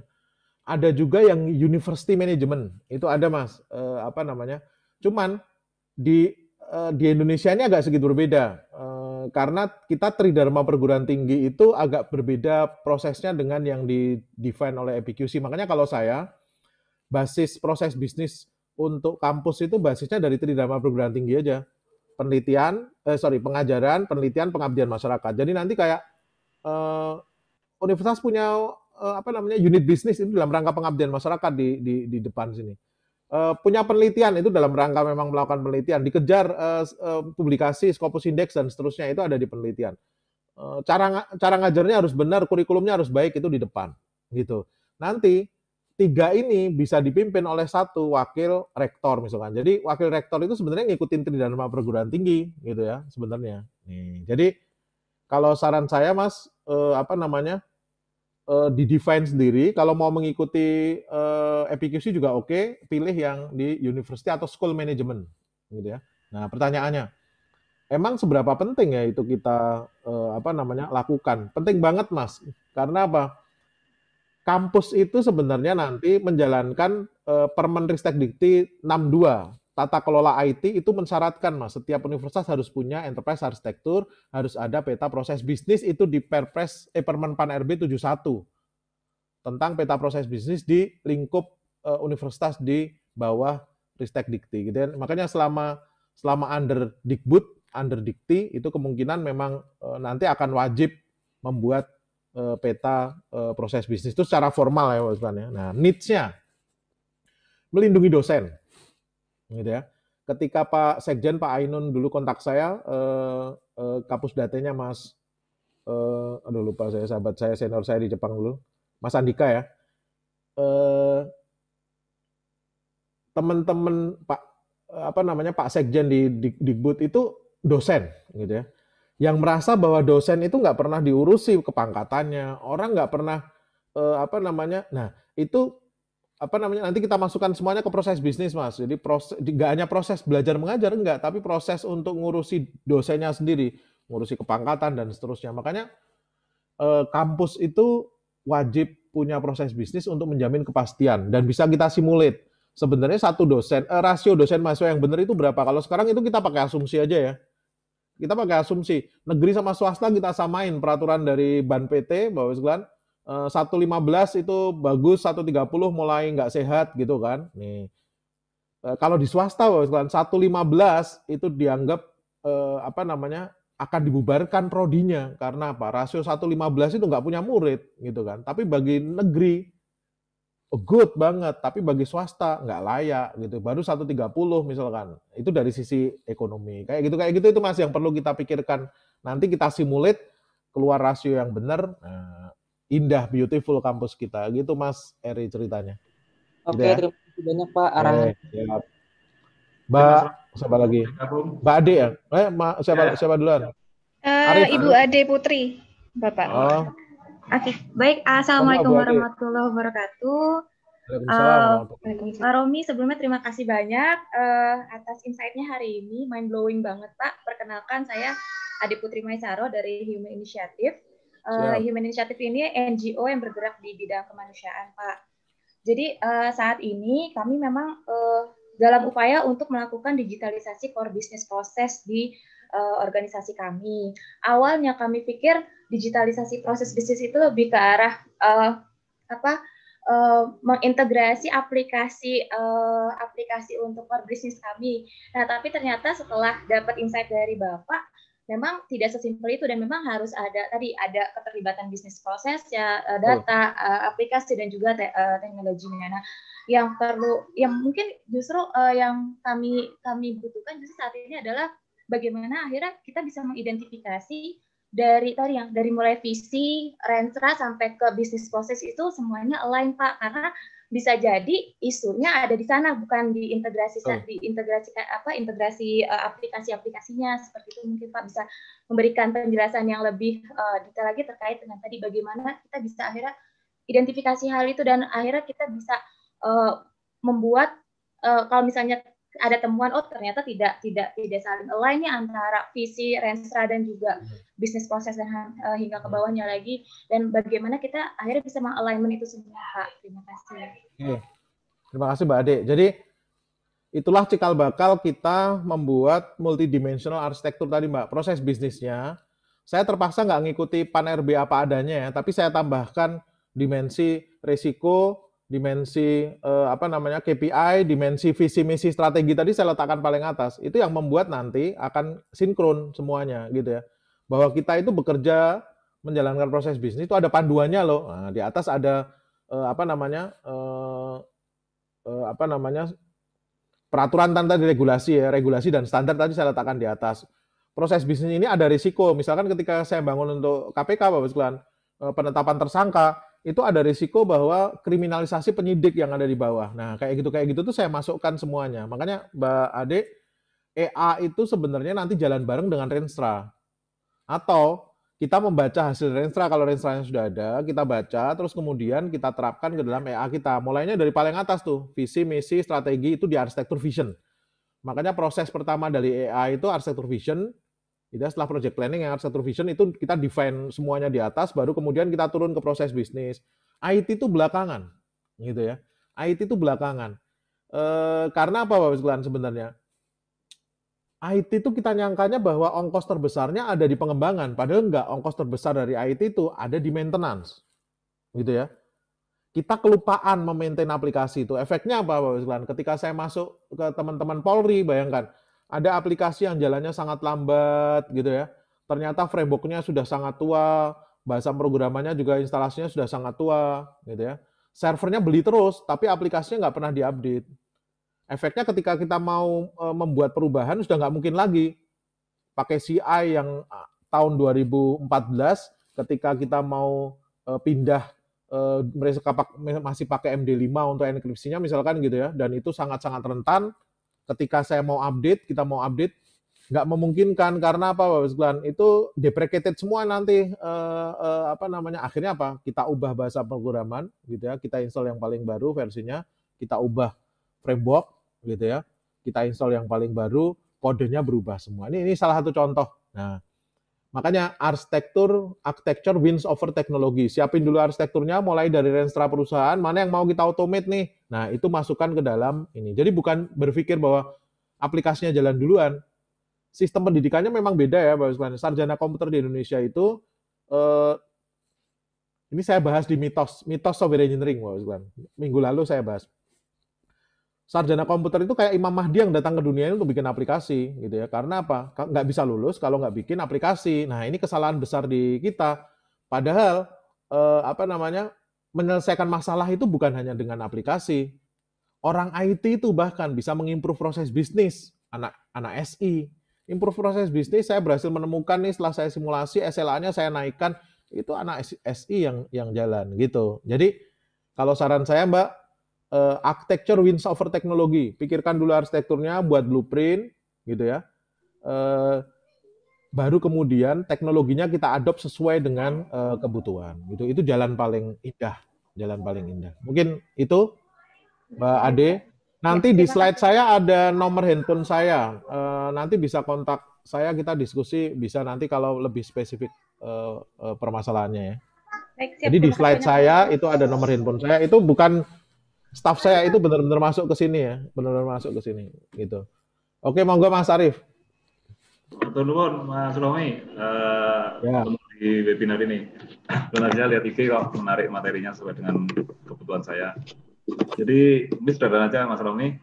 Speaker 1: Ada juga yang University Management, itu ada Mas, eh, apa namanya? Cuman di eh, di Indonesia ini agak segitu berbeda. Eh, karena kita tridharma perguruan tinggi itu agak berbeda prosesnya dengan yang di define oleh EPQC. Makanya kalau saya basis proses bisnis untuk kampus itu basisnya dari tridharma perguruan tinggi aja penelitian, eh, sorry pengajaran, penelitian, pengabdian masyarakat. Jadi nanti kayak eh, universitas punya eh, apa namanya unit bisnis itu dalam rangka pengabdian masyarakat di di, di depan sini. Eh, punya penelitian itu dalam rangka memang melakukan penelitian, dikejar eh, eh publikasi, skopus indeks dan seterusnya itu ada di penelitian. Eh, cara cara ngajarnya harus benar, kurikulumnya harus baik itu di depan gitu. Nanti tiga ini bisa dipimpin oleh satu wakil rektor misalkan. Jadi wakil rektor itu sebenarnya ngikutin tridharma perguruan tinggi gitu ya sebenarnya. jadi kalau saran saya Mas eh, apa namanya? Eh, di defense sendiri kalau mau mengikuti eh, EPQC juga oke, okay, pilih yang di university atau school management gitu ya. Nah, pertanyaannya Emang seberapa penting ya itu kita eh, apa namanya lakukan? Penting banget mas, karena apa? kampus itu sebenarnya nanti menjalankan eh, Ristek Dikti 62 tata kelola IT itu mensyaratkan mas setiap universitas harus punya enterprise arsitektur harus ada peta proses bisnis itu di Perpres eh, Permen Pan RB 71 tentang peta proses bisnis di lingkup eh, universitas di bawah Ristek Dikti gitu ya. makanya selama selama under Dikbud under Dikti itu kemungkinan memang eh, nanti akan wajib membuat Eh, peta eh, proses bisnis itu secara formal ya Pak Usman ya. Nah, needs-nya melindungi dosen. Gitu ya. Ketika Pak Sekjen Pak Ainun dulu kontak saya eh, eh, kapus datanya Mas eh, aduh lupa saya sahabat saya senior saya di Jepang dulu, Mas Andika ya. Eh, teman eh, Pak apa namanya Pak Sekjen di, di Dikbud itu dosen gitu ya yang merasa bahwa dosen itu nggak pernah diurusi kepangkatannya, orang nggak pernah eh, apa namanya. Nah itu apa namanya nanti kita masukkan semuanya ke proses bisnis mas. Jadi proses nggak hanya proses belajar mengajar enggak, tapi proses untuk ngurusi dosennya sendiri, ngurusi kepangkatan dan seterusnya. Makanya eh, kampus itu wajib punya proses bisnis untuk menjamin kepastian dan bisa kita simulate. Sebenarnya satu dosen, eh, rasio dosen mahasiswa yang benar itu berapa? Kalau sekarang itu kita pakai asumsi aja ya kita pakai asumsi negeri sama swasta kita samain peraturan dari Ban PT Bapak sekalian 115 itu bagus 130 mulai nggak sehat gitu kan nih eh, kalau di swasta Bapak sekalian 115 itu dianggap eh, apa namanya akan dibubarkan prodinya karena apa rasio 115 itu nggak punya murid gitu kan tapi bagi negeri good banget, tapi bagi swasta nggak layak gitu. Baru 130 misalkan. Itu dari sisi ekonomi. Kayak gitu kayak gitu itu masih yang perlu kita pikirkan. Nanti kita simulate keluar rasio yang benar. Nah, indah beautiful kampus kita gitu Mas Eri ceritanya. Oke, okay, gitu ya?
Speaker 4: terima kasih banyak Pak arahan. Eh,
Speaker 1: ya. Mbak siapa lagi? Mbak Ade ya? Eh, ma, siapa ya. siapa duluan?
Speaker 3: Uh, Arif, Ibu Ade Putri, Bapak. Oh. Oke, okay. baik. Assalamualaikum
Speaker 5: warahmatullahi wabarakatuh. Waalaikumsalam. Eh, uh, Pak Romi, sebelumnya terima kasih banyak uh, atas insight-nya hari ini. Mind blowing banget, Pak. Perkenalkan, saya Adi Putri Maisaro dari Human Initiative. Uh, Human Initiative ini NGO yang bergerak di bidang kemanusiaan, Pak. Jadi uh, saat ini kami memang uh, dalam upaya untuk melakukan digitalisasi core business process di uh, organisasi kami. Awalnya kami pikir digitalisasi proses bisnis itu lebih ke arah uh, apa? Uh, mengintegrasi aplikasi uh, aplikasi untuk per bisnis kami. Nah, tapi ternyata setelah dapat insight dari Bapak, memang tidak sesimpel itu dan memang harus ada tadi ada keterlibatan bisnis proses ya data, oh. aplikasi dan juga te teknologinya. Nah, yang perlu yang mungkin justru uh, yang kami kami butuhkan justru saat ini adalah bagaimana akhirnya kita bisa mengidentifikasi dari tadi yang dari mulai visi, rentra sampai ke bisnis proses itu semuanya align Pak karena bisa jadi isunya ada di sana bukan di integrasi oh. integrasi eh, apa integrasi uh, aplikasi-aplikasinya seperti itu mungkin Pak bisa memberikan penjelasan yang lebih uh, detail lagi terkait dengan tadi bagaimana kita bisa akhirnya identifikasi hal itu dan akhirnya kita bisa uh, membuat uh, kalau misalnya ada temuan oh ternyata tidak tidak tidak saling align antara visi Renstra dan juga iya. bisnis proses dan uh, eh, hingga ke iya. bawahnya lagi dan bagaimana kita akhirnya bisa mengalignment itu semua Pak. Terima kasih. Oke.
Speaker 1: Iya. Terima kasih Mbak Ade. Jadi itulah cikal bakal kita membuat multidimensional arsitektur tadi Mbak. Proses bisnisnya saya terpaksa nggak ngikuti pan RB apa adanya ya, tapi saya tambahkan dimensi risiko, dimensi eh, apa namanya KPI, dimensi visi misi strategi tadi saya letakkan paling atas. Itu yang membuat nanti akan sinkron semuanya gitu ya. Bahwa kita itu bekerja menjalankan proses bisnis itu ada panduannya loh. Nah, di atas ada eh, apa namanya eh, eh, apa namanya peraturan tanda regulasi ya, regulasi dan standar tadi saya letakkan di atas. Proses bisnis ini ada risiko. Misalkan ketika saya bangun untuk KPK Bapak sekalian, eh, penetapan tersangka itu ada risiko bahwa kriminalisasi penyidik yang ada di bawah. Nah, kayak gitu kayak gitu tuh saya masukkan semuanya. Makanya Mbak Ade, EA itu sebenarnya nanti jalan bareng dengan Renstra. Atau kita membaca hasil Renstra kalau Renstranya sudah ada, kita baca terus kemudian kita terapkan ke dalam EA kita. Mulainya dari paling atas tuh, visi, misi, strategi itu di arsitektur vision. Makanya proses pertama dari EA itu arsitektur vision, jadi setelah project planning yang satu vision itu kita define semuanya di atas, baru kemudian kita turun ke proses bisnis. IT itu belakangan, gitu ya. IT itu belakangan. E, karena apa Pak sekalian sebenarnya? IT itu kita nyangkanya bahwa ongkos terbesarnya ada di pengembangan, padahal enggak. Ongkos terbesar dari IT itu ada di maintenance. Gitu ya. Kita kelupaan memaintain aplikasi itu. Efeknya apa Pak sekalian? Ketika saya masuk ke teman-teman Polri, bayangkan, ada aplikasi yang jalannya sangat lambat gitu ya. Ternyata frameworknya sudah sangat tua, bahasa programannya juga instalasinya sudah sangat tua gitu ya. Servernya beli terus, tapi aplikasinya nggak pernah diupdate. Efeknya ketika kita mau e, membuat perubahan sudah nggak mungkin lagi. Pakai CI yang tahun 2014 ketika kita mau e, pindah e, mereka masih pakai MD5 untuk enkripsinya misalkan gitu ya dan itu sangat-sangat rentan ketika saya mau update, kita mau update, nggak memungkinkan karena apa Bapak sekalian itu deprecated semua nanti eh, eh, apa namanya akhirnya apa kita ubah bahasa pemrograman gitu ya kita install yang paling baru versinya kita ubah framework gitu ya kita install yang paling baru kodenya berubah semua ini ini salah satu contoh nah Makanya arsitektur, architecture wins over teknologi. Siapin dulu arsitekturnya, mulai dari renstra perusahaan, mana yang mau kita automate nih. Nah, itu masukkan ke dalam ini. Jadi bukan berpikir bahwa aplikasinya jalan duluan. Sistem pendidikannya memang beda ya, Bapak sekalian. Sarjana komputer di Indonesia itu, eh, ini saya bahas di mitos, mitos software engineering, Bapak sekalian. Minggu lalu saya bahas sarjana komputer itu kayak Imam Mahdi yang datang ke dunia ini untuk bikin aplikasi gitu ya. Karena apa? Nggak bisa lulus kalau nggak bikin aplikasi. Nah ini kesalahan besar di kita. Padahal eh, apa namanya menyelesaikan masalah itu bukan hanya dengan aplikasi. Orang IT itu bahkan bisa mengimprove proses bisnis anak anak SI. Improve proses bisnis saya berhasil menemukan nih setelah saya simulasi SLA-nya saya naikkan itu anak SI yang yang jalan gitu. Jadi kalau saran saya Mbak uh, eh, architecture wins over teknologi. Pikirkan dulu arsitekturnya, buat blueprint, gitu ya. Uh, baru kemudian teknologinya kita adopt sesuai dengan uh, kebutuhan. Itu itu jalan paling indah, jalan paling indah. Mungkin itu Mbak Ade. Iya. Nanti ya, di slide saya ada nomor handphone saya. Uh, nanti bisa kontak saya kita diskusi bisa nanti kalau lebih spesifik uh, uh, permasalahannya ya.
Speaker 5: Baik, siap, Jadi di slide saya
Speaker 1: itu ada nomor handphone saya. Itu bukan staff saya itu benar-benar masuk ke sini ya, benar-benar masuk ke sini gitu. Oke, monggo Mas Arif.
Speaker 6: Tuan nuwun Mas Romi. Uh, ya. di webinar ini. Benar aja lihat IG kok menarik materinya sesuai dengan kebutuhan saya. Jadi ini sederhana aja Mas Romi.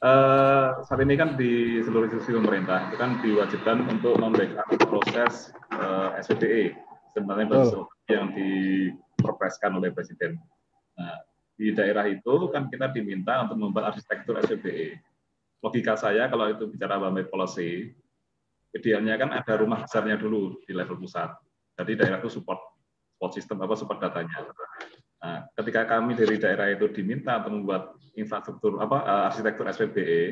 Speaker 6: Uh, saat ini kan di seluruh institusi pemerintah itu kan diwajibkan untuk membackup proses uh, eh, SPDE sebenarnya oh. yang diperpreskan oleh Presiden. Nah, di daerah itu kan kita diminta untuk membuat arsitektur SPBE. Logika saya kalau itu bicara about policy, idealnya kan ada rumah besarnya dulu di level pusat. Jadi daerah itu support support sistem apa support datanya. Nah, ketika kami dari daerah itu diminta untuk membuat infrastruktur apa eh, arsitektur SPBE,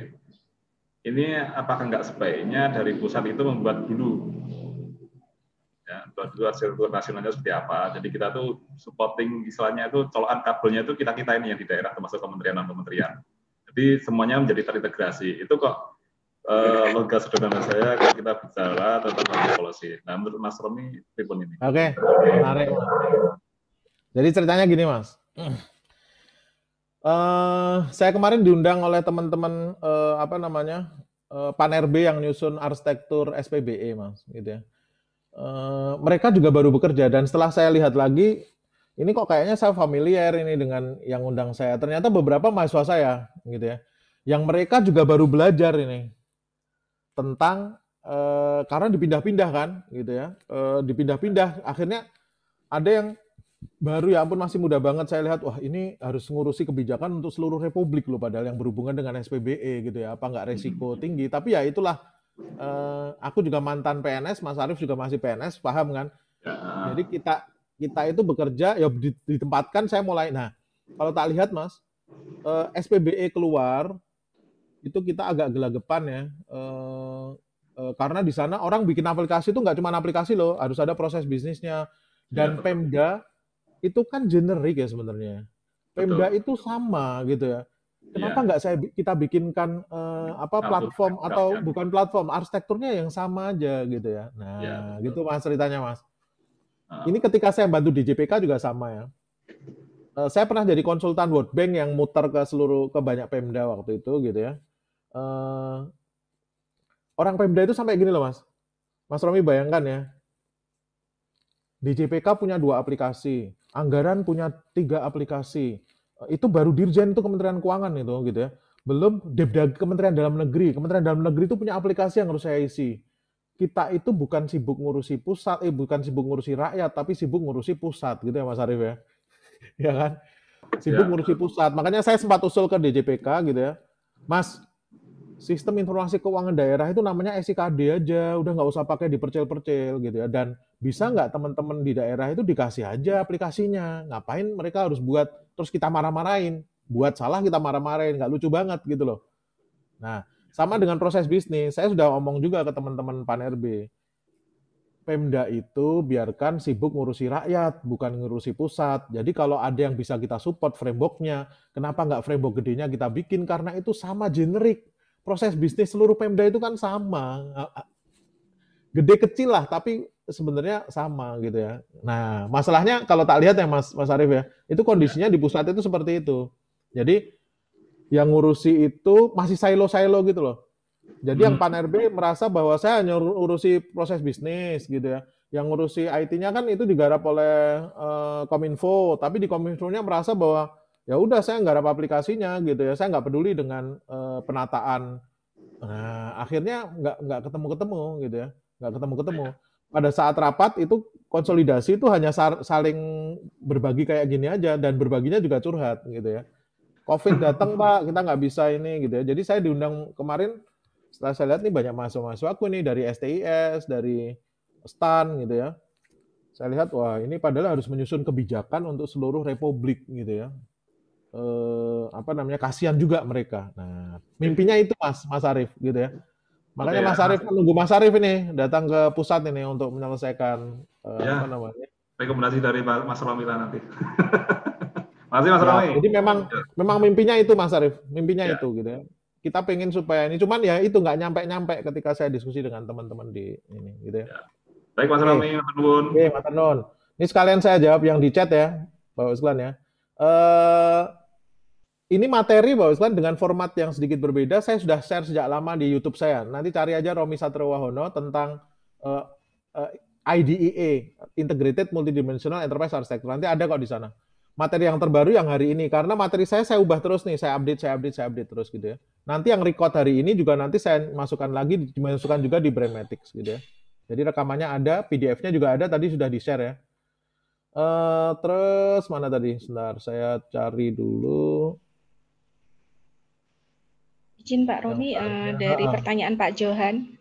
Speaker 6: ini apakah nggak sebaiknya dari pusat itu membuat dulu ya buat struktur nasionalnya seperti apa jadi kita tuh supporting istilahnya itu colokan kabelnya itu kita kita ini yang di daerah termasuk kementerian dan kementerian jadi semuanya menjadi terintegrasi itu kok eh, logika sederhana saya kalau kita bicara tentang policy nah menurut Mas Romi tipe ini
Speaker 1: oke okay. menarik jadi ceritanya gini Mas Uh, saya kemarin diundang oleh teman-teman uh, apa namanya uh, eh, Panerbe yang nyusun arsitektur SPBE mas, gitu ya. Eh, mereka juga baru bekerja dan setelah saya lihat lagi ini kok kayaknya saya familiar ini dengan yang undang saya. Ternyata beberapa mahasiswa saya gitu ya, yang mereka juga baru belajar ini tentang e, karena dipindah-pindah kan gitu ya, e, dipindah-pindah akhirnya ada yang baru ya ampun masih muda banget saya lihat wah ini harus ngurusi kebijakan untuk seluruh republik loh padahal yang berhubungan dengan SPBE gitu ya apa nggak resiko tinggi tapi ya itulah Eh, aku juga mantan PNS, Mas Arief juga masih PNS, paham kan? Ya. Jadi kita kita itu bekerja ya ditempatkan saya mulai. Nah, kalau tak lihat Mas, eh, SPBE keluar itu kita agak gelagapan ya. Eh, karena di sana orang bikin aplikasi itu nggak cuma aplikasi loh, harus ada proses bisnisnya. Dan ya. Pemda itu kan generik ya sebenarnya. Pemda itu sama gitu ya. Kenapa yeah. saya kita bikinkan uh, apa nah, platform atau iya. bukan platform arsitekturnya yang sama aja gitu ya. Nah, yeah, iya, gitu Mas ceritanya Mas. Uh. Ini ketika saya bantu di JPK juga sama ya. Uh, saya pernah jadi konsultan World Bank yang muter ke seluruh ke banyak Pemda waktu itu gitu ya. Uh, orang Pemda itu sampai gini loh Mas. Mas Romi bayangkan ya. Di JPK punya dua aplikasi, anggaran punya tiga aplikasi, itu baru dirjen itu Kementerian Keuangan itu gitu ya. Belum Depdag Kementerian Dalam Negeri. Kementerian Dalam Negeri itu punya aplikasi yang harus saya isi. Kita itu bukan sibuk ngurusi pusat, eh bukan sibuk ngurusi rakyat, tapi sibuk ngurusi pusat gitu ya Mas Arief ya. ya kan? Sibuk ya. ngurusi pusat. Makanya saya sempat usul ke DJPK gitu ya. Mas, sistem informasi keuangan daerah itu namanya SIKD aja, udah nggak usah pakai dipercil-percil gitu ya. Dan bisa nggak teman-teman di daerah itu dikasih aja aplikasinya? Ngapain mereka harus buat terus kita marah-marahin. Buat salah kita marah-marahin, nggak lucu banget gitu loh. Nah, sama dengan proses bisnis, saya sudah omong juga ke teman-teman Pan RB. Pemda itu biarkan sibuk ngurusi rakyat, bukan ngurusi pusat. Jadi kalau ada yang bisa kita support frameworknya, kenapa nggak framework gedenya kita bikin? Karena itu sama generik. Proses bisnis seluruh Pemda itu kan sama. Gede kecil lah, tapi sebenarnya sama gitu ya. Nah, masalahnya kalau tak lihat ya Mas Mas Arief ya, itu kondisinya di pusat itu seperti itu. Jadi yang ngurusi itu masih silo-silo gitu loh. Jadi hmm. yang Pan RB merasa bahwa saya hanya ngurusi proses bisnis gitu ya. Yang ngurusi IT-nya kan itu digarap oleh uh, Kominfo, tapi di Kominfo-nya merasa bahwa ya udah saya garap aplikasinya gitu ya. Saya nggak peduli dengan uh, penataan. Nah, akhirnya nggak nggak ketemu-ketemu gitu ya. Nggak ketemu-ketemu pada saat rapat itu konsolidasi itu hanya saling berbagi kayak gini aja dan berbaginya juga curhat gitu ya. Covid datang pak, kita nggak bisa ini gitu ya. Jadi saya diundang kemarin setelah saya lihat nih banyak mahasiswa-mahasiswa aku nih dari STIS, dari STAN gitu ya. Saya lihat wah ini padahal harus menyusun kebijakan untuk seluruh republik gitu ya. Eh, apa namanya kasihan juga mereka. Nah mimpinya itu mas Mas Arief gitu ya Makanya Mas ya. Arief nunggu Mas Arif ini datang ke pusat ini untuk menyelesaikan eh, ya. apa namanya?
Speaker 6: Rekomendasi dari Mas Romi lah nanti. Masih Mas ya, Jadi
Speaker 1: memang ya. memang mimpinya itu Mas Arif, mimpinya ya. itu gitu ya. Kita pengen supaya ini cuman ya itu nggak nyampe-nyampe ketika saya diskusi dengan teman-teman di ini gitu ya. ya. Baik Mas Romi, Mas Nun. Oke, Mas Nun. Ini sekalian saya jawab yang di chat ya, Bapak Uslan ya. Eh uh, ini materi Bapak sekalian dengan format yang sedikit berbeda saya sudah share sejak lama di YouTube saya. Nanti cari aja Romi Satrowahono tentang uh, eh, uh, eh, IDEA Integrated Multidimensional Enterprise Architecture. Nanti ada kok di sana. Materi yang terbaru yang hari ini karena materi saya saya ubah terus nih, saya update, saya update, saya update terus gitu ya. Nanti yang record hari ini juga nanti saya masukkan lagi dimasukkan juga di Brandmatics gitu ya. Jadi rekamannya ada, PDF-nya juga ada tadi sudah di-share ya. Uh, terus mana tadi? Sebentar, saya cari dulu
Speaker 3: izin Pak Romi uh, eh, ya. dari pertanyaan Pak Johan.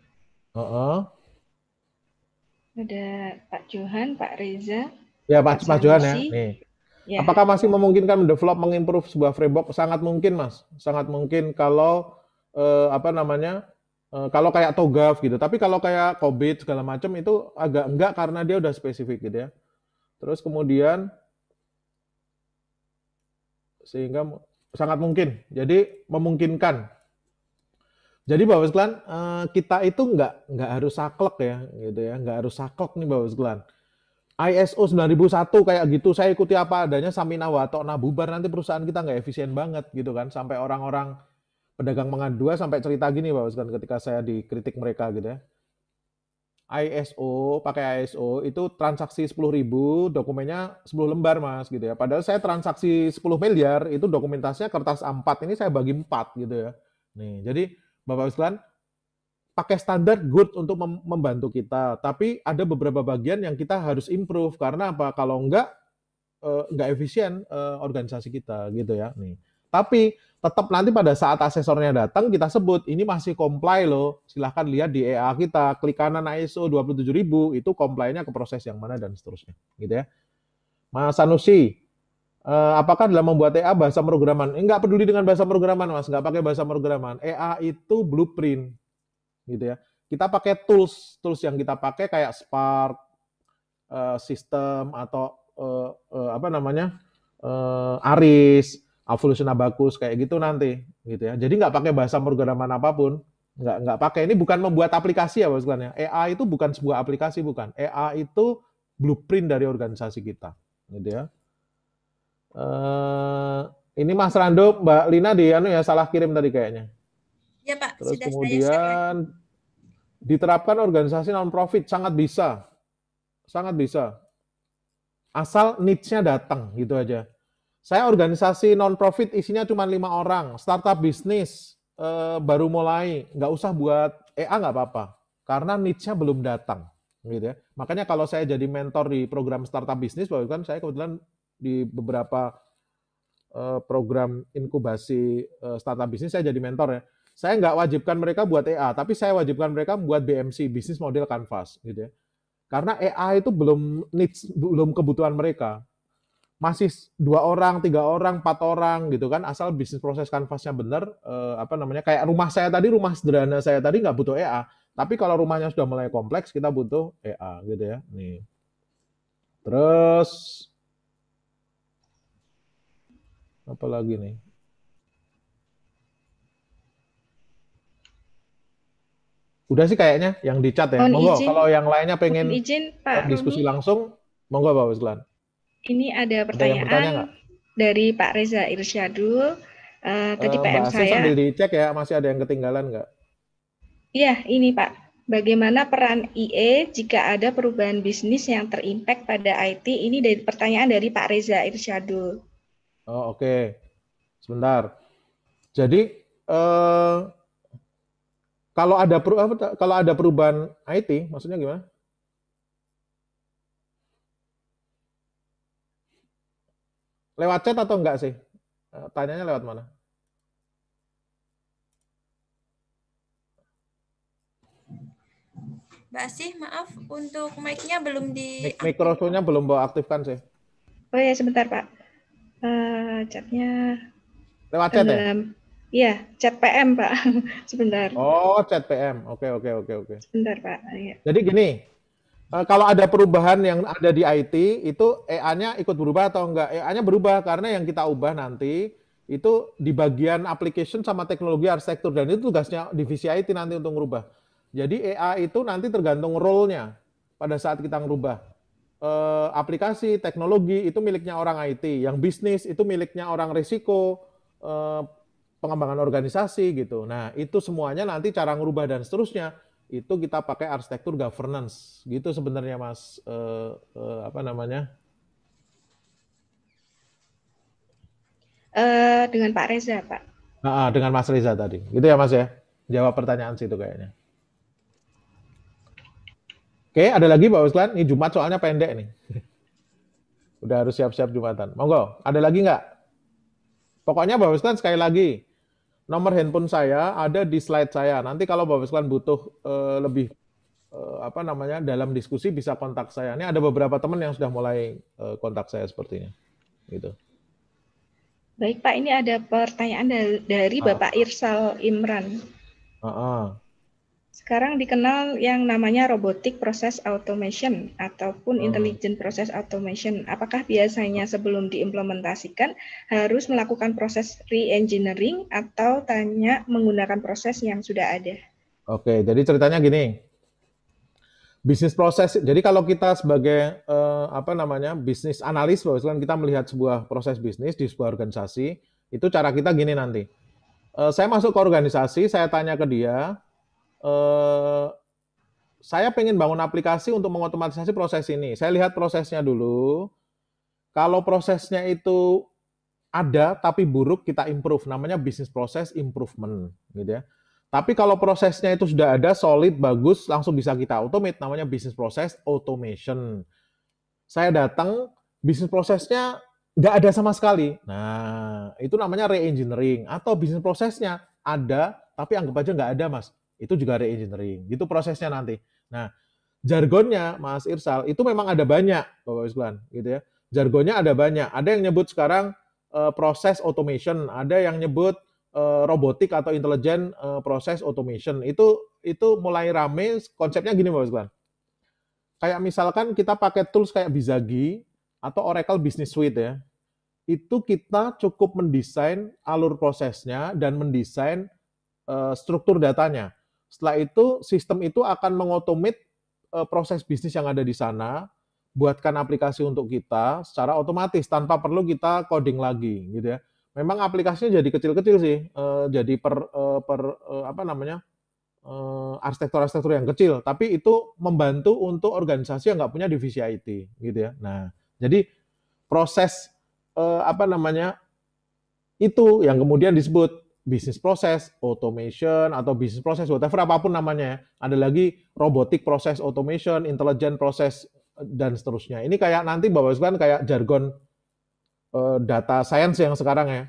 Speaker 3: Uh-uh. Ada Pak Johan, Pak Reza.
Speaker 1: Ya Pak, Pak, Johan ya. Nih. ya. Apakah masih memungkinkan mendevelop, mengimprove sebuah framework? Sangat mungkin Mas, sangat mungkin kalau eh, apa namanya eh, kalau kayak TOGAF gitu. Tapi kalau kayak COVID segala macam itu agak enggak karena dia udah spesifik gitu ya. Terus kemudian sehingga sangat mungkin. Jadi memungkinkan jadi Bapak sekalian, eh, kita itu nggak nggak harus saklek ya, gitu ya, nggak harus saklek nih Bapak sekalian. ISO 9001 kayak gitu, saya ikuti apa adanya samina wato nah bubar nanti perusahaan kita nggak efisien banget gitu kan, sampai orang-orang pedagang dua sampai cerita gini Bapak sekalian ketika saya dikritik mereka gitu ya. ISO, pakai ISO itu transaksi 10.000, dokumennya 10 lembar Mas gitu ya. Padahal saya transaksi 10 miliar itu dokumentasinya kertas A4 ini saya bagi 4 gitu ya. Nih, jadi Bapak Wislan, pakai standar good untuk membantu kita. Tapi ada beberapa bagian yang kita harus improve karena apa? Kalau enggak eh, enggak efisien eh, organisasi kita gitu ya. Nih. Tapi tetap nanti pada saat asesornya datang kita sebut ini masih comply loh. Silahkan lihat di EA kita, klik kanan ISO 27000 itu comply-nya ke proses yang mana dan seterusnya gitu ya. Mas Sanusi, uh, apakah dalam membuat EA bahasa programan? Enggak eh, peduli dengan bahasa programan, Mas. Enggak pakai bahasa programan. EA itu blueprint. Gitu ya. Kita pakai tools, tools yang kita pakai kayak Spark, uh, eh, sistem atau uh, uh, apa namanya? Uh, Aris, Evolution Abacus kayak gitu nanti gitu ya. Jadi enggak pakai bahasa programan apapun, Enggak enggak pakai. Ini bukan membuat aplikasi ya Mas ya. EA itu bukan sebuah aplikasi bukan. EA itu blueprint dari organisasi kita gitu ya. Uh, ini Mas Rando, Mbak Lina di anu ya salah kirim tadi kayaknya. Iya Pak. Terus sudah kemudian saya diterapkan organisasi non profit sangat bisa, sangat bisa. Asal niche nya datang gitu aja. Saya organisasi non profit isinya cuma lima orang, startup bisnis uh, baru mulai, nggak usah buat EA nggak apa-apa, karena niche nya belum datang gitu ya. Makanya kalau saya jadi mentor di program startup bisnis, bahkan saya kebetulan di beberapa eh, program inkubasi eh, startup bisnis saya jadi mentor ya. Saya nggak wajibkan mereka buat EA, tapi saya wajibkan mereka buat BMC, bisnis model canvas gitu ya. Karena EA itu belum needs, belum kebutuhan mereka. Masih dua orang, tiga orang, empat orang gitu kan, asal bisnis proses kanvasnya benar, eh, apa namanya, kayak rumah saya tadi, rumah sederhana saya tadi nggak butuh EA, tapi kalau rumahnya sudah mulai kompleks, kita butuh EA gitu ya. Nih. Terus apa lagi nih udah sih kayaknya yang dicat ya mohon monggo izin, kalau yang lainnya pengen izin, Pak diskusi Rumi. langsung monggo Pak Wislan
Speaker 3: ini ada pertanyaan ada pertanyaan dari Pak Reza Irsyadul uh, tadi uh, eh, PM Mbak saya sambil
Speaker 1: dicek ya masih ada yang ketinggalan nggak
Speaker 3: iya ini Pak Bagaimana peran IE jika ada perubahan bisnis yang terimpact pada IT? Ini dari pertanyaan dari Pak Reza Irsyadul.
Speaker 2: Oh, oke.
Speaker 1: Okay. Sebentar. Jadi eh, kalau ada per, kalau ada perubahan IT, maksudnya gimana? Lewat chat atau enggak sih? Eh, tanyanya lewat mana?
Speaker 7: Mbak sih, maaf untuk mic-nya belum di
Speaker 1: Mik Mikrofonnya belum bawa aktifkan sih.
Speaker 3: Oh ya, sebentar, Pak. Uh, catnya lewat chat ya? Iya, chat PM Pak. Sebentar.
Speaker 1: Oh, chat PM. Oke, oke, oke, oke.
Speaker 3: Sebentar Pak. Ya.
Speaker 1: Jadi gini, eh, kalau ada perubahan yang ada di IT, itu EA-nya ikut berubah atau enggak? EA-nya berubah karena yang kita ubah nanti itu di bagian application sama teknologi arsitektur dan itu tugasnya divisi IT nanti untuk merubah. Jadi EA itu nanti tergantung role-nya pada saat kita merubah eh, aplikasi, teknologi itu miliknya orang IT, yang bisnis itu miliknya orang risiko, eh, pengembangan organisasi gitu. Nah, itu semuanya nanti cara ngerubah dan seterusnya itu kita pakai arsitektur governance gitu sebenarnya Mas eh, eh, apa namanya?
Speaker 3: Eh dengan Pak Reza, Pak.
Speaker 1: Nah, dengan Mas Reza tadi. Gitu ya Mas ya. Jawab pertanyaan situ kayaknya. Oke, ada lagi Pak Uslan? Ini Jumat soalnya pendek nih. Udah harus siap-siap Jumatan. Monggo, ada lagi nggak? Pokoknya Pak Uslan sekali lagi, nomor handphone saya ada di slide saya. Nanti kalau Pak sekalian butuh uh, lebih uh, apa namanya dalam diskusi bisa kontak saya. Ini ada beberapa teman yang sudah mulai uh, kontak saya sepertinya. Gitu.
Speaker 3: Baik Pak, ini ada pertanyaan dari, ah. Bapak Irsal Imran. Ah, ah. Sekarang dikenal yang namanya robotic process automation ataupun hmm. intelligent process automation. Apakah biasanya sebelum diimplementasikan harus melakukan proses re-engineering atau tanya menggunakan proses yang sudah ada?
Speaker 1: Oke, jadi ceritanya gini. Bisnis proses. Jadi kalau kita sebagai eh, apa namanya? bisnis analis bahwa kita melihat sebuah proses bisnis di sebuah organisasi, itu cara kita gini nanti. Eh, saya masuk ke organisasi, saya tanya ke dia, Eh, saya pengen bangun aplikasi untuk mengotomatisasi proses ini. Saya lihat prosesnya dulu. Kalau prosesnya itu ada tapi buruk kita improve. Namanya business process improvement gitu ya. Tapi kalau prosesnya itu sudah ada, solid, bagus, langsung bisa kita automate. Namanya business process automation. Saya datang, bisnis prosesnya nggak ada sama sekali. Nah, itu namanya reengineering. Atau bisnis prosesnya ada, tapi anggap aja nggak ada, Mas. Itu juga reengineering. Itu prosesnya nanti. Nah, jargonnya Mas Irsal itu memang ada banyak, Bapak Islan, gitu ya. Jargonnya ada banyak. Ada yang nyebut sekarang uh, proses automation, ada yang nyebut uh, robotik atau intelijen uh, proses automation. Itu itu mulai rame konsepnya gini, Bapak Islan. Kayak misalkan kita pakai tools kayak Bizagi atau Oracle Business Suite ya. Itu kita cukup mendesain alur prosesnya dan mendesain uh, struktur datanya setelah itu sistem itu akan mengotomit eh, proses bisnis yang ada di sana, buatkan aplikasi untuk kita secara otomatis tanpa perlu kita coding lagi gitu ya. Memang aplikasinya jadi kecil-kecil sih, eh, jadi per eh, per apa namanya? arsitektur-arsitektur yang kecil, tapi itu membantu untuk organisasi yang nggak punya divisi IT, gitu ya. Nah, jadi proses apa namanya itu yang kemudian disebut bisnis proses automation atau bisnis proses whatever apapun namanya ya. Ada lagi robotik proses automation, intelligent proses dan seterusnya. Ini kayak nanti Bapak ibu sekalian kayak jargon uh, data science yang sekarang ya.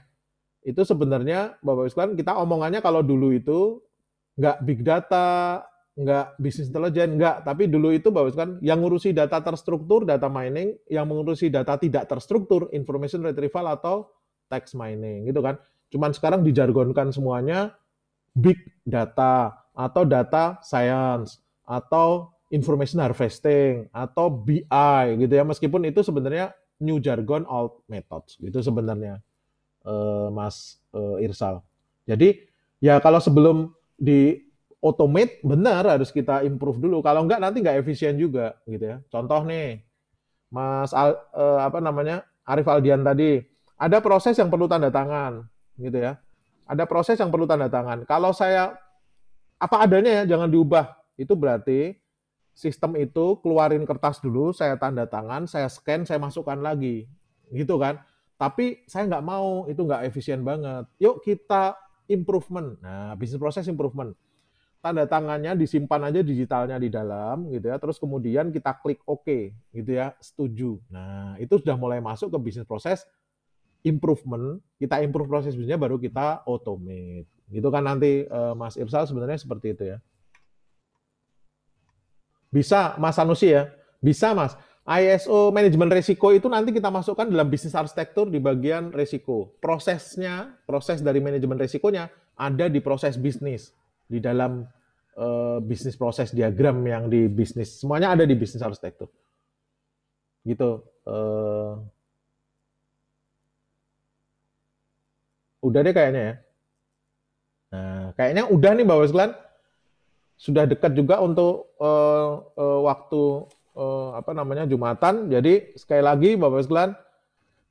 Speaker 1: Itu sebenarnya Bapak ibu sekalian kita omongannya kalau dulu itu nggak big data, nggak bisnis intelijen, nggak. Tapi dulu itu Bapak ibu sekalian yang ngurusi data terstruktur, data mining, yang mengurusi data tidak terstruktur, information retrieval atau text mining gitu kan. Cuman sekarang dijargonkan semuanya big data atau data science atau information harvesting atau BI gitu ya meskipun itu sebenarnya new jargon old methods gitu sebenarnya uh, Mas uh, Irsal. Jadi ya kalau sebelum di automate benar harus kita improve dulu. Kalau enggak nanti enggak efisien juga gitu ya. Contoh nih Mas Al, uh, apa namanya Arif Aldian tadi ada proses yang perlu tanda tangan gitu ya. Ada proses yang perlu tanda tangan. Kalau saya apa adanya ya, jangan diubah. Itu berarti sistem itu keluarin kertas dulu, saya tanda tangan, saya scan, saya masukkan lagi, gitu kan? Tapi saya nggak mau, itu nggak efisien banget. Yuk kita improvement. Nah, bisnis proses improvement. Tanda tangannya disimpan aja digitalnya di dalam, gitu ya. Terus kemudian kita klik OK, gitu ya, setuju. Nah, itu sudah mulai masuk ke bisnis proses improvement, kita improve proses bisnisnya baru kita automate. Gitu kan nanti uh, Mas Irsal sebenarnya seperti itu ya. Bisa Mas Sanusi ya? Bisa Mas. ISO manajemen risiko itu nanti kita masukkan dalam bisnis arsitektur di bagian risiko. Prosesnya, proses dari manajemen risikonya ada di proses bisnis, di dalam uh, bisnis proses diagram yang di bisnis. Semuanya ada di bisnis arsitektur. Gitu. Uh, Udah deh kayaknya ya. Nah, kayaknya udah nih Bapak sekalian. Sudah dekat juga untuk uh, uh, waktu uh, apa namanya Jumatan. Jadi sekali lagi Bapak sekalian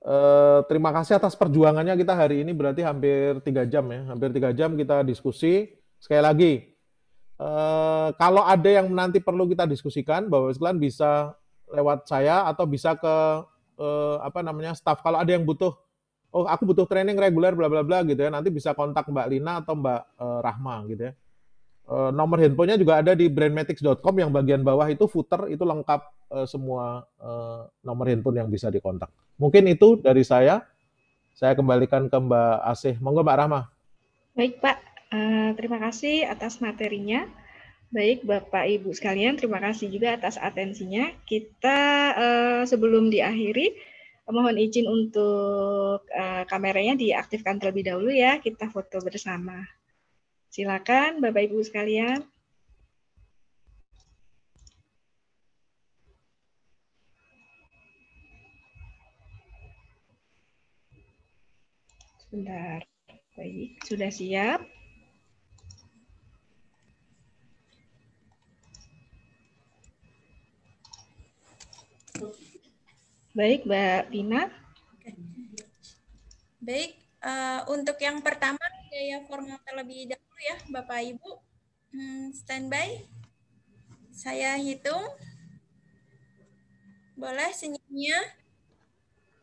Speaker 1: uh, terima kasih atas perjuangannya kita hari ini berarti hampir tiga jam ya. Hampir tiga jam kita diskusi. Sekali lagi uh, kalau ada yang nanti perlu kita diskusikan Bapak sekalian bisa lewat saya atau bisa ke uh, apa namanya staff kalau ada yang butuh oh aku butuh training reguler bla bla bla gitu ya nanti bisa kontak Mbak Lina atau Mbak uh, Rahma gitu ya uh, nomor handphonenya juga ada di brandmatics.com yang bagian bawah itu footer itu lengkap uh, semua uh, nomor handphone yang bisa dikontak mungkin itu dari saya saya kembalikan ke Mbak Asih monggo Mbak Rahma
Speaker 3: baik Pak uh, terima kasih atas materinya Baik, Bapak Ibu sekalian, terima kasih juga atas atensinya. Kita eh, sebelum diakhiri, Mohon izin untuk uh, kameranya diaktifkan terlebih dahulu ya, kita foto bersama. Silakan Bapak Ibu sekalian. Sebentar. Baik, sudah siap? Baik, Mbak Pina.
Speaker 7: Baik, uh, untuk yang pertama saya formal terlebih dahulu ya, Bapak Ibu. Hmm, standby. Saya hitung. Boleh senyumnya?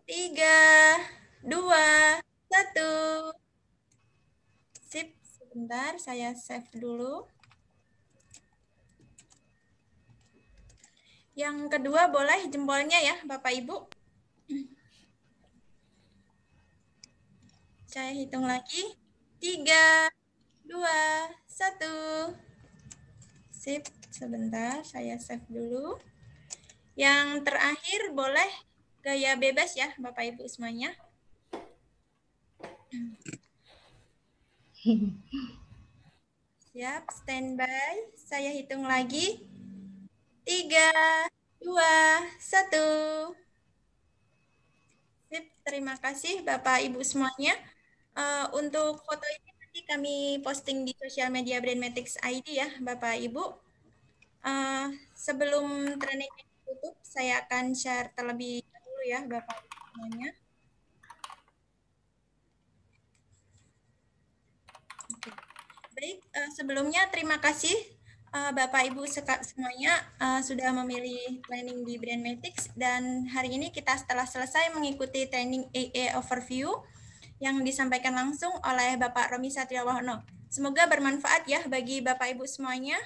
Speaker 7: Tiga, dua, satu. Sip, sebentar saya save dulu. Yang kedua boleh jempolnya ya Bapak Ibu. Saya hitung lagi. Tiga, dua, satu. Sip, sebentar saya save dulu. Yang terakhir boleh gaya bebas ya Bapak Ibu semuanya. Siap, standby. Saya hitung lagi tiga, dua, satu. Sip, terima kasih Bapak Ibu semuanya. Uh, untuk foto ini nanti kami posting di sosial media Brainmatics ID ya Bapak Ibu. Uh, sebelum training ditutup, saya akan share terlebih dahulu ya Bapak Ibu semuanya. Baik, uh, sebelumnya terima kasih uh, Bapak Ibu semuanya uh, sudah memilih training di Brand Brandmatics dan hari ini kita setelah selesai mengikuti training AA Overview yang disampaikan langsung oleh Bapak Romi Satria Semoga bermanfaat ya bagi Bapak Ibu semuanya,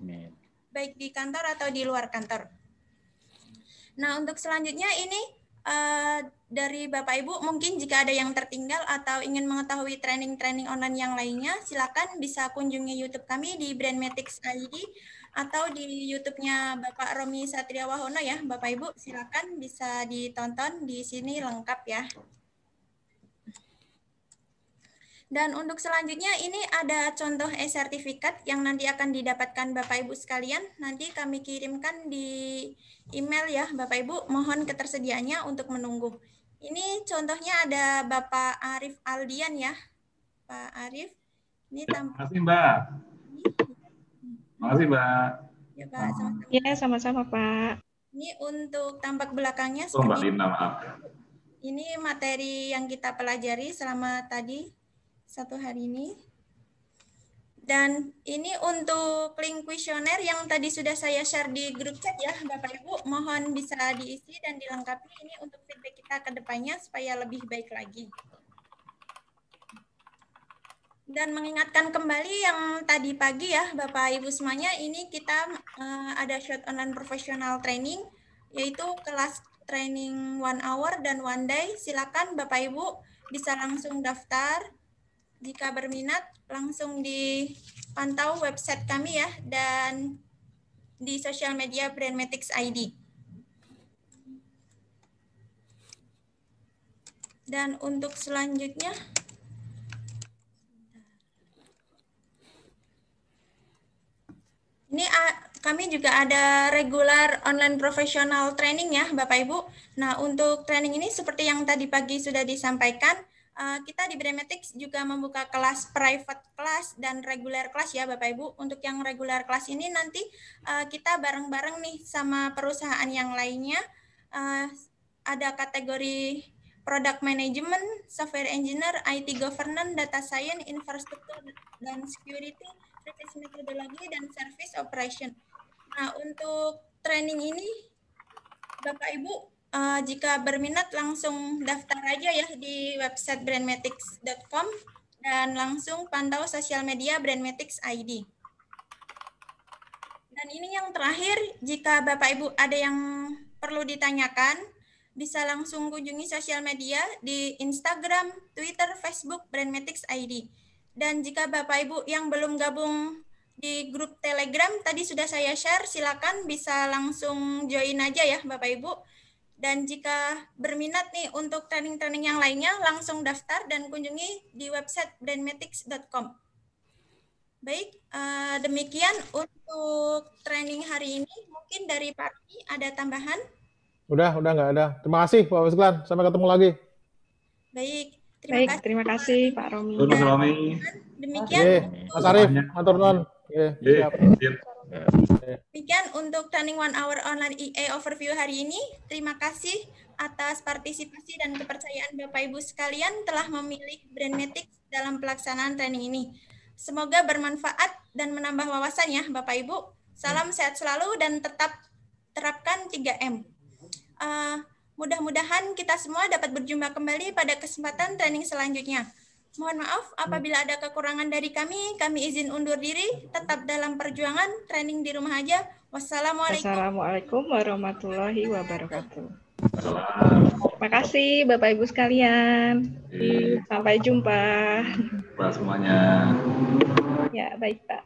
Speaker 7: Amin. baik di kantor atau di luar kantor. Nah untuk selanjutnya ini uh, dari Bapak Ibu, mungkin jika ada yang tertinggal atau ingin mengetahui training-training online yang lainnya, silakan bisa kunjungi YouTube kami di Brandmatics ID atau di YouTube-nya Bapak Romi Satria Wahono ya, Bapak Ibu, silakan bisa ditonton di sini lengkap ya. Dan untuk selanjutnya ini ada contoh e-sertifikat yang nanti akan didapatkan Bapak Ibu sekalian. Nanti kami kirimkan di email ya Bapak Ibu, mohon ketersediaannya untuk menunggu. Ini contohnya ada Bapak Arif Aldian ya. Pak Arif. Ini ya, Terima
Speaker 6: kasih Mbak. Terima kasih Mbak.
Speaker 3: Ya Pak, sama-sama. Ya, sama-sama Pak.
Speaker 7: Ini untuk tampak belakangnya. Oh, Mbak Lina, maaf. Ini materi yang kita pelajari selama tadi satu hari ini. Dan ini untuk link kuesioner yang tadi sudah saya share di grup chat ya Bapak Ibu, mohon bisa diisi dan dilengkapi ini untuk feedback kita ke depannya supaya lebih baik lagi. Dan mengingatkan kembali yang tadi pagi ya Bapak Ibu semuanya, ini kita uh, ada short online professional training yaitu kelas training one hour dan one day. Silakan Bapak Ibu bisa langsung daftar jika berminat langsung dipantau website kami ya dan di sosial media Brandmatics ID. Dan untuk selanjutnya ini kami juga ada regular online professional training ya Bapak Ibu. Nah, untuk training ini seperti yang tadi pagi sudah disampaikan Eh, kita di Bremetix juga membuka kelas private class dan regular class ya Bapak Ibu. Untuk yang regular class ini nanti uh, kita bareng-bareng nih sama perusahaan yang lainnya. Uh, ada kategori product management, software engineer, IT governance, data science, infrastructure dan security, service metodologi dan service operation. Nah, untuk training ini Bapak Ibu uh, jika berminat langsung daftar aja ya di website brandmetics.com dan langsung pantau sosial media Brandmetics ID. Dan ini yang terakhir, jika Bapak Ibu ada yang perlu ditanyakan, bisa langsung kunjungi sosial media di Instagram, Twitter, Facebook Brandmetics ID. Dan jika Bapak Ibu yang belum gabung di grup Telegram tadi sudah saya share, silakan bisa langsung join aja ya Bapak Ibu dan jika berminat nih untuk training-training yang lainnya, langsung daftar dan kunjungi di website brandmetics.com. Baik, uh, demikian untuk training hari ini. Mungkin dari Pak Rumi ada tambahan?
Speaker 1: Udah, udah nggak ada. Terima kasih Pak Wisklan Sampai ketemu lagi.
Speaker 7: Baik, terima Baik, kasih. Terima kasih Pak Romi. Terima kasih Romi. Demikian. Mas Arif,
Speaker 6: matur nuwun. Nggih, siap.
Speaker 7: Demikian untuk Training One Hour Online EA Overview hari ini. Terima kasih atas partisipasi dan kepercayaan Bapak-Ibu sekalian telah memilih Brandmatic dalam pelaksanaan training ini. Semoga bermanfaat dan menambah wawasan ya Bapak-Ibu. Salam sehat selalu dan tetap terapkan 3M. Uh, eh, Mudah-mudahan kita semua dapat berjumpa kembali pada kesempatan training selanjutnya. Mohon maaf apabila ada kekurangan dari kami, kami izin undur diri. Tetap dalam perjuangan, training di rumah aja. Wassalamualaikum. Wassalamualaikum warahmatullahi wabarakatuh.
Speaker 3: Terima kasih Bapak Ibu sekalian. Iya. Sampai jumpa.
Speaker 6: Jumpa semuanya.
Speaker 5: Ya,
Speaker 3: baik Pak.